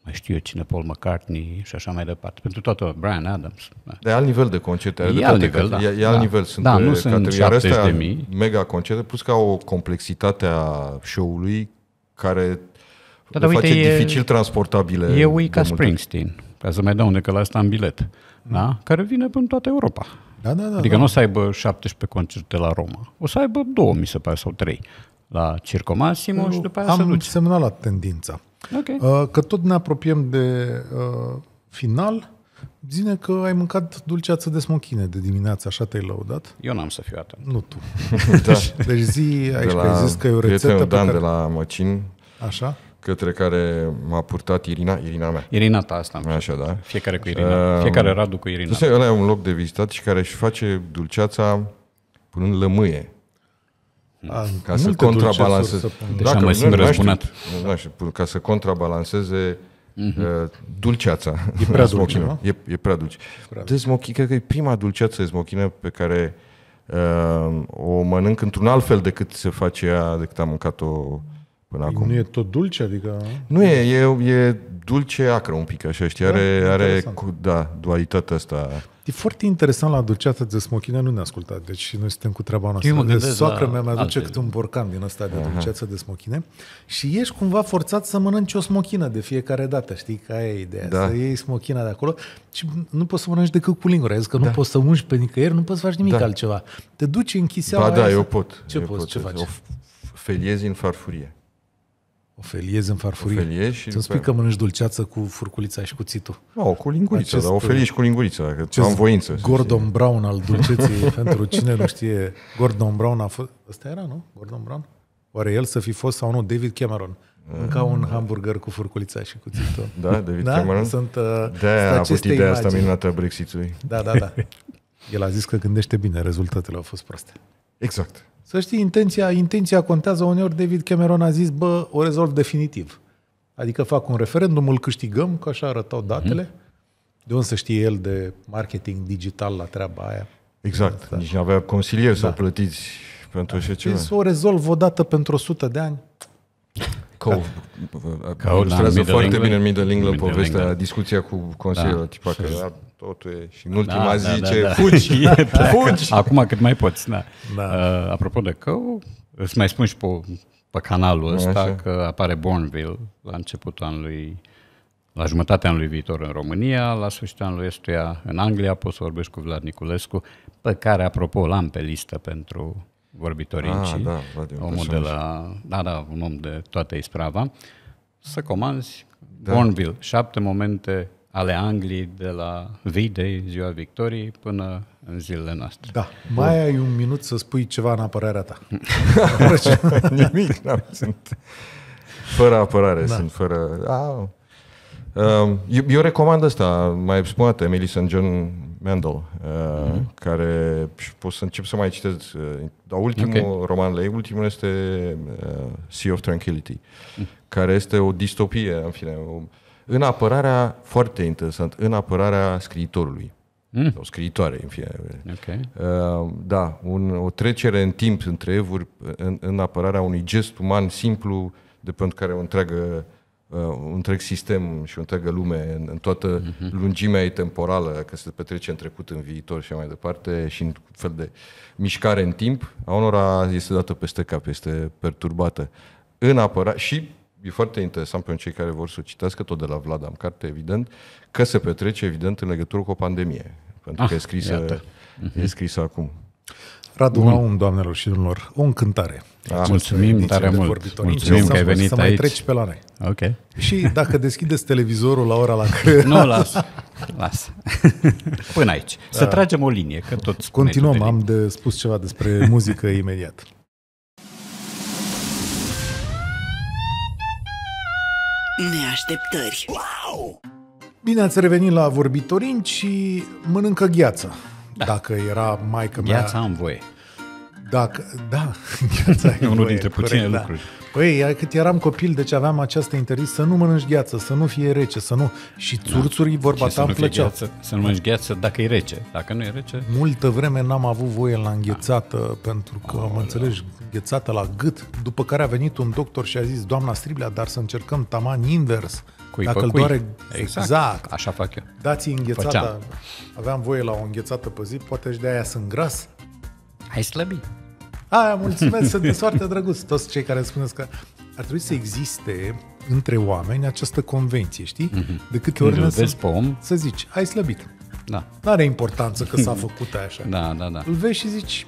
mai știu eu cine, Paul McCartney și așa mai departe. Pentru toată Brian Adams. Da. De alt nivel de concerte. E de alt nivel, da. E, e da. alt nivel. Sunt da, uh, nu sunt de mii. mega concerte, plus au o complexitate a show-ului care da, da, uite, face e, dificil transportabile. E ca Springsteen, ca să mai dau un asta am bilet, mm. da? care vine până toată Europa. Da, da, da, adică da. nu o să aibă 17 concerte la Roma. O să aibă două, mi se pare, sau trei la Circo Massimo și după aia am se duce. semnalat tendința. Okay. Uh, că tot ne apropiem de uh, final, zine că ai mâncat dulceață de smochine de dimineață, așa te-ai lăudat. Eu n-am să fiu atent. Nu tu. da. Deci zi aici de că ai zis că e o rețetă pe Dan care... de la Măcin. Așa către care m-a purtat Irina, Irina mea. Irina ta asta. Am Așa, da. Fiecare cu Irina. Uh, Fiecare Radu cu Irina. Ăla e un loc de vizitat și care își face dulceața punând lămâie. Da, ca să contrabalanceze. Deja mai mhm. sunt răzbunat. Da, și ca să contrabalanceze uh-huh. dulceața. E prea dulce, nu? E, e prea dulce. Prea de smochi, cred că e prima dulceață de smochină pe care uh, o mănânc într-un alt fel decât se face ea, decât am mâncat-o până păi acum. Nu e tot dulce? Adică... Nu e, e, e dulce acră un pic, așa știi, are, da, are cu, da, dualitatea asta. E foarte interesant la dulceața de smochine, nu ne asculta, deci noi suntem cu treaba noastră. Eu de soacră Soacra da, mea mi-aduce câte un borcan din ăsta de Aha. dulceață de smochine și ești cumva forțat să mănânci o smochină de fiecare dată, știi, că aia e ideea, da. să iei smochina de acolo și nu poți să mănânci decât cu lingura, că da. nu poți să ungi pe nicăieri, nu poți să faci nimic da. altceva. Te duci în chiseaua Ba da, eu pot. Ce eu poți, pot, ce faci? O feliezi în farfurie. Ofeliezi în farfurie. felie și Să-mi spui că mănânci dulceață cu furculița și cuțitul. No, cu da, linguriță, Acest, dar felie și cu linguriță, dacă am voință. Gordon știi. Brown al dulceții, pentru cine nu știe. Gordon Brown a fost... Ăsta era, nu? Gordon Brown? Oare el să fi fost sau nu? David Cameron. Mânca un mm. hamburger cu furculița și cu țitul. Da, David da? Cameron? Sunt, uh, de a avut ideea imagini. asta minunată a Brexit-ului. Da, da, da. El a zis că gândește bine, rezultatele au fost proste. Exact. Să știi, intenția, intenția contează. Uneori David Cameron a zis, bă, o rezolv definitiv. Adică fac un referendum, îl câștigăm, că așa arătau mhm. datele. Mm-hmm. De unde să știe el de marketing digital la treaba aia? Exact. Da. Nici nu avea consilier da. să plătiți pentru da. ceva. Să o rezolv odată pentru 100 de ani. Cove. Ca, ca, ca foarte bine în Middle England povestea, discuția cu consilierul. Da. Tipa că totul e. Și în ultima da, da zi da, zice, da, da. fugi, da, fugi. Acum cât mai poți, da. da. Uh, apropo de că, îți mai spun și pe, pe canalul ăsta Așa. că apare Bourneville la începutul anului la jumătatea anului viitor în România, la sfârșitul anului estuia în Anglia, poți să vorbești cu Vlad Niculescu, pe care, apropo, l-am pe listă pentru vorbitorii ah, da, omul de la, da, da, un om de toată isprava, să comanzi da. Bonville, șapte momente ale Angliei de la videi ziua victoriei, până în zilele noastre. Da. Mai ai un minut să spui ceva în apărarea ta. Nimic, n-am, sunt fără apărare, da. sunt fără... ah eu, eu recomand asta, mai Emily St. John Mandel, mm-hmm. care pot să încep să mai citesc. Uh, Dar ultimul okay. roman la ei, ultimul este uh, Sea of Tranquility, mm. care este o distopie, în fine, o, uh, în apărarea, foarte interesant, în apărarea scriitorului. Mm. O scriitoare, în fiecare. Okay. Uh, da, un, o trecere în timp între evuri, în, în apărarea unui gest uman simplu, de pentru care o întreagă uh, un întreg sistem și o întreagă lume în, în toată mm-hmm. lungimea ei temporală, că se petrece în trecut, în viitor și mai departe, și în fel de mișcare în timp, a unora este dată peste cap, este perturbată. În apărare, și e foarte interesant pentru cei care vor să o citească, tot de la Vlad am carte, evident, că se petrece, evident, în legătură cu o pandemie. Pentru ah, că e ah, scrisă, e scrisă acum. Radu un Naum, doamnelor și domnilor, o încântare. Ah, mulțumim tare mult. Vorbitori. Mulțumim că ai venit să aici. mai treci pe la noi. Ok. Și dacă deschideți televizorul la ora la care... Nu, las. las. Până aici. Da. Să tragem o linie, că tot Continuăm, am de spus ceva despre muzică imediat. așteptări. Wow! Bine ați revenit la Vorbitorin și mănâncă gheață. Da. Dacă era maica mea... Gheața am voie. Dacă, da, gheața e unul voie, dintre puține corect, da. lucruri. Da Păi, cât eram copil, deci aveam această interzis să nu mănânci gheață, să nu fie rece, să nu... Și da. țurțurii, da. vorba ta, îmi plăceau. Gheață, să nu mănânci gheață dacă e rece. Dacă nu e rece... Multă vreme n-am avut voie la înghețată, da. pentru că, oh, mă înțelegi, înghețată la gât. După care a venit un doctor și a zis, doamna Striblea, dar să încercăm taman invers. Cui dacă îl doare... Exact. exact. Așa fac eu. Dați-i înghețata. Făceam. Aveam voie la o înghețată pe zi, poate și de aia sunt gras. Ai slăbit. A, ah, mulțumesc, sunt foarte drăguț. Toți cei care spuneți că ar trebui să existe între oameni această convenție, știi? Mm-hmm. De câte ori să, pe om, să zici, ai slăbit. Da. Nu are importanță că s-a făcut așa. Da, da, da. Îl vezi și zici,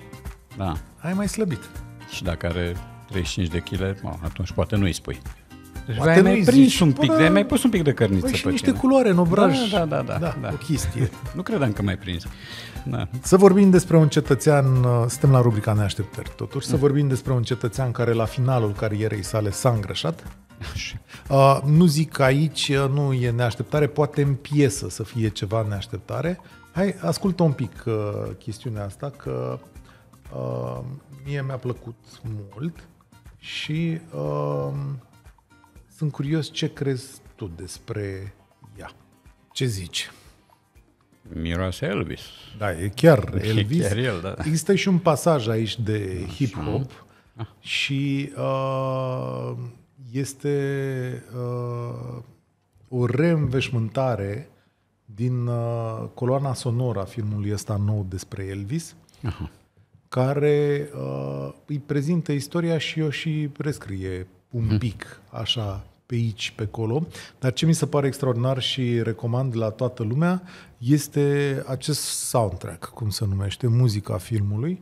da. ai mai slăbit. Și dacă are 35 de kg, atunci poate nu îi spui. Deci Poate ai mai prins un pic, de păi da. mai pus un pic de cărniță bă, păi și pe niște tine. culoare în obraj. Da, da, da. da, da, da. O chestie. nu credeam că mai prins. Da. Să vorbim despre un cetățean, uh, suntem la rubrica Neașteptări totuși, să mm. vorbim despre un cetățean care la finalul carierei sale s-a îngrășat. Uh, nu zic aici, uh, nu e neașteptare, poate în piesă să fie ceva neașteptare. Hai, ascultă un pic uh, chestiunea asta, că uh, mie mi-a plăcut mult și... Uh, sunt curios ce crezi tu despre ea. Ce zici? Miroase Elvis. Da, e chiar Elvis. E chiar el, da. Există și un pasaj aici de hip-hop ah. și uh, este uh, o reînveșmântare din uh, coloana sonoră a filmului ăsta nou despre Elvis, Aha. care uh, îi prezintă istoria și o și prescrie un mhm. pic, așa, pe aici, pe acolo. Dar ce mi se pare extraordinar și recomand la toată lumea este acest soundtrack, cum se numește, muzica filmului,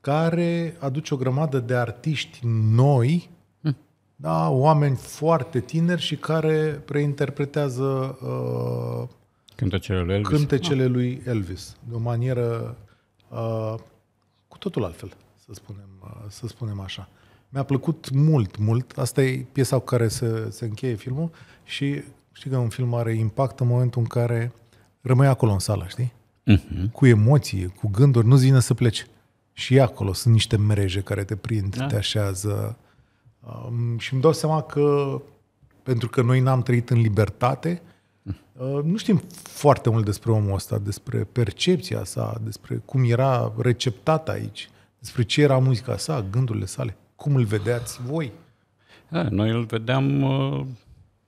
care aduce o grămadă de artiști noi, hm. da, oameni foarte tineri și care preinterpretează uh, cântecele lui Elvis, cântecele ah. lui Elvis de o manieră uh, cu totul altfel, să spunem, uh, să spunem așa. Mi-a plăcut mult, mult. Asta e piesa cu care se, se încheie filmul și știi că un film are impact în momentul în care rămâi acolo în sală, știi? Uh-huh. Cu emoții, cu gânduri, nu-ți vine să pleci. Și acolo sunt niște mereje care te prind, da. te așează. Um, și îmi dau seama că, pentru că noi n-am trăit în libertate, mhm. uh, nu știm foarte mult despre omul ăsta, despre percepția sa, despre cum era receptat aici, despre ce era muzica sa, gândurile sale. Cum îl vedeați voi? Da, noi îl vedeam uh,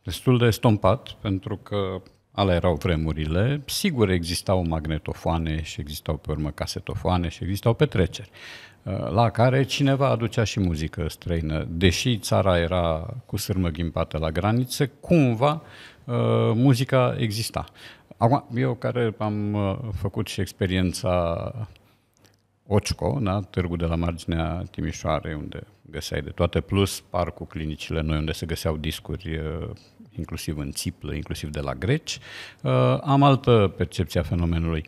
destul de estompat, pentru că alea erau vremurile. Sigur, existau magnetofoane și existau pe urmă casetofoane și existau petreceri, uh, la care cineva aducea și muzică străină. Deși țara era cu sârmă ghimpată la granițe, cumva uh, muzica exista. Acum, eu care am făcut și experiența Occo, da? târgul de la marginea Timișoarei, unde găseai de toate, plus parcul clinicile noi, unde se găseau discuri uh, inclusiv în țiplă, inclusiv de la greci, uh, am altă percepție a fenomenului.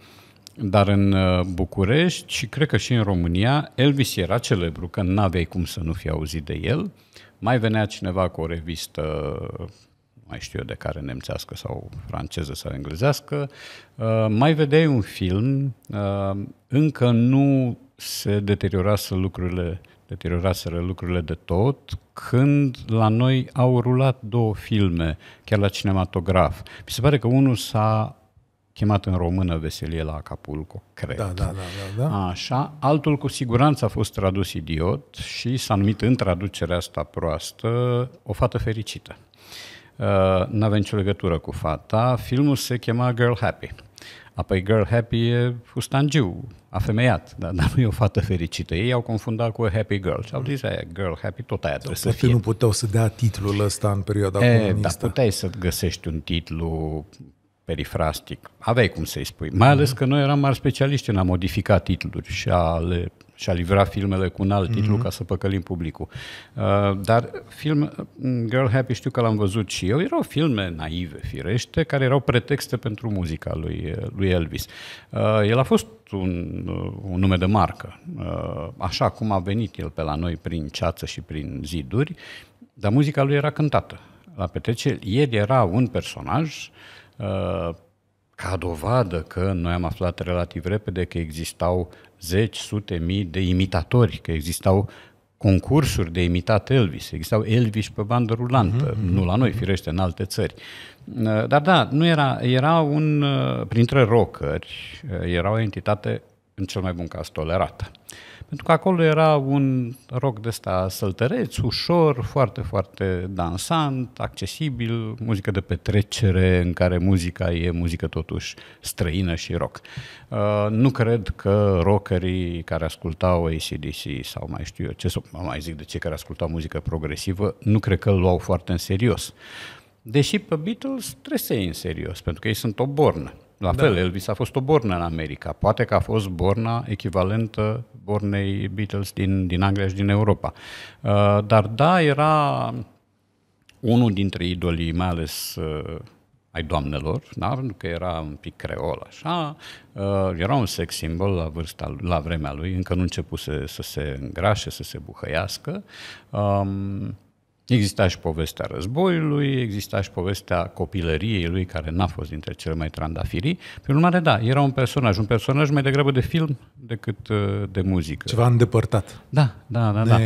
Dar în uh, București și cred că și în România, Elvis era celebru, că n-aveai cum să nu fi auzit de el, mai venea cineva cu o revistă mai știu eu de care, nemțească sau franceză sau englezească, uh, mai vedeai un film, uh, încă nu se deteriorase lucrurile deterioraseră lucrurile de tot, când la noi au rulat două filme, chiar la cinematograf. Mi se pare că unul s-a chemat în română Veselie la Acapulco, cred. Da, da, da, da, da. Așa. Altul cu siguranță a fost tradus idiot și s-a numit în traducerea asta proastă O fată fericită uh, n-avea nicio legătură cu fata. Filmul se chema Girl Happy. Apoi Girl Happy e fustangiu, afemeiat, dar, dar nu e o fată fericită. Ei au confundat cu Happy Girl și au zis aia, Girl Happy, tot aia trebuie să fie. nu puteau să dea titlul ăsta în perioada e, da, comunistă. Da, puteai să găsești un titlu perifrastic. Aveai cum să-i spui. Mai ales mhm. că noi eram mari specialiști în a modifica titluri și a le și a livra filmele cu un alt mm-hmm. titlu mhm. ca să păcălim publicul. Uh, dar film mm, Girl Happy știu că l-am văzut și eu, erau filme naive, firește, care erau pretexte pentru muzica lui, lui Elvis. Uh, el a fost un, uh, un nume de marcă, uh, așa cum a venit el pe la noi prin ceață și prin ziduri, dar muzica lui era cântată la petreceri. El era un personaj uh, ca dovadă că noi am aflat relativ repede că existau zeci, sute, mii de imitatori, că existau concursuri de imitat Elvis, existau Elvis pe bandă rulantă, mm-hmm. nu mhm, la noi, mhm. firește, în alte țări. Ă, dar da, nu era, era un, ă, printre rockeri, ă, era o entitate în cel mai bun caz tolerată pentru că acolo era un rock de ăsta săltăreț, ușor, foarte, foarte dansant, accesibil, muzică de petrecere în care muzica e muzică totuși străină și rock. Uh, nu cred că rockerii care ascultau ACDC sau mai știu eu ce să mai zic de cei care ascultau muzică progresivă, nu cred că îl luau foarte în serios. Deși pe Beatles trebuie să iei în serios, pentru că ei sunt o bornă. La da. fel, Elvis a fost o bornă în America. Poate că a fost borna echivalentă bornei Beatles din, din Anglia și din Europa. Uh, dar da, era unul dintre idolii, mai ales uh, ai doamnelor, da? pentru că era un pic creol așa, uh, era un sex simbol la, vârsta, la vremea lui, încă nu începuse să se îngrașe, să se buhăiască. Um, Exista și povestea războiului, exista și povestea copilăriei lui, care n-a fost dintre cele mai trandafiri. Prin urmare, da, era un personaj, un personaj mai degrabă de film decât uh, de muzică. Ceva îndepărtat. Da, da, da. da.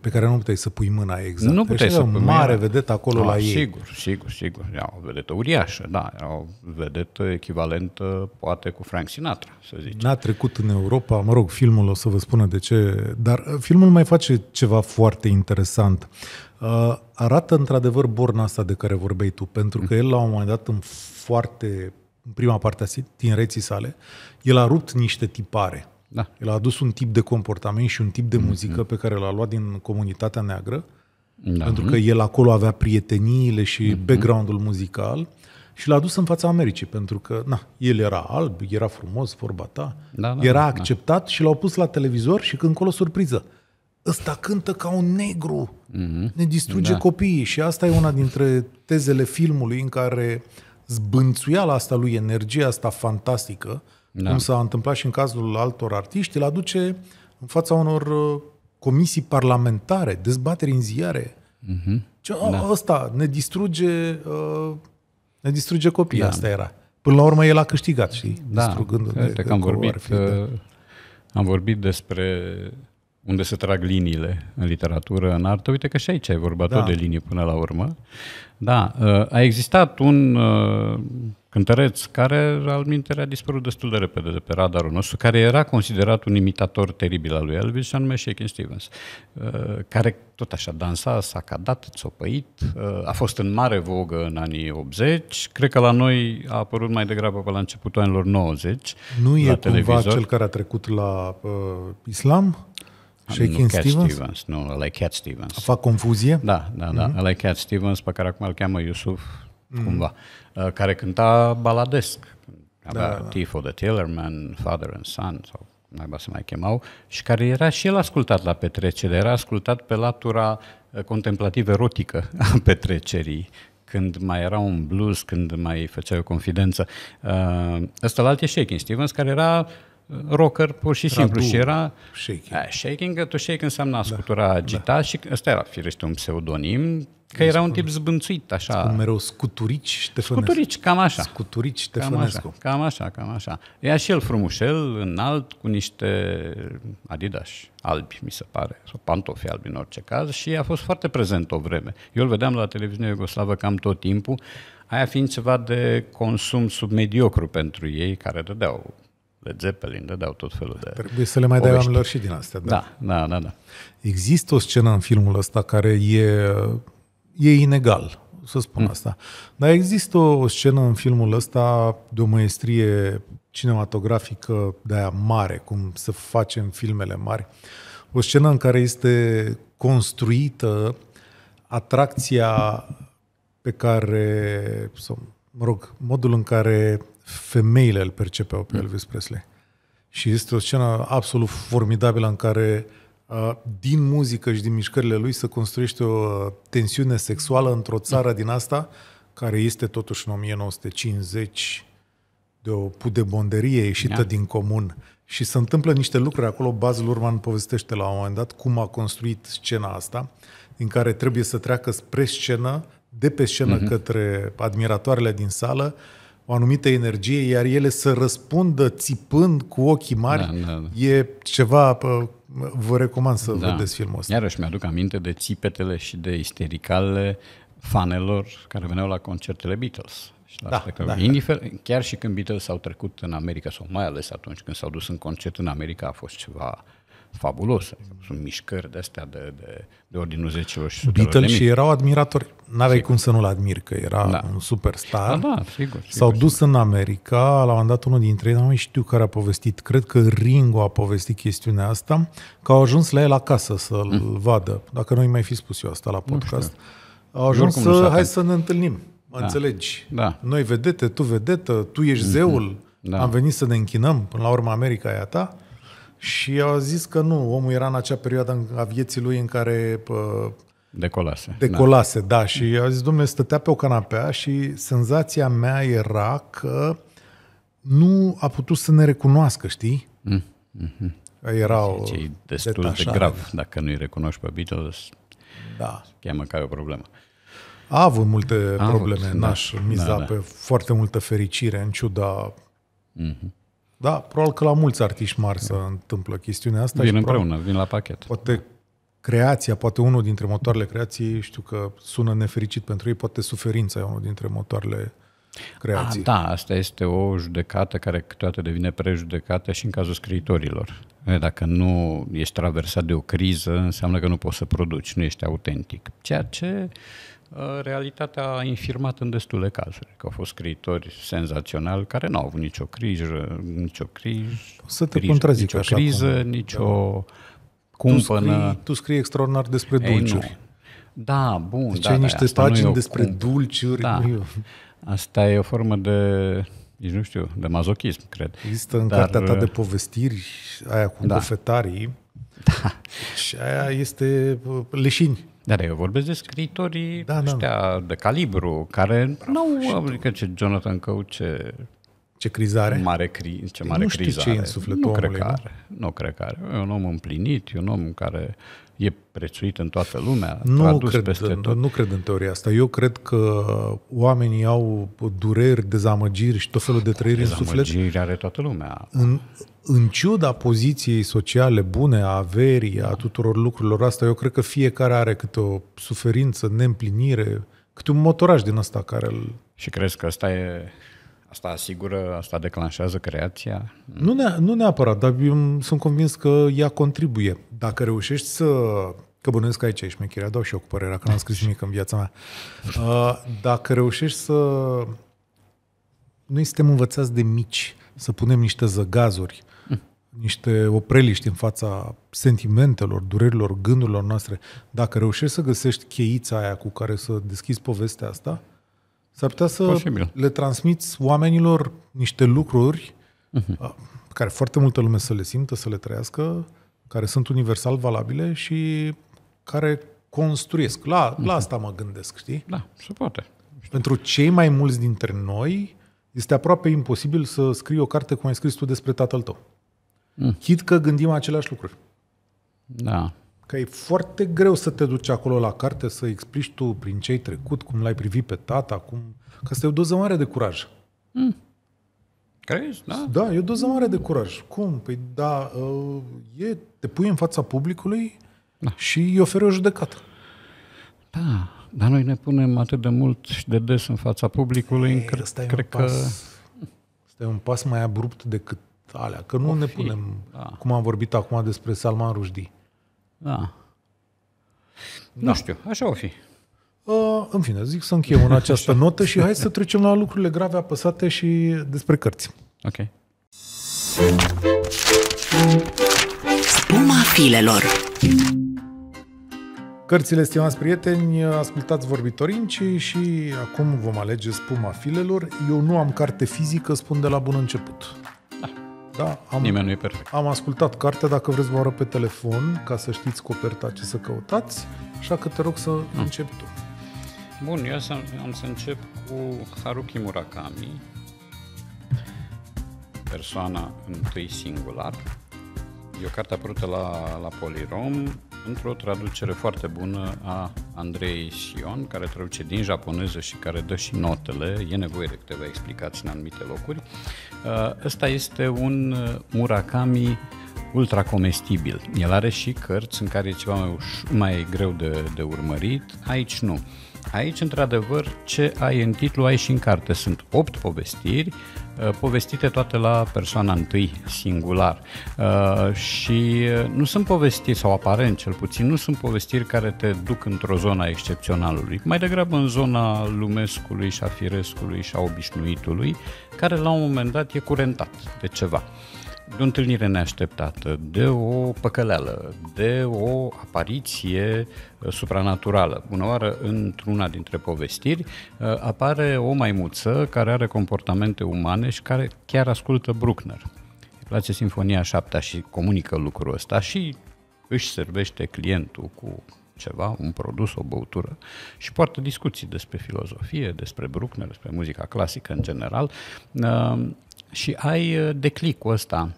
pe care nu puteai să pui mâna exact. Nu puteai Așa deci să pui mare vedetă acolo da, la sigur, ei. Sigur, sigur, sigur. Era o vedetă uriașă, da. Era o vedetă echivalentă, poate, cu Frank Sinatra, să zic. N-a trecut în Europa, mă rog, filmul o să vă spună de ce, dar uh, filmul mai face ceva foarte interesant Uh, arată într-adevăr borna asta de care vorbeai tu, pentru că el la un moment dat în foarte în prima parte a tinereții sale, el a rupt niște tipare. Da. El a adus un tip de comportament și un tip de mhm. muzică mm-hmm. pe care l-a luat din comunitatea neagră, da. pentru că el acolo avea prieteniile și mm-hmm. background-ul muzical și l-a dus în fața Americii, pentru că na, el era alb, era frumos, vorba ta, da, da, era da, da. acceptat da. și l-au pus la televizor și când colo surpriză ăsta cântă ca un negru, mm-hmm. ne distruge da. copiii. Și asta e una dintre tezele filmului în care zbânțuiala asta lui, energia asta fantastică, da. cum s-a întâmplat și în cazul altor artiști, îl aduce în fața unor uh, comisii parlamentare, dezbateri în ziare. Mm-hmm. Ce, da. Asta ne distruge, uh, ne distruge copiii, da. asta era. Până la urmă el a câștigat, și Da, Distrugându-ne. Cred că am vorbit, fi, da. Uh, am vorbit despre unde se trag liniile în literatură, în artă. Uite că și aici ai vorba da. tot de linii până la urmă. Da, uh, a existat un uh, cântăreț care, al mintere, a dispărut destul de repede de pe radarul nostru, care era considerat un imitator teribil al lui Elvis, și anume Shakin Stevens, uh, care tot așa dansa, s-a cadat, țopăit, a fost în mare vogă în anii 80, cred că la noi a apărut mai degrabă pe la începutul anilor 90. Nu e televizor. cumva cel care a trecut la uh, islam? Shaking nu Cat Stevens? Stevens? Nu, ăla e Cat Stevens. Fac confuzie? Da, da, da. Mm-hmm. Ăla e Cat Stevens, pe care acum îl cheamă Yusuf, mm-hmm. cumva, uh, care cânta baladesc. Avea da, da. the Tillerman, Father and Son, sau naiba se mai chemau, și care era și el ascultat la petrecere, era ascultat pe latura uh, contemplativ erotică a petrecerii, când mai era un blues, când mai făcea o confidență. Uh, ăsta uh, la alt e Shaking Stevens, care era uh, rocker pur și simplu Radu, și era shaking. A, shaking, că tu shake înseamnă da, scutura da. agita da. și ăsta era firește un pseudonim, că era spun, un tip zbânțuit, așa. Spun mereu scuturici Ștefănescu. Scuturici, cam așa. Scuturici Ștefănescu. Cam așa, cam așa. Cam așa. Era și el frumușel, înalt, cu niște adidas albi, mi se pare, sau pantofi albi în orice caz și a fost foarte prezent o vreme. Eu îl vedeam la televiziunea Iugoslavă cam tot timpul, aia fiind ceva de consum submediocru pentru ei, care dădeau Led Zeppelin, dau tot felul de... Trebuie să le mai dai oamenilor și din astea, da. Da, da, da, da. Există o scenă în filmul ăsta care e, e inegal, să spun mm. asta. Dar există o scenă în filmul ăsta de o maestrie cinematografică de aia mare, cum să facem filmele mari. O scenă în care este construită atracția pe care, sau, mă rog, modul în care femeile îl percepeau pe mm. Elvis Presley. Și este o scenă absolut formidabilă în care din muzică și din mișcările lui se construiește o tensiune sexuală într-o țară mm. din asta care este totuși în 1950 de o pudebonderie ieșită da. din comun. Și se întâmplă niște lucruri acolo. Baz Luhrmann povestește la un moment dat cum a construit scena asta, din care trebuie să treacă spre scenă, de pe scenă mm-hmm. către admiratoarele din sală, uh, o anumită energie, iar ele să răspundă țipând cu ochii mari, da, da, da. e ceva... Vă recomand să da. vedeți filmul ăsta. Iarăși mi-aduc aminte de țipetele și de istericale fanelor care veneau la concertele Beatles. Și la da, asta, da, indiferent, chiar și când Beatles au trecut în America, sau mai ales atunci când s-au dus în concert în America, a fost ceva fabulos. Sunt mișcări de astea de, de, de ordinul zecilor și sutelor Beatles de mii. și erau admiratori. N-aveai sigur. cum să nu-l admiri, că era da. un superstar. Da, da, sigur. S-au dus sigur. în America, la un moment dat unul dintre ei, nu mai știu care a povestit, cred că Ringo a povestit chestiunea asta, că au ajuns la el acasă să-l mm. vadă. Dacă nu-i mai fi spus eu asta la podcast. Au ajuns să, hai să ne întâlnim. Da. Înțelegi? Da. Noi vedete, tu vedetă, tu ești mm-hmm. zeul, da. am venit să ne închinăm, până la urmă America e a ta. Și a zis că nu, omul era în acea perioadă a vieții lui în care... decolase. Decolase, da. da. Și a zis, domnule, stătea pe o canapea și senzația mea era că nu a putut să ne recunoască, știi? Mm. hmm Erau Cei destul detașare. de grav. Dacă nu-i recunoști pe Beatles, da. se că ai o problemă. A avut multe a probleme, avut, da. n-aș da, miza da, da. pe foarte multă fericire, în ciuda... Mm-hmm da, probabil că la mulți artiști mari se întâmplă chestiunea asta. Vin împreună, vin la pachet. Poate creația, poate unul dintre motoarele creației, știu că sună nefericit pentru ei, poate suferința e unul dintre motoarele creației. A, ah, da, asta este o judecată care câteodată devine prejudecată și în cazul scriitorilor. Dacă nu ești traversat de o criză, înseamnă că nu poți să produci, nu ești autentic. Ceea ce uh, Uh, realitatea a infirmat în destule cazuri, că au fost scriitori senzaționali care nu au avut nicio criză, nicio criză, să te criză, nicio așa criză, cum... nicio da. cumpănă. Tu scrii, tu scrii extraordinar despre Ei, dulciuri. Nu. Da, bun. Deci da, ai da, niște pagini despre cum. dulciuri. Da. Asta e o formă de nici nu știu, de mazochism, cred. Există în Dar... cartea ta uh, de povestiri, aia cu da. bufetarii, da. și aia este uh, leșini. Dar eu vorbesc de scriitorii da, da, ăștia da. de calibru, care nu au, adică ce Jonathan Cău, ce... Ce crizare. Mare cri, ce mare nu știu crizare. ce e în sufletul nu omului, cred are, nu? nu cred că are. E un om împlinit, e un om care e prețuit în toată lumea, nu cred, peste tot. Nu cred în teoria asta. Eu cred că oamenii au dureri, dezamăgiri și tot felul de trăiri în suflet. Dezamăgiri are toată lumea. În, în ciuda poziției sociale bune, a averii, a tuturor lucrurilor astea, eu cred că fiecare are câte o suferință, neîmplinire, câte un motoraj din asta care îl... Și crezi că asta e... Asta asigură, asta declanșează creația? Nu, ne, nu neapărat, dar eu sunt convins că ea contribuie. Dacă reușești să... Că bănuiesc că aici ești mechirea, dau și eu cu părerea, că n-am scris nimic în viața mea. Uh, dacă reușești să... Noi suntem învățați de mici să punem niște zăgazuri, niște opreliști în fața sentimentelor, durerilor, gândurilor noastre. Dacă reușești să găsești cheița aia cu care să deschizi povestea asta, s-ar putea să Posibil. le transmiți oamenilor niște lucruri uh-huh. pe care foarte multă lume să le simtă, să le trăiască, care sunt universal valabile și care construiesc. La, uh-huh. la mhm. asta mă gândesc, știi? Da, se poate. Pentru cei mai mulți dintre noi, este aproape imposibil să scrii o carte cum ai scris tu despre tatăl tău. Mm. Chit că gândim aceleași lucruri. Da. Că e foarte greu să te duci acolo la carte, să explici tu prin ce ai trecut, cum l-ai privit pe tata, cum... Că asta e o doză mare de curaj. Mm. Crezi? Da. Da, e o doză mare de curaj. Cum? Păi da, ă, e, te pui în fața publicului da. și îi oferi o judecată. Da, dar noi ne punem atât de mult și de des în fața publicului, încât cred, cred că... Asta e un pas mai abrupt decât alea, că nu o ne fi. punem, da. cum am vorbit acum despre Salman Rushdie. Da. da. Nu știu, așa o fi. Uh, în fine, zic să încheiem în această notă și hai să trecem la lucrurile grave apăsate și despre cărți. Ok. Spuma filelor Cărțile, stimați prieteni, ascultați vorbitorinci și acum vom alege spuma filelor. Eu nu am carte fizică, spun de la bun început. Da, am, Nimeni nu e perfect. Am ascultat cartea, dacă vreți vă arăt pe telefon, ca să știți coperta ce să căutați, așa că te rog să mm. începi tu. Bun, eu să, am să încep cu Haruki Murakami, persoana întâi singular. E o carte apărută la, la Polirom, într-o traducere foarte bună a Andrei Sion, care traduce din japoneză și care dă și notele, e nevoie de câteva explicații în anumite locuri. Uh, ăsta este un uh, Murakami ultra comestibil. El are și cărți în care e ceva mai, uș- mai greu de, de urmărit, aici nu. Aici, într-adevăr, ce ai în titlu, ai și în carte. Sunt 8 povestiri, Uh, povestite toate la persoana întâi, singular. Uh, și uh, nu sunt povestiri, sau aparent cel puțin, nu sunt povestiri care te duc într-o zona excepționalului, mai degrabă în zona lumescului și a firescului și a obișnuitului, care la un moment dat e curentat de ceva de o întâlnire neașteptată, de o păcăleală, de o apariție uh, supranaturală. Bună oară, într-una dintre povestiri uh, apare o maimuță care are comportamente umane și care chiar ascultă Bruckner. Îi place Sinfonia 7 și comunică lucrul ăsta și își servește clientul cu ceva, un produs, o băutură și poartă discuții despre filozofie, despre Bruckner, despre muzica clasică în general. Uh, și ai uh, declicul ăsta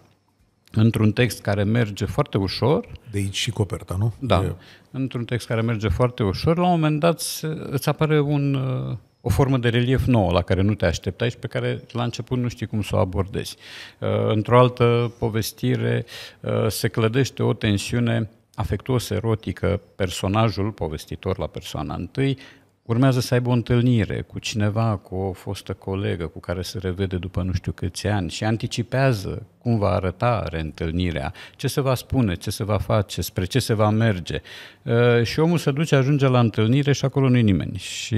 într-un text care merge foarte ușor. De aici și coperta, nu? Da. Într-un text care merge foarte ușor, la un moment dat îți apare un, uh, o formă de relief nouă la care nu te așteptai și pe care la început nu știi cum să o abordezi. Uh, într-o altă povestire se clădește o tensiune afectuos erotică, personajul, povestitor la persoana întâi, urmează să aibă o întâlnire cu cineva, cu o fostă colegă cu care se revede după nu știu câți ani și anticipează cum va arăta reîntâlnirea, ce se va spune, ce se va face, spre ce se va merge. Uh, și omul se duce, ajunge la întâlnire și acolo nu-i nimeni. Și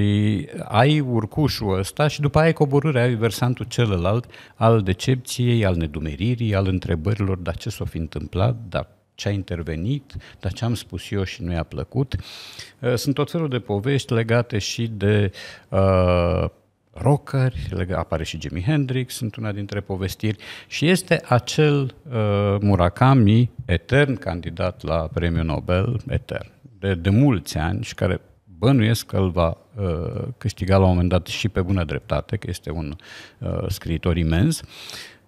ai urcușul ăsta și după aia ai coborârea, ai versantul celălalt al decepției, al nedumeririi, al întrebărilor, dar ce s-o fi întâmplat, dar ce a intervenit, dar ce am spus eu și nu i-a plăcut. Uh, sunt tot felul de povești legate și de uh, rockeri, apare și Jimi Hendrix, sunt una dintre povestiri și este acel uh, Murakami etern candidat la premiul Nobel, etern, de, de mulți ani și care bănuiesc că îl va uh, câștiga la un moment dat și pe bună dreptate, că este un uh, scriitor imens,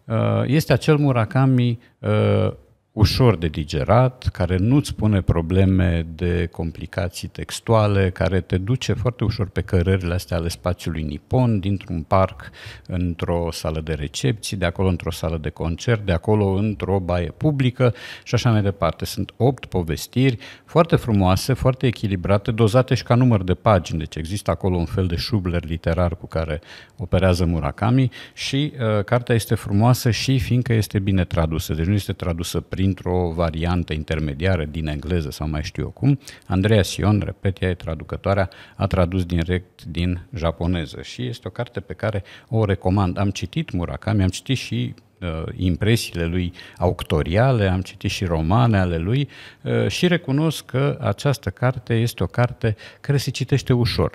uh, este acel Murakami uh, ușor de digerat, care nu-ți pune probleme de complicații textuale, care te duce foarte ușor pe cărările astea ale spațiului nipon, dintr-un parc într-o sală de recepții, de acolo într-o sală de concert, de acolo într-o baie publică și așa mai departe. Sunt opt povestiri foarte frumoase, foarte echilibrate, dozate și ca număr de pagini, deci există acolo un fel de șubler literar cu care operează Murakami și uh, cartea este frumoasă și fiindcă este bine tradusă, deci nu este tradusă prin dintr-o variantă intermediară din engleză sau mai știu eu cum, Andreea Sion, repet, ea e traducătoarea, a tradus direct din japoneză și este o carte pe care o recomand. Am citit Murakami, am citit și uh, impresiile lui auctoriale, am citit și romane ale lui uh, și recunosc că această carte este o carte care se citește ușor.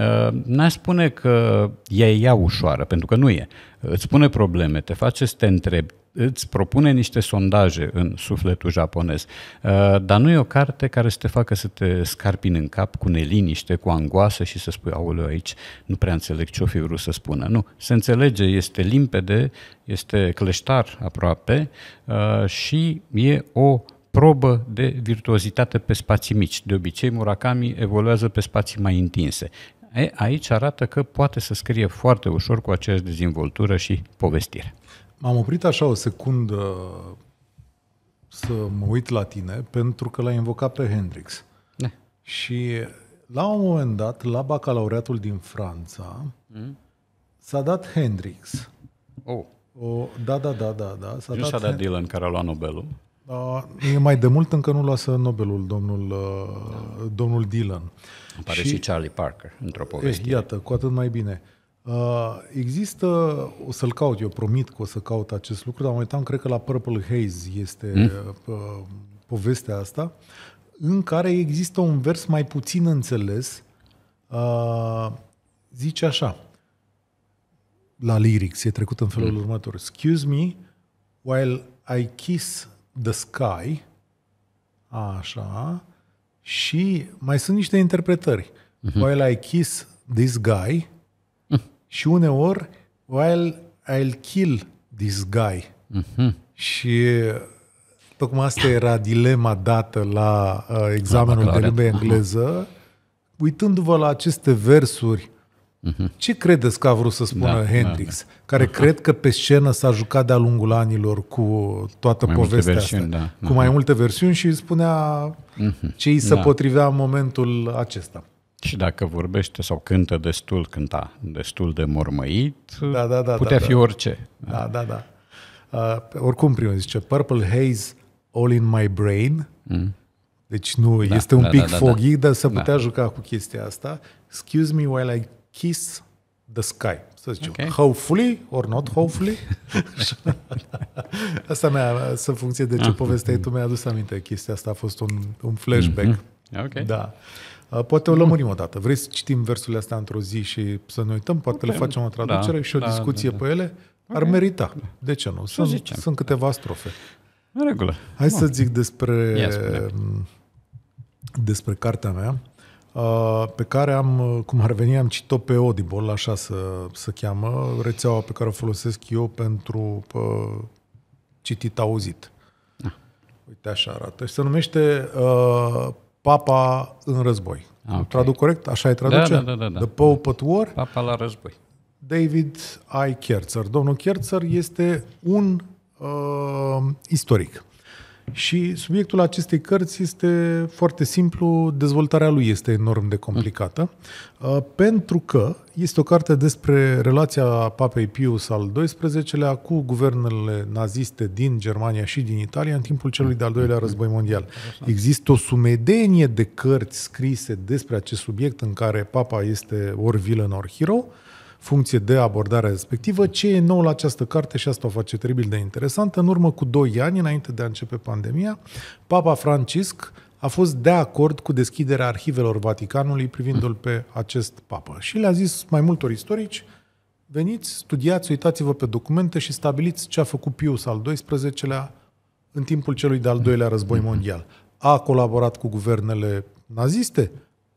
Uh, n-aș spune că e ea ușoară, pentru că nu e. Îți pune probleme, te face să te întrebi îți propune niște sondaje în sufletul japonez. Uh, dar nu e o carte care să te facă să te scarpin în cap cu neliniște, cu angoasă și să spui, aoleu, aici nu prea înțeleg ce-o fi vrut să spună. Nu, se înțelege, este limpede, este cleștar aproape uh, și e o probă de virtuozitate pe spații mici. De obicei, Murakami evoluează pe spații mai întinse. E, aici arată că poate să scrie foarte ușor cu aceeași dezvoltură și povestire. M-am oprit așa o secundă să mă uit la tine pentru că l-ai invocat pe Hendrix. Ne. Da. Și la un moment dat, la bacalaureatul din Franța, mm? s-a dat Hendrix. Oh. O, da, da, da, da, da. S-a nu s-a dat Dylan care a luat Nobelul. Uh, e mai de mult încă nu lasă Nobelul domnul, uh, da. domnul Dylan. Îmi pare și, și Charlie Parker într-o poveste. Eh, iată, cu atât mai bine. Uh, Uh, există, o să-l caut, eu promit că o să caut acest lucru, dar mă uitam, cred că la Purple Haze este mm? uh, povestea asta, în care există un vers mai puțin înțeles, uh, zice așa, la lyrics, e trecut în felul mm. următor, Excuse me, while I kiss the sky, așa, și mai sunt niște interpretări, mm-hmm. while I kiss this guy, și uneori I'll, I'll kill this guy. Mm-hmm. Și tocmai asta era dilema dată la uh, examenul la de limba engleză. Uh-huh. Uitându-vă la aceste versuri, uh-huh. ce credeți că a vrut să spună da, Hendrix? Da, da. Care uh-huh. cred că pe scenă s-a jucat de-a lungul anilor cu toată mai povestea versiuni, asta. Da. Cu mai mhm. multe versiuni și spunea uh-huh. ce îi se da. potrivea în momentul acesta. Și dacă vorbește sau cântă destul, cânta destul de mormăit, da, da, da, da putea da, fi da. orice. Da, da, da. Uh, oricum, primul zice, Purple Haze, All in My Brain. Mm. Deci nu, da, este da, un pic da, da, da. foggy, da. dar se da. putea da. juca cu chestia asta. Excuse me while I kiss the sky. Să zicem, okay. hopefully or not hopefully. asta mea, să funcție de ce ah. povesteai tu, mi ai adus aminte chestia asta, a fost un, un flashback. Mm-hmm. Ok. Da. Uh, poate o lămurim o dată. Vrei să citim versurile astea într-o zi și să ne uităm? Poate okay. le facem o da. traducere da, și o da, discuție da, da. pe ele? Ar merita. De ce nu? Sunt, zicem. sunt câteva strofe. În regulă. Hai no. să zic despre, despre cartea mea, uh, pe care am, uh, cum ar veni, am citit-o pe Audible, așa se, se cheamă, rețeaua pe care o folosesc eu pentru uh, citit auzit. Ah. Uite așa arată. Și se numește uh, papa în război. Ah, okay. Traduc corect? Așa e da, traduce? Da, da, da, da. The Pope at War. Papa la război. David I. Kertzer. Domnul Kertzer este un uh, istoric. Și subiectul acestei cărți este foarte simplu, dezvoltarea lui este enorm de complicată, mm. Uh, pentru că este o carte despre relația Papei Pius al XII-lea cu guvernele naziste din Germania și din Italia în timpul celui de-al doilea război mondial. Există o sumedenie de cărți scrise despre acest subiect în care papa este ori villain, ori hero funcție de abordarea respectivă, ce e nou la această carte și asta o face teribil de interesantă. În urmă cu 2 ani, înainte de a începe pandemia, Papa Francisc a fost de acord cu deschiderea arhivelor Vaticanului privindu-l pe acest papă. Și le-a zis mai multor istorici, veniți, studiați, uitați-vă pe documente și stabiliți ce a făcut Pius al XII-lea în timpul celui de-al doilea război mondial. A colaborat cu guvernele naziste?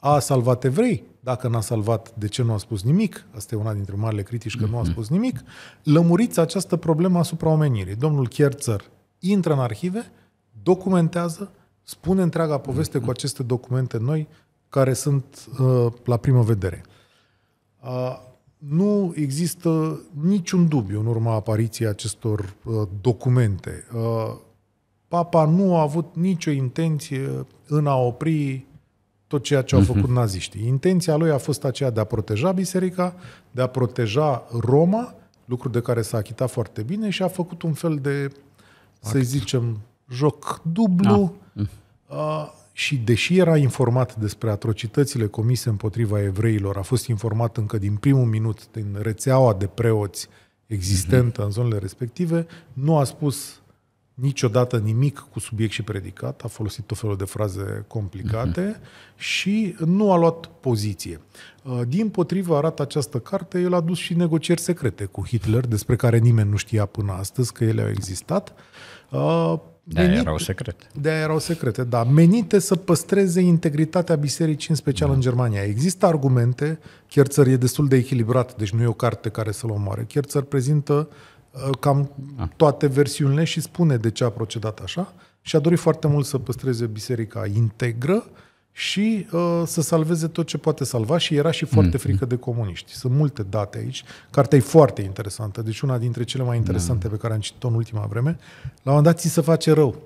a salvat evrei. Dacă n-a salvat, de ce nu a spus nimic? Asta e una dintre marile critici, că nu a mhm. spus nimic. Lămuriți această problemă asupra omenirii. Domnul Kierzer intră în arhive, documentează, spune întreaga poveste cu mhm. aceste documente noi, care sunt uh, la primă vedere. Uh, nu există niciun dubiu în urma apariției acestor uh, documente. Uh, Papa nu a avut nicio intenție în a opri tot ceea ce au mhm. făcut naziștii. Intenția lui a fost aceea de a proteja biserica, de a proteja Roma, lucru de care s-a achitat foarte bine și a făcut un fel de, să zicem, joc dublu. Da. Și deși era informat despre atrocitățile comise împotriva evreilor, a fost informat încă din primul minut din rețeaua de preoți existentă mm-hmm. în zonele respective, nu a spus niciodată nimic cu subiect și predicat, a folosit tot felul de fraze complicate uh-huh. și nu a luat poziție. Uh, din potrivă arată această carte, el a dus și negocieri secrete cu Hitler, despre care nimeni nu știa până astăzi că ele au existat. Uh, de menite, erau secrete. de erau secrete, da. Menite să păstreze integritatea bisericii, în special da. în Germania. Există argumente, Kerzer e destul de echilibrat, deci nu e o carte care să-l omoare. Kerzer prezintă uh, Uh, cam toate versiunile și spune de ce a procedat așa și a dorit foarte mult să păstreze biserica integră și uh, să salveze tot ce poate salva și era și foarte mm-hmm. frică de comuniști. Sunt multe date aici. Cartea e foarte interesantă, deci una dintre cele mai interesante da. pe care am citit-o în ultima vreme. La un moment dat ți se face rău.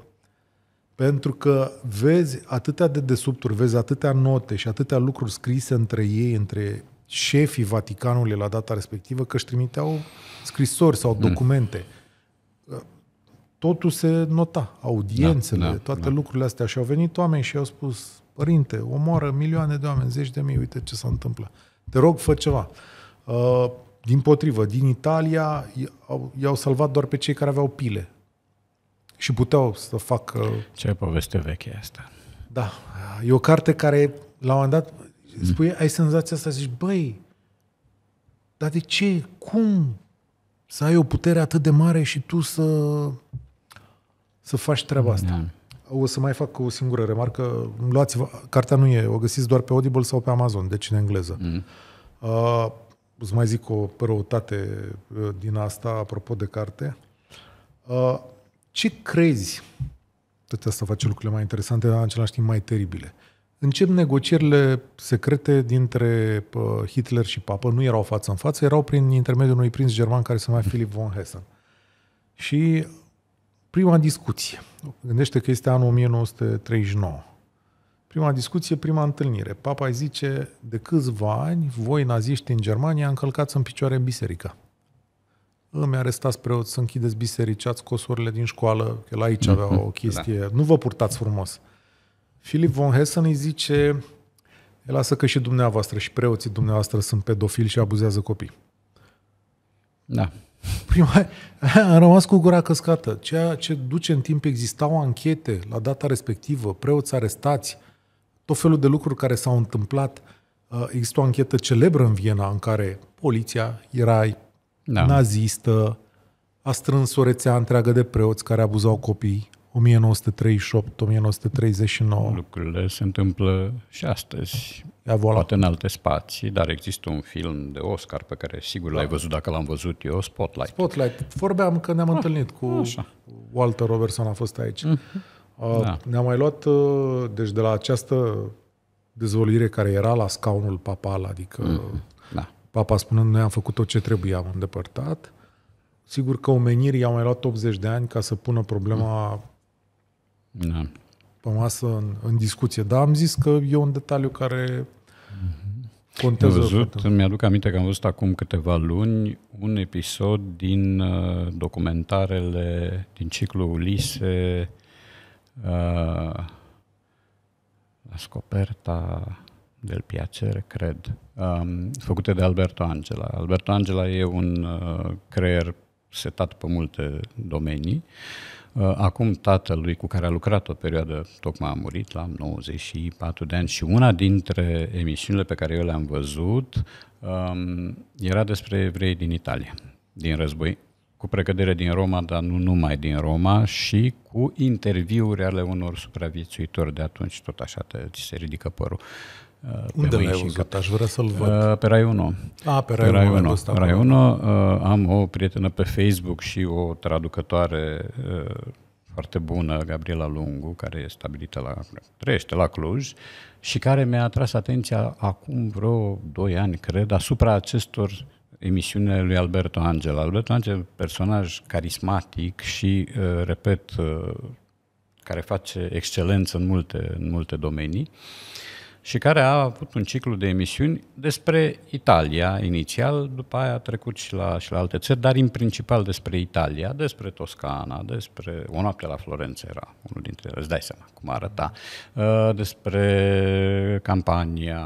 Pentru că vezi atâtea de desubturi, vezi atâtea note și atâtea lucruri scrise între ei, între șefii Vaticanului la data respectivă că își trimiteau scrisori sau mm. documente. Mm. Totul se nota, audiențele, da, da, toate da. lucrurile astea. Și au venit oameni și au spus, părinte, omoară milioane de oameni, zeci de mii, uite ce s-a întâmplat. Te rog, fă ceva. Uh, din potrivă, din Italia i-au salvat doar pe cei care aveau pile și puteau să facă... Ce poveste veche asta. Da, e o carte care la un moment dat Mm-hmm. spui, ai senzația asta, zici, băi, dar de ce, cum să ai o putere atât de mare și tu să, să faci treaba asta? Da. O să mai fac o singură remarcă. Luați, cartea nu e, o găsiți doar pe Audible sau pe Amazon, deci în engleză. Mm. Uh, îți mai zic o răutate uh, din asta, apropo de carte. Uh, ce crezi? Tot asta face lucrurile mai interesante, dar în același timp mai teribile. Uh, încep negocierile secrete dintre Hitler și papă. Nu erau față în față, erau prin intermediul unui prinț german care se numea Philip von Hessen. Și prima discuție, gândește că este anul 1939, prima discuție, prima întâlnire. Papa îi zice, de câțiva ani, voi naziști în Germania încălcați în picioare biserica. Îmi arestați preot să închideți biserici, ați cosurile din școală, că la aici avea o chestie, da. nu vă purtați frumos. Filip von Hessen îi zice, lasă că și dumneavoastră și preoții dumneavoastră sunt pedofili și abuzează copii. Da. Prima, am rămas cu gura căscată, ceea ce duce în timp existau anchete la data respectivă, preoți arestați, tot felul de lucruri care s-au întâmplat. Există o anchetă celebră în Viena în care poliția era da. nazistă, a strâns o rețea întreagă de preoți care abuzau copii. 1938-1939. Lucrurile se întâmplă și astăzi, ja, voilà. poate în alte spații, dar există un film de Oscar pe care sigur da. l-ai văzut dacă l-am văzut eu, Spotlight. Spotlight. Vorbeam că ne-am ah, întâlnit cu așa. Walter Robertson, a fost aici. Mm-hmm. Da. Ne-am mai luat, uh, deci de la această dezvoluire care era la scaunul papal, adică mm-hmm. da. papa spunând noi am făcut tot ce trebuia, am îndepărtat, Sigur că omenirii au mai luat 80 de ani ca să pună problema mhm da. pe masă în, în discuție. Dar am zis că e un detaliu care contează. văzut, mi-aduc aminte că am văzut acum câteva luni un episod din uh, documentarele din ciclul Ulise, uh, scoperta del piacere, cred, um, făcute de Alberto Angela. Alberto Angela e un uh, creier setat pe multe domenii. Uh, Uh, acum tatălui cu care a lucrat o perioadă tocmai a murit la 94 de ani și una dintre emisiunile pe care eu le-am văzut um, era despre evrei din Italia, din război, cu precădere din Roma, dar nu numai din Roma și cu interviuri ale unor supraviețuitori de atunci, tot așa te, ți se ridică părul. Uh, unde l-ai văzut? Aș vrea să-l văd. Uh, pe Rai 1. A, pe Rai, pe Rai 1. 1. Pe Rai 1 uh, am o prietenă pe Facebook și o traducătoare uh, foarte bună, Gabriela Lungu, care e stabilită la, trăiește la Cluj și care mi-a atras atenția acum vreo 2 ani, cred, asupra acestor emisiune lui Alberto Angel. Alberto Angel, personaj carismatic și, repet, care face excelență în multe, în multe domenii. Uh, și care a avut un ciclu de emisiuni despre Italia inițial, după aia a trecut și la, și la alte țări, dar în principal despre Italia, despre Toscana, despre O noapte la Florența era unul dintre ele, îți dai seama cum arăta, uh, despre campania,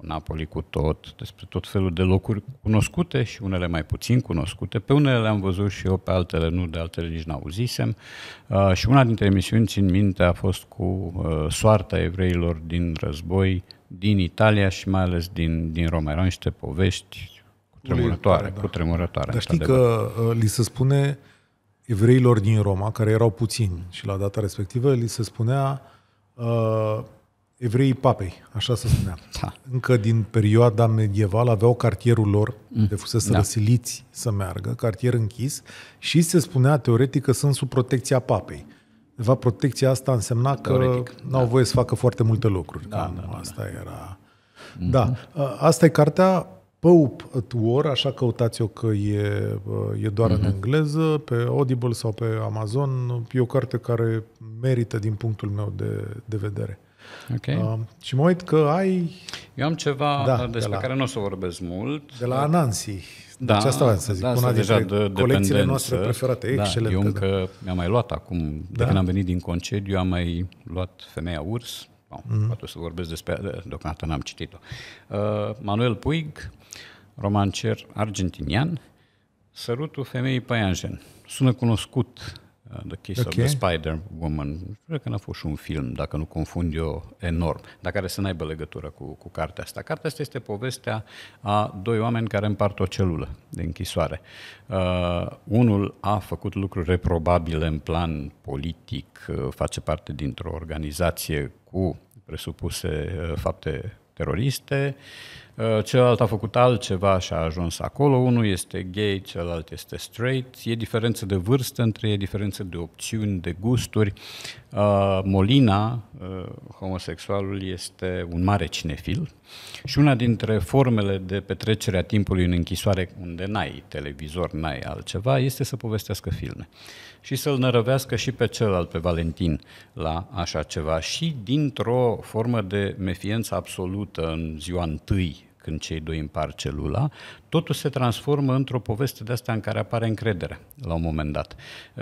Napoli cu tot, despre tot felul de locuri cunoscute și unele mai puțin cunoscute. Pe unele le-am văzut și eu, pe altele nu, de altele nici n-auzisem. Uh, și una dintre emisiuni, țin minte, a fost cu uh, soarta evreilor din război, din Italia și mai ales din, din Roma. Erau niște povești cu tremurătoare, da. cu tremurătoare. Dar știi că uh, li se spune evreilor din Roma, care erau puțini și la data respectivă, li se spunea uh, evreii papei, așa se spunea. Da. Încă din perioada medievală aveau cartierul lor, mm. de fusese da. răsiliți să meargă, cartier închis, și se spunea teoretic că sunt sub protecția papei. De fapt, protecția asta însemna că nu au da. voie să facă foarte multe lucruri. Da, da, da, asta da. era. Mm-hmm. Da. Asta e cartea Pope at War, așa căutați-o că e, e doar mm-hmm. în mhm. engleză, pe Audible sau pe Amazon. E o carte care merită din punctul meu de, de vedere. Okay. Uh, și mă uit că ai... Eu am ceva da, despre de la, care nu o să vorbesc mult. De la Anansi. Da, deci asta să zic, da, una dintre de colecțiile noastre preferate. Da, Excelent. Eu încă da. mi-am mai luat acum, de da. când am venit din concediu, am mai luat Femeia Urs, no, mm-hmm. poate să vorbesc despre ea, deocamdată n-am citit-o. Uh, Manuel Puig, romancer argentinian, Sărutul femeii paianjen. Sună cunoscut Uh, the Kiss okay. of the Spider-Woman. Cred că n-a fost și un film, dacă nu confund eu enorm, dar care să n-aibă legătură cu, cu cartea asta. Cartea asta este povestea a doi oameni care împart o celulă de închisoare. Uh, unul a făcut lucruri reprobabile în plan politic, uh, face parte dintr-o organizație cu presupuse uh, fapte teroriste, uh, Uh, celălalt a făcut altceva și a ajuns acolo, unul este gay, celălalt este straight, e diferență de vârstă între ei, diferență de opțiuni, de gusturi. Uh, Molina, uh, homosexualul, este un mare cinefil și una dintre formele de petrecere a timpului în închisoare unde n-ai televizor, n-ai altceva, este să povestească filme și să-l nărăvească și pe celălalt, pe Valentin, la așa ceva. Și dintr-o formă de mefiență absolută în ziua întâi când cei doi împar celula, totul se transformă într-o poveste de asta în care apare încredere la un moment dat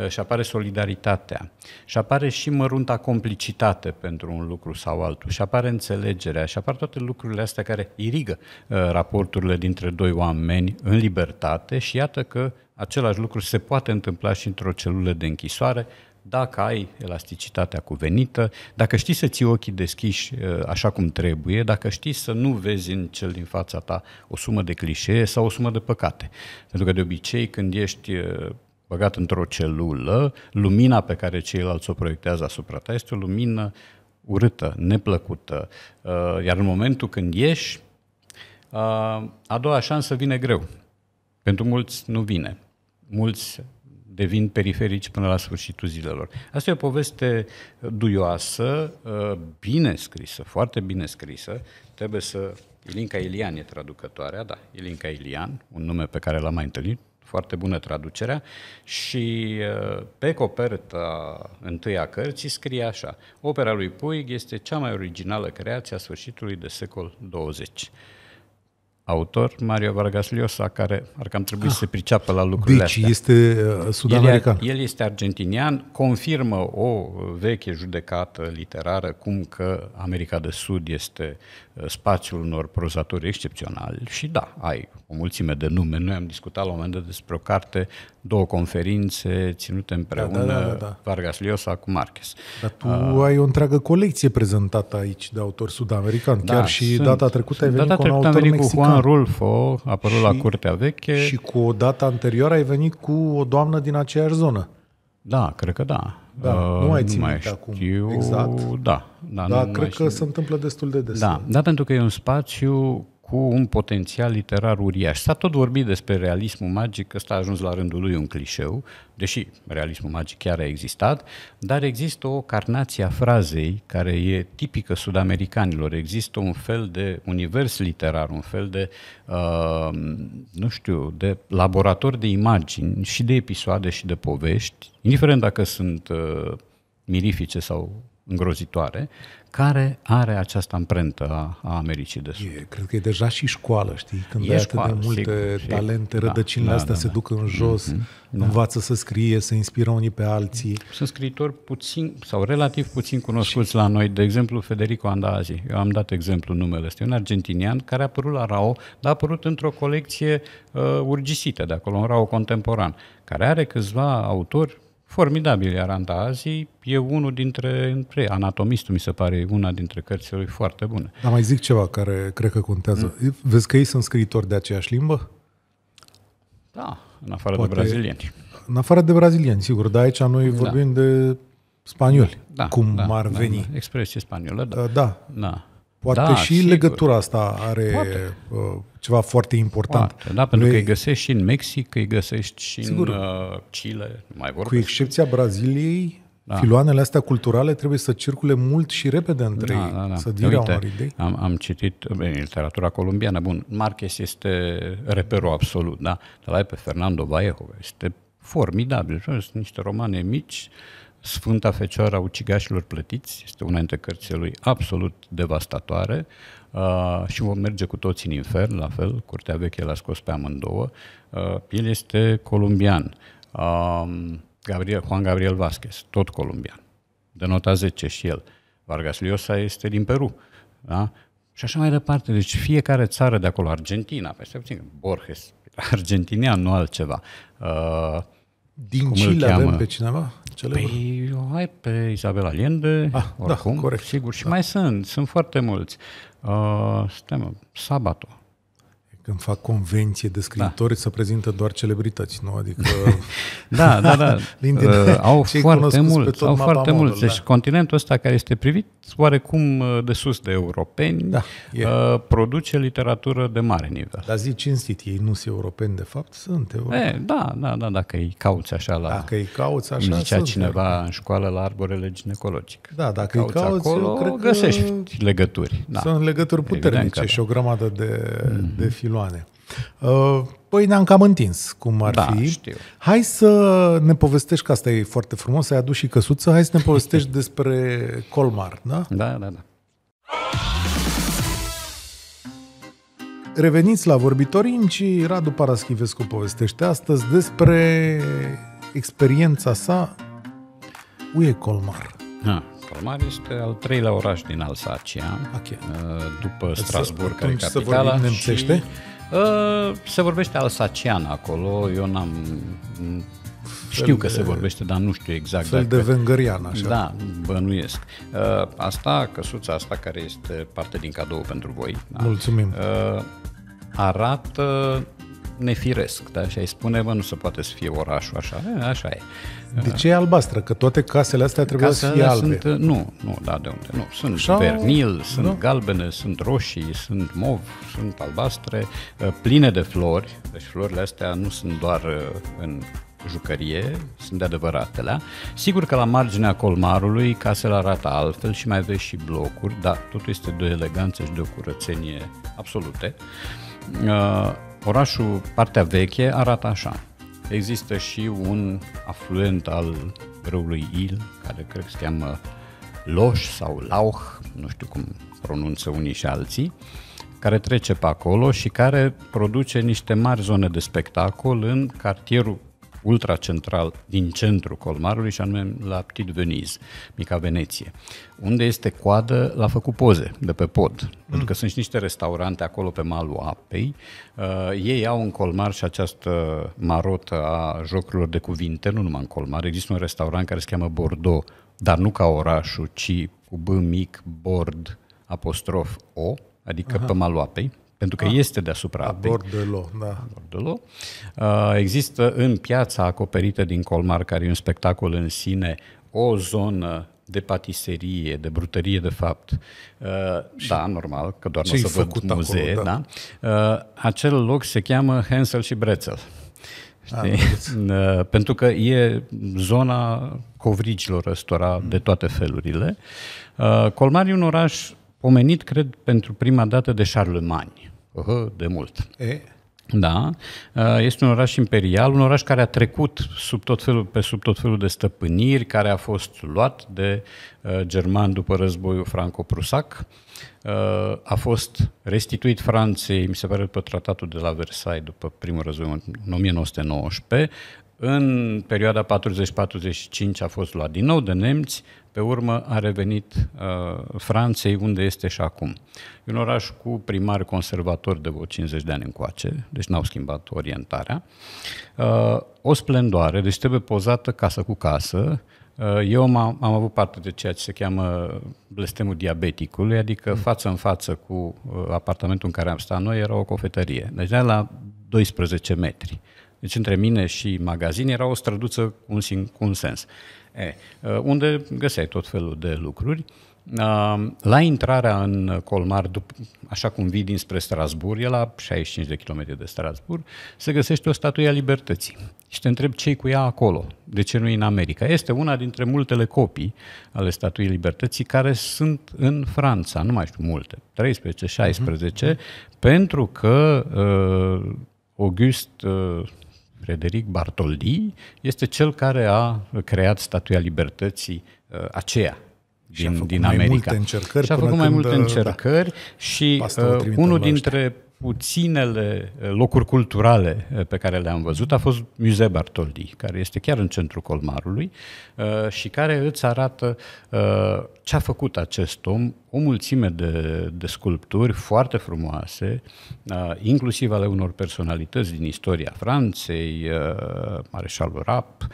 și apare solidaritatea și apare și mărunta complicitate pentru un lucru sau altul și apare înțelegerea și apar toate lucrurile astea care irigă raporturile dintre doi oameni în libertate și iată că același lucru se poate întâmpla și într-o celulă de închisoare dacă ai elasticitatea cuvenită, dacă știi să ții ochii deschiși uh, așa cum trebuie, dacă știi să nu vezi în cel din fața ta o sumă de clișee sau o sumă de păcate. Pentru că de obicei când ești uh, băgat într-o celulă, lumina pe care ceilalți o proiectează asupra ta este o lumină urâtă, neplăcută. Uh, iar în momentul când ieși, a doua șansă vine greu. Pentru mulți nu vine. Mulți devin periferici până la sfârșitul zilelor. Asta e o poveste duioasă, uh, bine scrisă, foarte bine scrisă. Trebuie să... Ilinca Ilian e traducătoarea, da, Ilinca Ilian, un nume pe care l-am mai întâlnit, foarte bună traducerea și uh, pe coperta întâia cărții scrie așa Opera lui Puig este cea mai originală creație a sfârșitului de secol 20 autor, Mario Vargas Llosa, care ar cam trebui ah, să se priceapă la lucrurile deci astea. este uh, sud-american. El, el este argentinian, confirmă o veche judecată literară cum că America de Sud este uh, spațiul unor prozatori excepționali și da, ai o mulțime de nume. Noi am discutat la un moment dat despre o carte două conferințe ținute împreună, da, da, da, da. Vargas Llosa cu Marquez. Dar tu uh, ai o întreagă colecție prezentată aici de autor sud american da, chiar și sunt, data trecută ai venit data cu un autor am venit mexican. cu Juan Rulfo, apărut și, la Curtea Veche. Și cu o dată anterioară ai venit cu o doamnă din aceeași zonă. Da, cred că da. Da, uh, nu mai țin mai știu, acum. Exact. Da, da, da nu cred mai că știu. se întâmplă destul de des. Da, da, pentru că e un spațiu cu un potențial literar uriaș. S-a tot vorbit despre realismul magic, s a ajuns la rândul lui un clișeu, deși realismul magic chiar a existat, dar există o carnație a frazei care e tipică sudamericanilor. Există un fel de univers literar, un fel de, uh, nu știu, de laborator de imagini și de episoade și de povești, indiferent dacă sunt uh, mirifice sau îngrozitoare, care are această amprentă a, a Americii de Sud. E, cred că e deja și școală, știi? Când e ai școală, atât de multe sigur, talente, da, rădăcinile da, astea da, se da. duc în jos, mm da. învață să scrie, să inspiră unii pe alții. Sunt scriitori puțin sau relativ puțin cunoscuți și... la noi. De exemplu, Federico Andazi. Eu am dat exemplu numele ăsta. E un argentinian care a apărut la RAO, dar a apărut într-o colecție uh, urgisită de acolo, un RAO contemporan, care are câțiva autori formidabil, iar Antazi e unul dintre, între anatomistul mi se pare, una dintre cărțile lui foarte bune. Dar mai zic ceva care cred că contează. Mm. Vezi că ei sunt scriitori de aceeași limbă? Da, în afară Poate, de brazilieni. În afară de brazilieni, sigur, dar aici noi da. vorbim de spanioli, da, cum da, ar da, da, veni. Da, expresie spaniolă, da. Da. da. Poate da, și sigur. legătura asta are Poate. Uh, ceva foarte important. Foarte, da, pentru Le... că îi găsești și în Mexic, îi găsești și Sigur. în uh, Chile, mai vorbesc. Cu excepția Braziliei, da. filoanele astea culturale trebuie să circule mult și repede între da, ei, da, da. să direa Uite, unor idei. Am, am citit bine, literatura colombiană, bun, Marquez este reperul absolut, da? Dar ai pe Fernando Vallejo, este formidabil, sunt niște romane mici, Sfânta Fecioară a ucigașilor plătiți, este una dintre cărțile lui absolut devastatoare, Uh, și vom merge cu toți în infern, la fel, Curtea Veche l-a scos pe amândouă. Uh, el este colombian. Uh, um, Gabriel, Juan Gabriel Vasquez, tot colombian. De nota 10 și el. Vargas Llosa este din Peru. Da? Și așa mai departe. Deci fiecare țară de acolo, Argentina, peste puțin, Borges, argentinian, nu altceva. Uh, din Chile avem pe cineva? Pe, Păi, hai pe Isabel Allende, ah, da, oricum, da, corect. sigur, și da. mai sunt, sunt foarte mulți. uh, suntem sabatul. Când fac convenție de scriitori, da. să prezintă doar celebrități, nu? Adică... da, da, da. din uh, au foarte mult, au foarte modul, mult. Deci da. continentul ăsta care este privit oarecum uh, de sus de europeni, da, Uh, produce literatură de mare nivel. Dar zi cinstit, ei nu sunt europeni de fapt? Sunt europeni. E, eh, da, da, da, dacă îi cauți așa la... Dacă îi cauți așa, zicea sunt cineva europeni. în școală la arborele ginecologic. Da, dacă îi cauți, acolo, cred că găsești legături. Da. Sunt legături puternice și da. o grămadă de, mm-hmm. de mhm. filo- milioane. Uh, păi ne-am cam întins, cum ar da, fi. Știu. Hai să ne povestești, că asta e foarte frumos, ai adus și căsuță, hai să ne povestești despre Colmar, da? Da, da, da. Reveniți la și Radu Paraschivescu povestește astăzi despre experiența sa Uie Colmar. Ha. Țară este al treilea oraș din Alsacia, okay. Uh, după Strasburg, care e capitala. Se și, uh, se vorbește alsacian acolo, eu n-am... Mm, știu că de, se vorbește, dar nu știu exact. Fel dacă, de vengărian, așa. Da, bănuiesc. Uh, asta, căsuța asta care este parte din cadou pentru voi. Da? Mulțumim. Uh, arată nefiresc, da? Și ai spune, bă, nu se poate să fie orașul așa, așa e. De ce e albastră? Că toate casele astea trebuie casele să fie albe. Sunt, nu, nu, da, de unde, nu. Sunt Sau... vernil, sunt da. galbene, sunt roșii, sunt mov, sunt albastre, uh, pline de flori. Deci florile astea nu sunt doar uh, în jucărie, sunt de adevăratele. Sigur că la marginea colmarului casele arată altfel și mai vezi și blocuri, dar totul este de o eleganță și de o curățenie absolute. Uh, orașul, partea veche, arată așa. Există și un afluent al râului Il, care cred că se cheamă Loș sau Lauch, nu știu cum pronunță unii și alții, care trece pe acolo și care produce niște mari zone de spectacol în cartierul ultracentral din centrul Colmarului și anume la Petit Venise, Mica Veneție. Unde este coadă, l-a făcut poze de pe pod, mm. pentru că sunt și niște restaurante acolo pe malul apei. Uh, ei au în Colmar și această marotă a jocurilor de cuvinte, nu numai în Colmar, există un restaurant care se cheamă Bordeaux, dar nu ca orașul, ci cu B mic, bord, apostrof, O, adică Aha. pe malul apei pentru că ah, este deasupra apei. Bordelot, da. Uh, Există în piața acoperită din Colmar, care e un spectacol în sine, o zonă de patiserie, de brutărie, de fapt. Uh, da, normal, că doar nu o să văd muzee. Da. da. Uh, Acel loc se cheamă Hansel și Brețel. Ah, Știi? A, uh, pentru că e zona covrigilor răstora de toate felurile. Uh, Colmar e un oraș pomenit, cred, pentru prima dată de Charlemagne. De mult. E? Da, este un oraș imperial, un oraș care a trecut sub tot felul, pe sub tot felul de stăpâniri, care a fost luat de German după războiul franco-prusac, a fost restituit Franței, mi se pare, după tratatul de la Versailles, după primul război în 1919, în perioada 40-45 a fost luat din nou de nemți, pe urmă a revenit uh, Franței, unde este și acum. E un oraș cu primar conservator de vreo 50 de ani încoace, deci n-au schimbat orientarea. Uh, o splendoare, deci trebuie pozată casă cu casă, uh, eu am, am avut parte de ceea ce se cheamă blestemul diabeticului, adică mm. față în față cu uh, apartamentul în care am stat noi era o cofetărie. Deci era la 12 metri. Deci între mine și magazin era o străduță cu un, cu un sens. E, unde găseai tot felul de lucruri. La intrarea în Colmar, așa cum vii dinspre Strasburg, e la 65 de km de Strasburg, se găsește o statuie a libertății. Și te întreb ce cu ea acolo, de ce nu e în America. Este una dintre multele copii ale statuiei libertății care sunt în Franța, nu mai știu multe, 13, 16, uh-huh. pentru că uh, August uh, Frederic Bartoldi, este cel care a creat statuia libertății uh, aceea din, și a făcut din America. Mai multe încercări și a făcut mai multe uh, încercări da, și uh, unul dintre puținele eh, locuri culturale eh, pe care le-am văzut a fost Muzeul Bartoldi, care este chiar în centrul Colmarului eh, și care îți arată ce a făcut acest om, o mulțime de, de sculpturi foarte frumoase, inclusiv ale unor personalități din istoria Franței, Mareșalul Rap,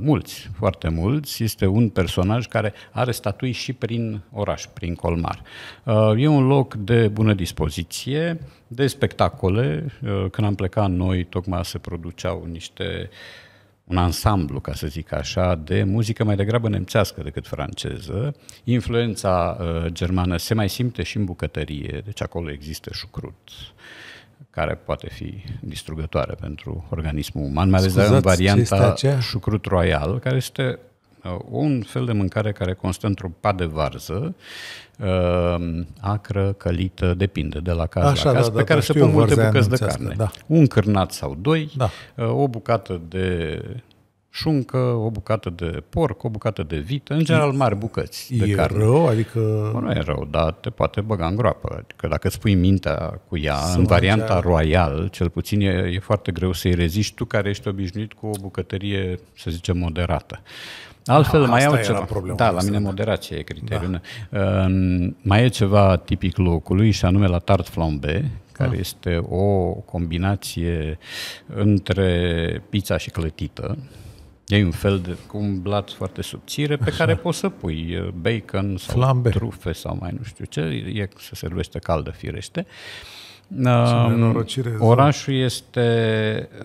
mulți, foarte mulți. Este un personaj care are statui și prin oraș, prin Colmar. E un loc de bună dispoziție, de spectacole. Uh, când am plecat noi, tocmai se produceau niște un ansamblu, ca să zic așa, de muzică mai degrabă nemțească decât franceză. Influența uh, germană se mai simte și în bucătărie, deci acolo există șucrut care poate fi distrugătoare pentru organismul uman, mai ales în varianta șucrut royal, care este Uh, un fel de mâncare care constă într-un pat de varză, uh, acră, călită, depinde de la caz Așa, la caz, da, pe da, care da, se pun multe bucăți de carne. Da. Un cârnat sau doi, da. Uh, o bucată de șuncă, o bucată de porc, o bucată de vită, în general mari bucăți de e carne. rău? Adică... Bă, nu e rău, dar te poate băga în groapă. Adică dacă îți pui mintea cu ea, Să în varianta aia. royal, cel puțin e, e foarte greu să-i reziști tu care ești obișnuit cu o bucătărie, să zicem, moderată. Altfel, Aha, mai au ceva. da, la mine moderație e criteriul. Da. Uh, mai e ceva tipic locului și anume la tart flambe, care ah. este o combinație între pizza și clătită. E un fel de un blat foarte subțire pe Așa. care poți să pui bacon sau Flambe. trufe sau mai nu știu ce, e, se servește caldă firește. Uh, Uh, orașul este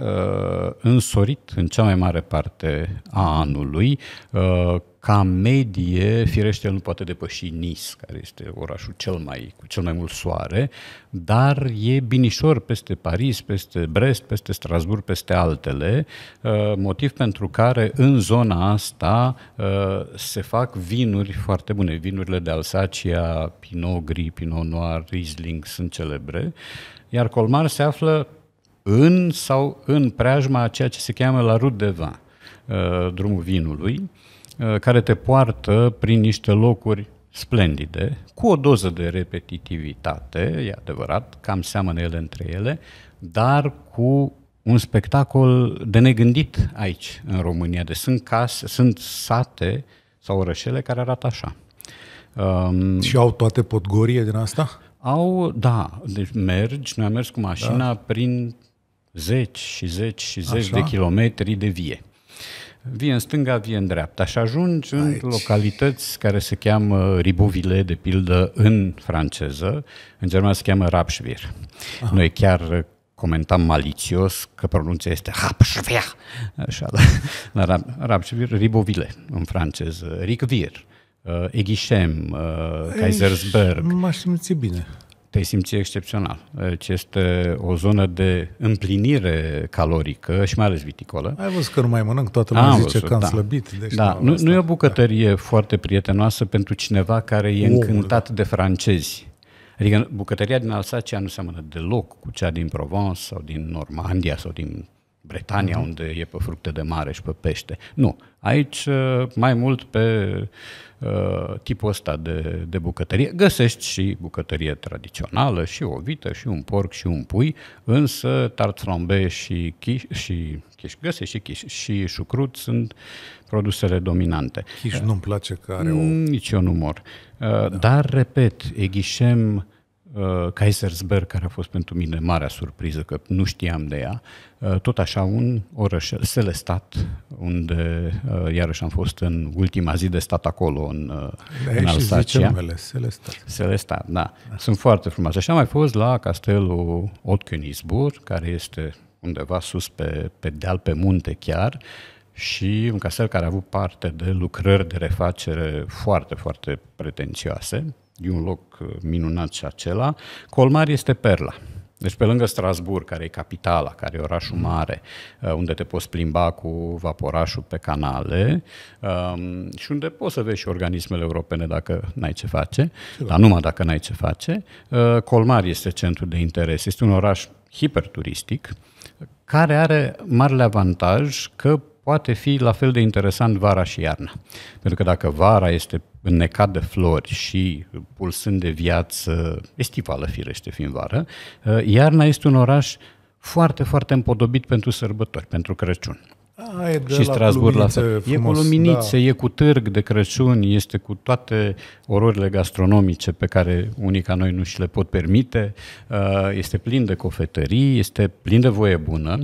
uh, însorit în cea mai mare parte a anului uh, ca medie, firește, el nu poate depăși Nis, care este orașul cel mai, cu cel mai mult soare, dar e binișor peste Paris, peste Brest, peste Strasburg, peste altele, uh, motiv pentru care în zona asta uh, se fac vinuri foarte bune. Vinurile de Alsacia, Pinot Gris, Pinot Noir, Riesling sunt celebre, iar Colmar se află în sau în preajma a ceea ce se cheamă la Rue de Vin, uh, drumul vinului, Uh, care te poartă prin niște locuri splendide, cu o doză de repetitivitate, e adevărat, cam seamănă ele între ele, dar cu un spectacol de negândit aici, în România. Deci sunt case, sunt sate sau orășele care arată așa. Um, și au toate podgorie din asta? Au, da, deci mergi, noi am mers cu mașina da. prin zeci și zeci și zeci Așa. de kilometri de vie vie în stânga, vie în dreapta și ajungi Aici. în localități care se cheamă Ribuvile, de pildă, în franceză, în germană se cheamă Rapschwir. Noi chiar comentam malicios că pronunția este Rapschwir, așa, da. la, la Rapschwir, Ribuvile, în franceză, Ricvir. Uh, Eghisham, uh, Kaisersberg. M-aș simți bine te simți excepțional. Deci este o zonă de împlinire calorică și mai ales viticolă. Ai văzut că nu mai mănânc, toată lumea am zice văzut, că am da. slăbit. Deci da, nu, nu e o bucătărie da. foarte prietenoasă pentru cineva care e Omul. încântat de francezi. Adică bucătăria din Alsacia nu seamănă deloc cu cea din Provence sau din Normandia sau din Bretania, mm-hmm. unde e pe fructe de mare și pe pește. Nu. Aici uh, mai mult pe Uh, tipul ăsta de, de bucătărie. Găsești și bucătărie tradițională, și o vită, și un porc, și un pui, însă tart flambe și chiș, și chiș, găsești și chiș, și șucrut sunt produsele dominante. Chiș nu-mi place că are mm, o... Nici eu nu mor. Uh, da. Dar, repet, eghișem Uh, Kaisersberg, care a fost pentru mine marea surpriză, că nu știam de ea, uh, tot așa un oraș Selestat, unde uh, iarăși am fost în ultima zi de stat acolo, în, în Alsacia. Numele, Selestat. Selestat, da. Asta. Da. Sunt foarte frumoase. Așa am mai fost la castelul Otkenisburg care este undeva sus pe, pe deal, pe munte chiar, și un castel care a avut parte de lucrări de refacere foarte, foarte pretențioase. E un loc uh, minunat și acela. Colmar este perla. Deci pe lângă Strasburg, care e capitala, care e orașul mm. mare, uh, unde te poți plimba cu vaporașul pe canale um, și unde poți să vezi și organismele europene dacă n-ai ce face, Sigur. dar numai dacă n-ai ce face, uh, Colmar este centru de interes. Este un oraș hiperturistic care are marele avantaj că poate fi la fel de interesant vara și iarna. Pentru că dacă vara este înnecat de flori și pulsând de viață estivală, firește, fiind vară, eh, iarna este un oraș foarte, foarte împodobit pentru sărbători, pentru Crăciun. A, e de și la Strasburg la fel. E cu luminițe, da. e cu târg de Crăciun, este cu toate ororile gastronomice pe care unii ca noi nu și le pot permite. Eh, este plin de cofetării, este plin de voie bună.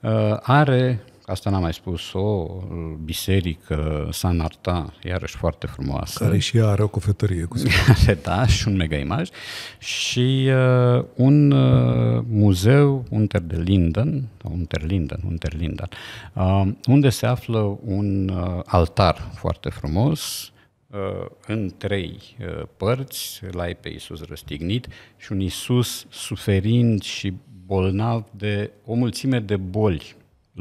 Eh, are asta n-am mai spus-o, biserică San Arta, iarăși foarte frumoasă. Care și ea are o cofetărie, cu siguranță. da, și un mega imaj. Și uh, un uh, muzeu, un Linden, un Terlinden, un Terlinden, uh, unde se află un uh, altar foarte frumos, uh, în trei uh, părți, l-ai pe Iisus răstignit și un Iisus suferind și bolnav de o mulțime de boli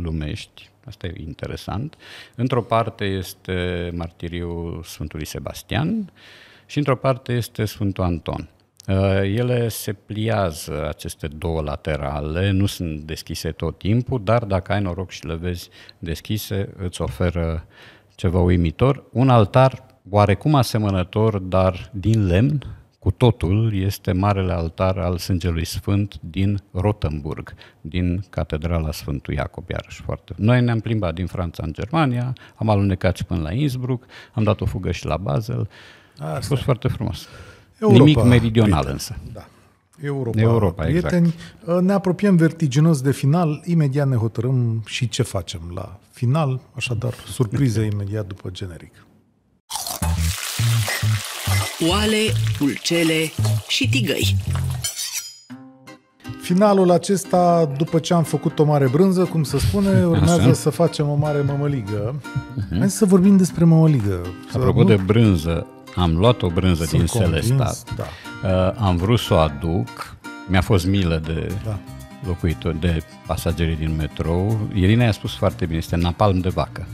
lumești, asta e interesant. Într-o parte este martiriul Sfântului Sebastian și într-o parte este Sfântul Anton. Uh, ele se pliază, aceste două laterale, nu sunt deschise tot timpul, dar dacă ai noroc și le vezi deschise, îți oferă ceva uimitor. Un altar oarecum asemănător, dar din lemn, cu totul este marele altar al Sângelui Sfânt din Rotenburg, din Catedrala Sfântului Iacob, iarăși foarte. Noi ne-am plimbat din Franța în Germania, am alunecat și până la Innsbruck, am dat o fugă și la Basel. Asta. A fost foarte frumos. Europa, Nimic meridional prieten. însă. Da. Europa, Europa exact. prieteni. Exact. Ne apropiem vertiginos de final, imediat ne hotărâm și ce facem la final, așadar surpriză imediat după generic oale, pulcele și tigăi. Finalul acesta, după ce am făcut o mare brânză, cum se spune, urmează Așa. să facem o mare mămăligă. Uh-huh. Hai să vorbim despre mămăligă. Apropo nu? de brânză, am luat o brânză Sunt din convins, Selestat. Da. Uh, am vrut să o aduc. Mi-a fost milă de da. locuitori, de pasagerii din metrou. Irina i-a spus foarte bine, este napalm de vacă.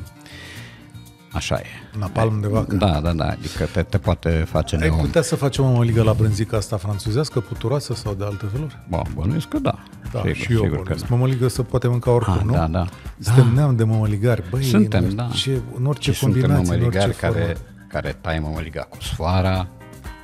Așa e. Napalm palm de vacă. Da, da, da, adică te, te poate face Ai neom. putea să facem o ligă la brânzica asta franțuzească, puturoasă sau de alte feluri? Bă, bănuiesc că da. Da, sigur, și eu sigur că da. Mămăligă să poate mânca oricum, ah, nu? Da, da. Suntem da. neam de mămăligari. Băi, suntem, în orice, da. în orice și combinație, suntem în orice care, formă. care tai mămăliga cu sfoara,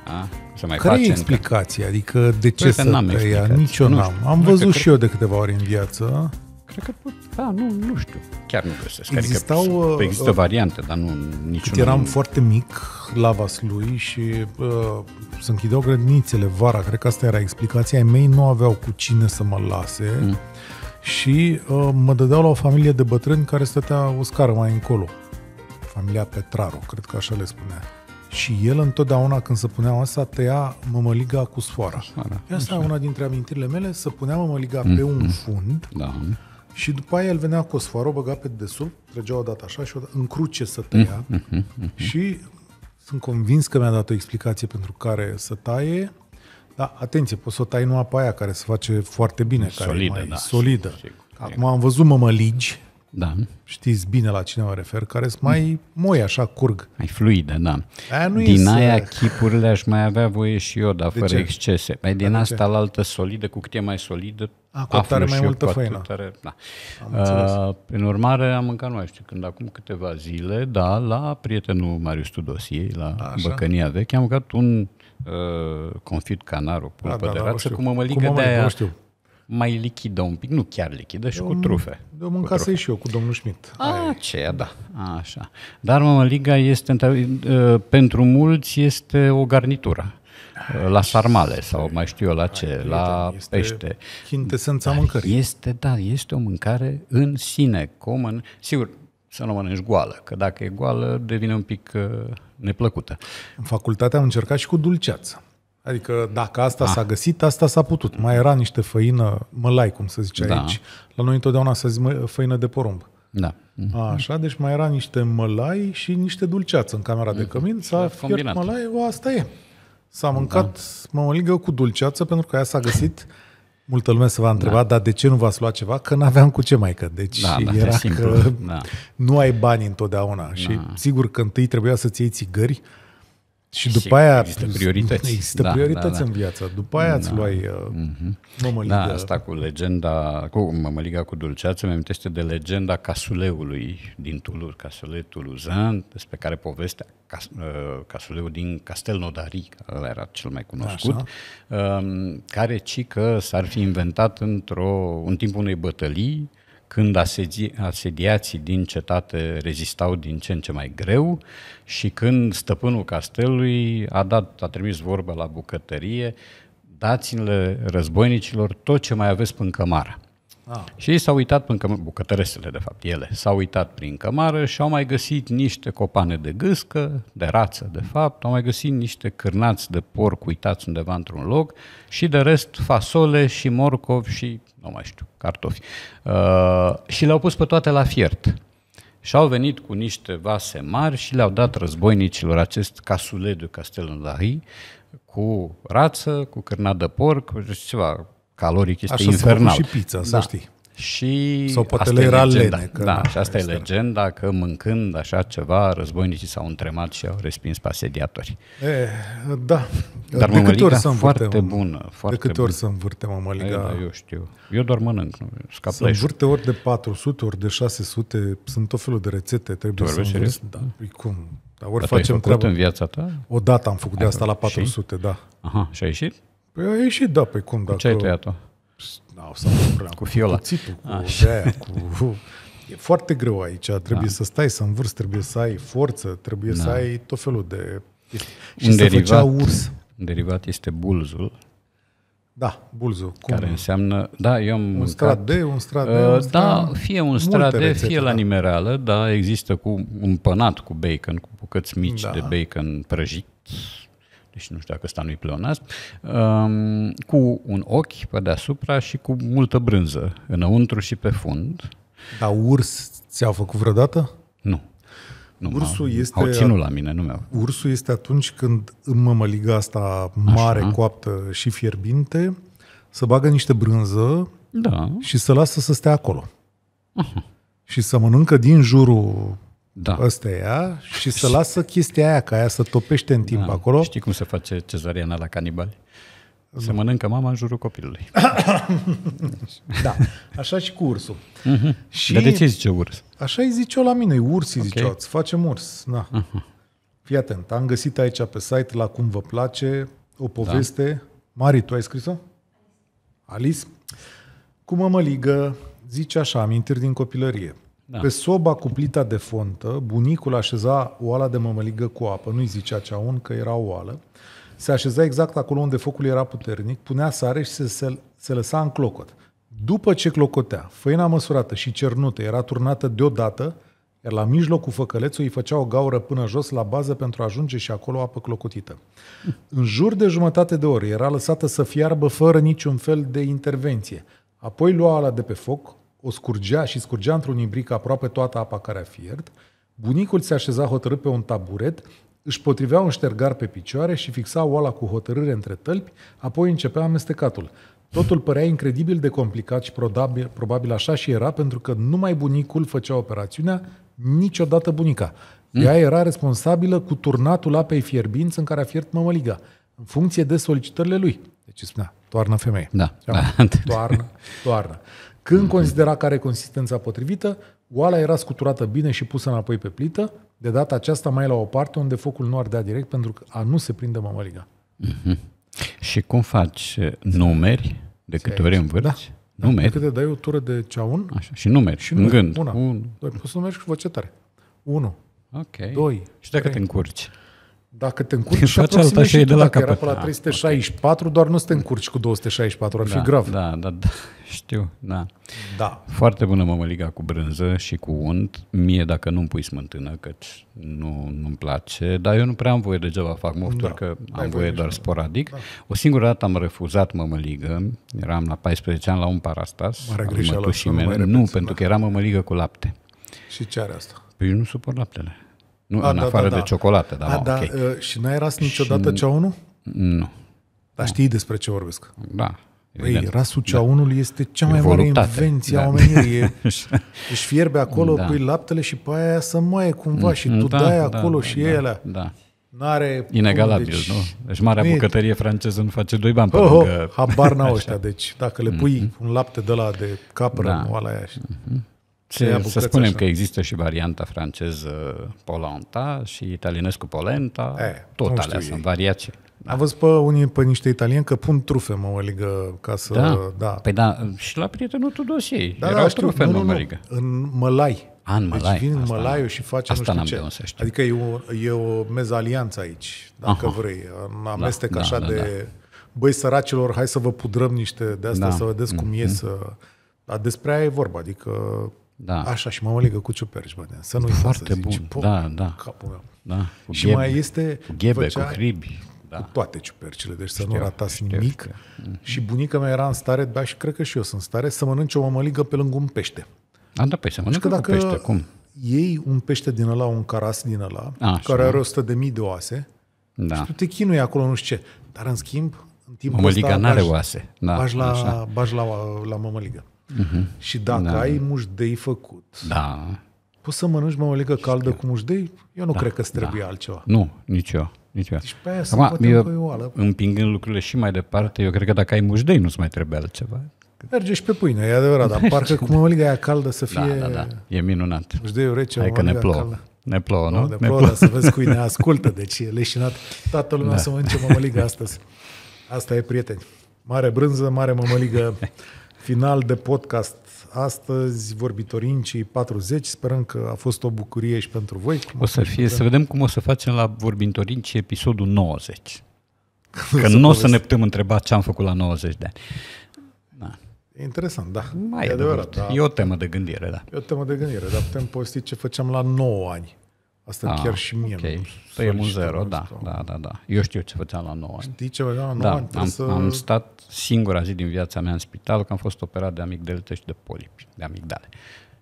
a? Se mai Care face e explicația? Încă... Adică de păi ce Păi să tăia? Nici eu n-am. Am nu văzut și eu de câteva ori în viață. Cred că, pot. da, nu, nu știu. Chiar nu găsesc. Adică Existau, adică, există uh, variante, dar nu niciun. Cât eram nu... foarte mic la Vaslui și uh, se închideau grădinițele vara, cred că asta era explicația. ai mei nu aveau cu cine să mă lase mm. și uh, mă dădeau la o familie de bătrâni care stătea o scară mai încolo. Familia Petraru, cred că așa le spunea. Și el întotdeauna când se punea asta, tăia mămăliga cu sfoara. Asta e una dintre amintirile mele, să punea mămăliga mm-hmm. pe un mm. fund da și după aia el venea cu o sfoară, o băga pe dedesubt, trăgea o dată așa și o dată, în cruce să tăia. Mm, mm, mm, și sunt convins că mi-a dat o explicație pentru care să taie. Dar atenție, poți să o tai nu pe aia care se face foarte bine, solidă, care e mai da, solidă. și, Acum am văzut mămăligi da. știți bine la cine mă refer, care sunt mai moi, așa, curg. Mai fluide, da. Aia nu din aia să... chipurile aș mai avea voie și eu, dar de fără ce? excese. Mai păi din de asta la altă solidă, cu cât e mai solidă, a, cu aflu mai multă făină. Tare, da. Uh, în urmare, am mâncat, nu mai știu când, acum câteva zile, da, la prietenul Marius Tudosiei, la Așa. Băcănia Veche, am mâncat un uh, confit canar, o pulpă da, da, de rață da, cu mămăligă de aia mai lichidă un pic, nu chiar lichidă, și cu trufe. Eu mâncase și eu cu domnul Schmidt. A, ce da, A, așa. Dar liga este, uh, pentru mulți, este o garnitură uh, la sarmale sau mai știu eu la ce, Ai, la este pește. Chintesența mâncării. Este, da, este o mâncare în sine, comun. Sigur, să nu mănânci goală, că dacă e goală devine un pic uh, neplăcută. În facultate am încercat și cu dulceață. Adică dacă asta ah. s-a găsit, asta s-a putut. Mai era niște făină, mălai, cum să zice da. aici. La noi întotdeauna se zice făină de porumb. Da. A, mhm. așa, deci mai era niște mălai și niște dulceață în camera de mhm. cămin. S-a fiert mălai, o, asta e. S-a da. mâncat da. mămăligă cu dulceață pentru că aia s-a găsit. Multă lume se va întreba, da. dar de ce nu v-ați luat ceva? Că n-aveam cu ce mai că. Deci da, da, era că da. nu ai bani întotdeauna. Da. Și sigur că întâi trebuia să-ți iei țigări, și după aia există priorități. Există da, priorități da, da. în viață. După aia da. luai uh mhm. mămăliga. Da, asta cu legenda, cu mămăliga cu dulceață, mi amintește de legenda casuleului din Toulouse, casuleul tuluzan, despre care povestea cas, uh, casuleul din Nodari, care era cel mai cunoscut, uh, care ci că s-ar fi inventat într-o, în timpul unei bătălii când asedi- asediații din cetate rezistau din ce în ce mai greu și când stăpânul castelului a dat, a trimis vorba la bucătărie, dați-le războinicilor tot ce mai aveți până cămară. Ah. Și ei s-au uitat prin cămară, bucătăresele de fapt, ele, s-au uitat prin cămară și au mai găsit niște copane de gâscă, de rață de fapt, au mai găsit niște cârnați de porc uitați undeva într-un loc și de rest fasole și morcov și nu mai știu, cartofi. Uh, și le-au pus pe toate la fiert. Și au venit cu niște vase mari și le-au dat războinicilor acest casulet de Lahi cu rață, cu cârnat de porc, ceva caloric este Așa infernal. și pizza, da. să știi. Și Sau poate asta le era legenda. lene. Că da, și asta este. e legenda că mâncând așa ceva, războinicii s-au întremat și au respins pe asediatori. E, eh, da. Dar de câte ori să învârtem, foarte bună. Foarte de câte ori bun. să învârte mămăliga? da, eu știu. Eu doar mănânc, nu Să învârte ori de 400, ori de 600, sunt tot felul de rețete. Trebuie tu să învârte. Da. Păi cum? Dar ori Dar facem treaba. în viața ta? O dată am făcut ai de asta la 400, și? da. Aha, și a ieșit? Păi a ieșit, da, Păi cum dacă... Ce ai tăiat-o? au să cu fiola. Cu țitul, cu, Așa. Aia, cu... E foarte greu aici, da. trebuie da. să stai, să învârți, trebuie să ai forță, trebuie da. să ai tot felul de... Și un să derivat, urs. Un derivat este bulzul. Da, bulzul. Cum? Care înseamnă... Da, eu am un strat de, un strat de, Uh, Da, fie un strat de, fie da. la nimereală, da, există cu un pănat cu bacon, cu bucăți mici da. de bacon prăjit, deci nu știu dacă ăsta nu-i pleonasm, ehm, cu un ochi pe deasupra și cu multă brânză înăuntru și pe fund. Dar urs ți a făcut vreodată? Nu. Nu, ursul a este, au ținut la mine, nu mi Ursul este atunci când în mămăliga asta mare, Așa. coaptă și fierbinte, să bagă niște brânză da. și să lasă să stea acolo. Aha. Și să mănâncă din jurul da. ăsta ea și să lasă chestia aia, ca aia să topește în timp da. acolo. Știi cum se face cezariana la canibali? Se mănâncă mama în jurul copilului. da, așa și cu ursul. Uh-huh. Și Dar de ce zice urs? Așa îi zice la mine, urs îi okay. zice, facem urs. Na. Uh-huh. Fii atent, am găsit aici pe site, la cum vă place, o da. poveste. Da. Mari, tu ai scris-o? Alice? Cu mămăligă, zice așa, amintiri din copilărie. Da. Pe soba cuplita de fontă, bunicul așeza oala de mămăligă cu apă, nu-i zicea un că era oală, se așeza exact acolo unde focul era puternic, punea sare și se, se, se lăsa în clocot. După ce clocotea, făina măsurată și cernută era turnată deodată, iar la mijlocul făcălețului îi făcea o gaură până jos la bază pentru a ajunge și acolo apă clocotită. În jur de jumătate de oră era lăsată să fiarbă fără niciun fel de intervenție. Apoi lua ala de pe foc, o scurgea și scurgea într-un imbric aproape toată apa care a fiert, bunicul se așeza hotărât pe un taburet, își potrivea un ștergar pe picioare și fixa oala cu hotărâre între tălpi, apoi începea amestecatul. Totul părea incredibil de complicat și probabil, probabil așa și era, pentru că numai bunicul făcea operațiunea, niciodată bunica. Mm. Ea era responsabilă cu turnatul apei fierbinți în care a fiert mămăliga, în funcție de solicitările lui. Deci spunea, toarnă femeie. Da. toarnă, toarnă. Când considera că are consistența potrivită, oala era scuturată bine și pusă înapoi pe plită, de data aceasta mai la o parte unde focul nu ardea direct pentru că a nu se prinde mămăliga. Mm-hmm. Și cum faci? Uh, numeri de câte Ți-ai ori învârți? Da. Da, Câte dai o tură de ceaun. Așa, și numeri, și numeri. în gând. Una, Un... doi, poți să mergi și voce tare. Unu, ok. doi, Și dacă trei. te încurci? Dacă te încurci și faci alta și de la dacă capăt. era pe la 364, ah, da, okay. doar nu să te încurci cu 264, ar da, fi grav. Da, da, da. Știu, da. Da. Foarte bună mămăliga cu brânză și cu unt. Mie dacă nu-mi pui smântână, căci nu, nu-mi place, dar eu nu prea am voie degeaba fac mofturi, da. că am voie doar de sporadic. Da. O singură dată am refuzat mămăligă, eram la 14 ani la un parastas. Mare greșeală, nu, repeți, nu, pentru da. că era mămăligă cu lapte. Și ce are asta? Păi eu nu suport laptele. Nu, A, în da, afară da, da. de ciocolată, dar A, da, okay. Uh, și n-ai ras niciodată și... ceaunul? Nu. Dar știi despre ce vorbesc. Da. Păi, rasul da. ceaunul da. este cea mai mare invenție da. a omenirii. Își fierbe acolo, da. pui laptele și pe aia să moaie cumva mm. și tu da, dai da, acolo da, și da, ele. Da. N-are Inegalabil, deci, nu? Deci marea e... bucătărie franceză nu face doi bani pe oh, lângă... habar n-au ăștia, deci dacă le pui mm-hmm. un lapte de la de capră, da. oala aia și... Mm-hmm. să spunem așa. că există și varianta franceză polenta și italienescu polenta, e, tot alea sunt variații. Am văzut pe unii, pe niște italieni că pun trufe mă ligă, ca să... Da? da. Păi da, și la prietenul dosiei. Da, Erau da, știu, trufe nu, nu, nu, în mălai. A, ah, în deci Mălai. Deci vin asta, Mălaiul și face asta nu știu ce. să știu. Adică e o, e o mezalianță aici, dacă Aha. vrei. Un da, amestec da, așa da, da, de... Da. Băi, săracilor, hai să vă pudrăm niște de asta, da. să vedeți mm-hmm. cum e să... Dar despre aia e vorba, adică... Da. Așa, și mă ligă cu ciuperci, bă, să nu-i Foarte să bun, zici, da, da. Capul meu. Da, cu și ghebe, mai este... Ghebe, făcea, cu hribi da. cu toate ciupercile, deci știu, să nu ratați știu, nimic. Știu. Mm-hmm. Și bunica mea era în stare, da, și cred că și eu sunt în stare, să mănânce o mămăligă pe lângă un pește. A, da, pe păi să mănâncă că dacă pește, cum? Ei un pește din ăla, un caras din ăla, A, care are 100 de mii de oase, da. și tu te chinui acolo, nu știu ce. Dar, în schimb, în timpul mămăliga ăsta... Mămăliga n-are oase. Da, bași, la, așa. la, la mămăligă. Uh-huh. Și dacă da. ai mușdei făcut, da. poți să mănânci mămăligă caldă Știu. cu mușdei? Eu nu da. cred că îți da. trebuie da. altceva. Nu, nici eu. Nici deci pe aia Acum, se eu, oală. Împingând lucrurile și mai departe, eu cred că dacă ai mușdei nu-ți mai trebuie altceva. Merge și pe pâine, e adevărat, dar parcă cum mămăliga aia caldă să da, fie... Da, da, da, e minunat. Mușdeiul rece, Hai că ne plouă. Caldă. Ne plouă, nu? Ne plouă, plouă. să vezi cui ne ascultă, deci e leșinat. Toată lumea da. să mănânce mămăligă astăzi. Asta e, prieteni. Mare brânză, mare mămăligă. Final de podcast astăzi Vorbitorinci 40. Sperăm că a fost o bucurie și pentru voi. Cum o să fie, vedem? să vedem cum o să facem la Vorbitorinci episodul 90. Că nu o să ne putem întreba ce am făcut la 90 de ani. Da. E interesant, da. Mai e adevărat. Da. E o temă de gândire, da. E o temă de gândire, dar putem posti ce făceam la 9 ani. Asta da, chiar și mie. Okay. Păi e un zero, da, da, da, da. Eu știu ce făceam la 9 ani. Știi ce făceam la 9 da, ani? Am, să... am stat singura zi din viața mea în spital, că am fost operat de amigdelite și de polipi, de amigdale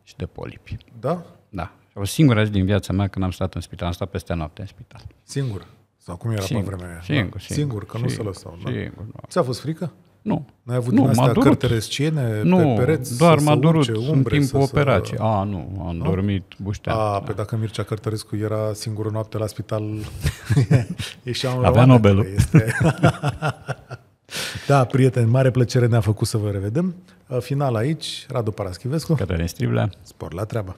și de polipi. Da? Da. Și o singura zi din viața mea când am stat în spital, am stat peste noapte în spital. Singur? Sau cum era singur, pe vremea aia? Singur, da? singur, singur, că singur, nu se lăsau. Singur, da? Singur, da. Ți-a fost frică? Nu. N-ai avut nu, din astea cărtărescine nu, pe pereți doar să m-a durut în timpul să operației. Să... A, nu, am nu? dormit buștea. A, pe dacă Mircea Cărtărescu era singură noapte la spital, ieșeam Avea Nobelul. Este... da, prieteni, mare plăcere ne-a făcut să vă revedem. Final aici, Radu Paraschivescu. Cătălin Striblea. Spor la treabă.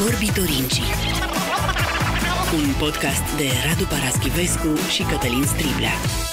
Vorbitorinci. Un podcast de Radu Paraschivescu și Cătălin Striblea.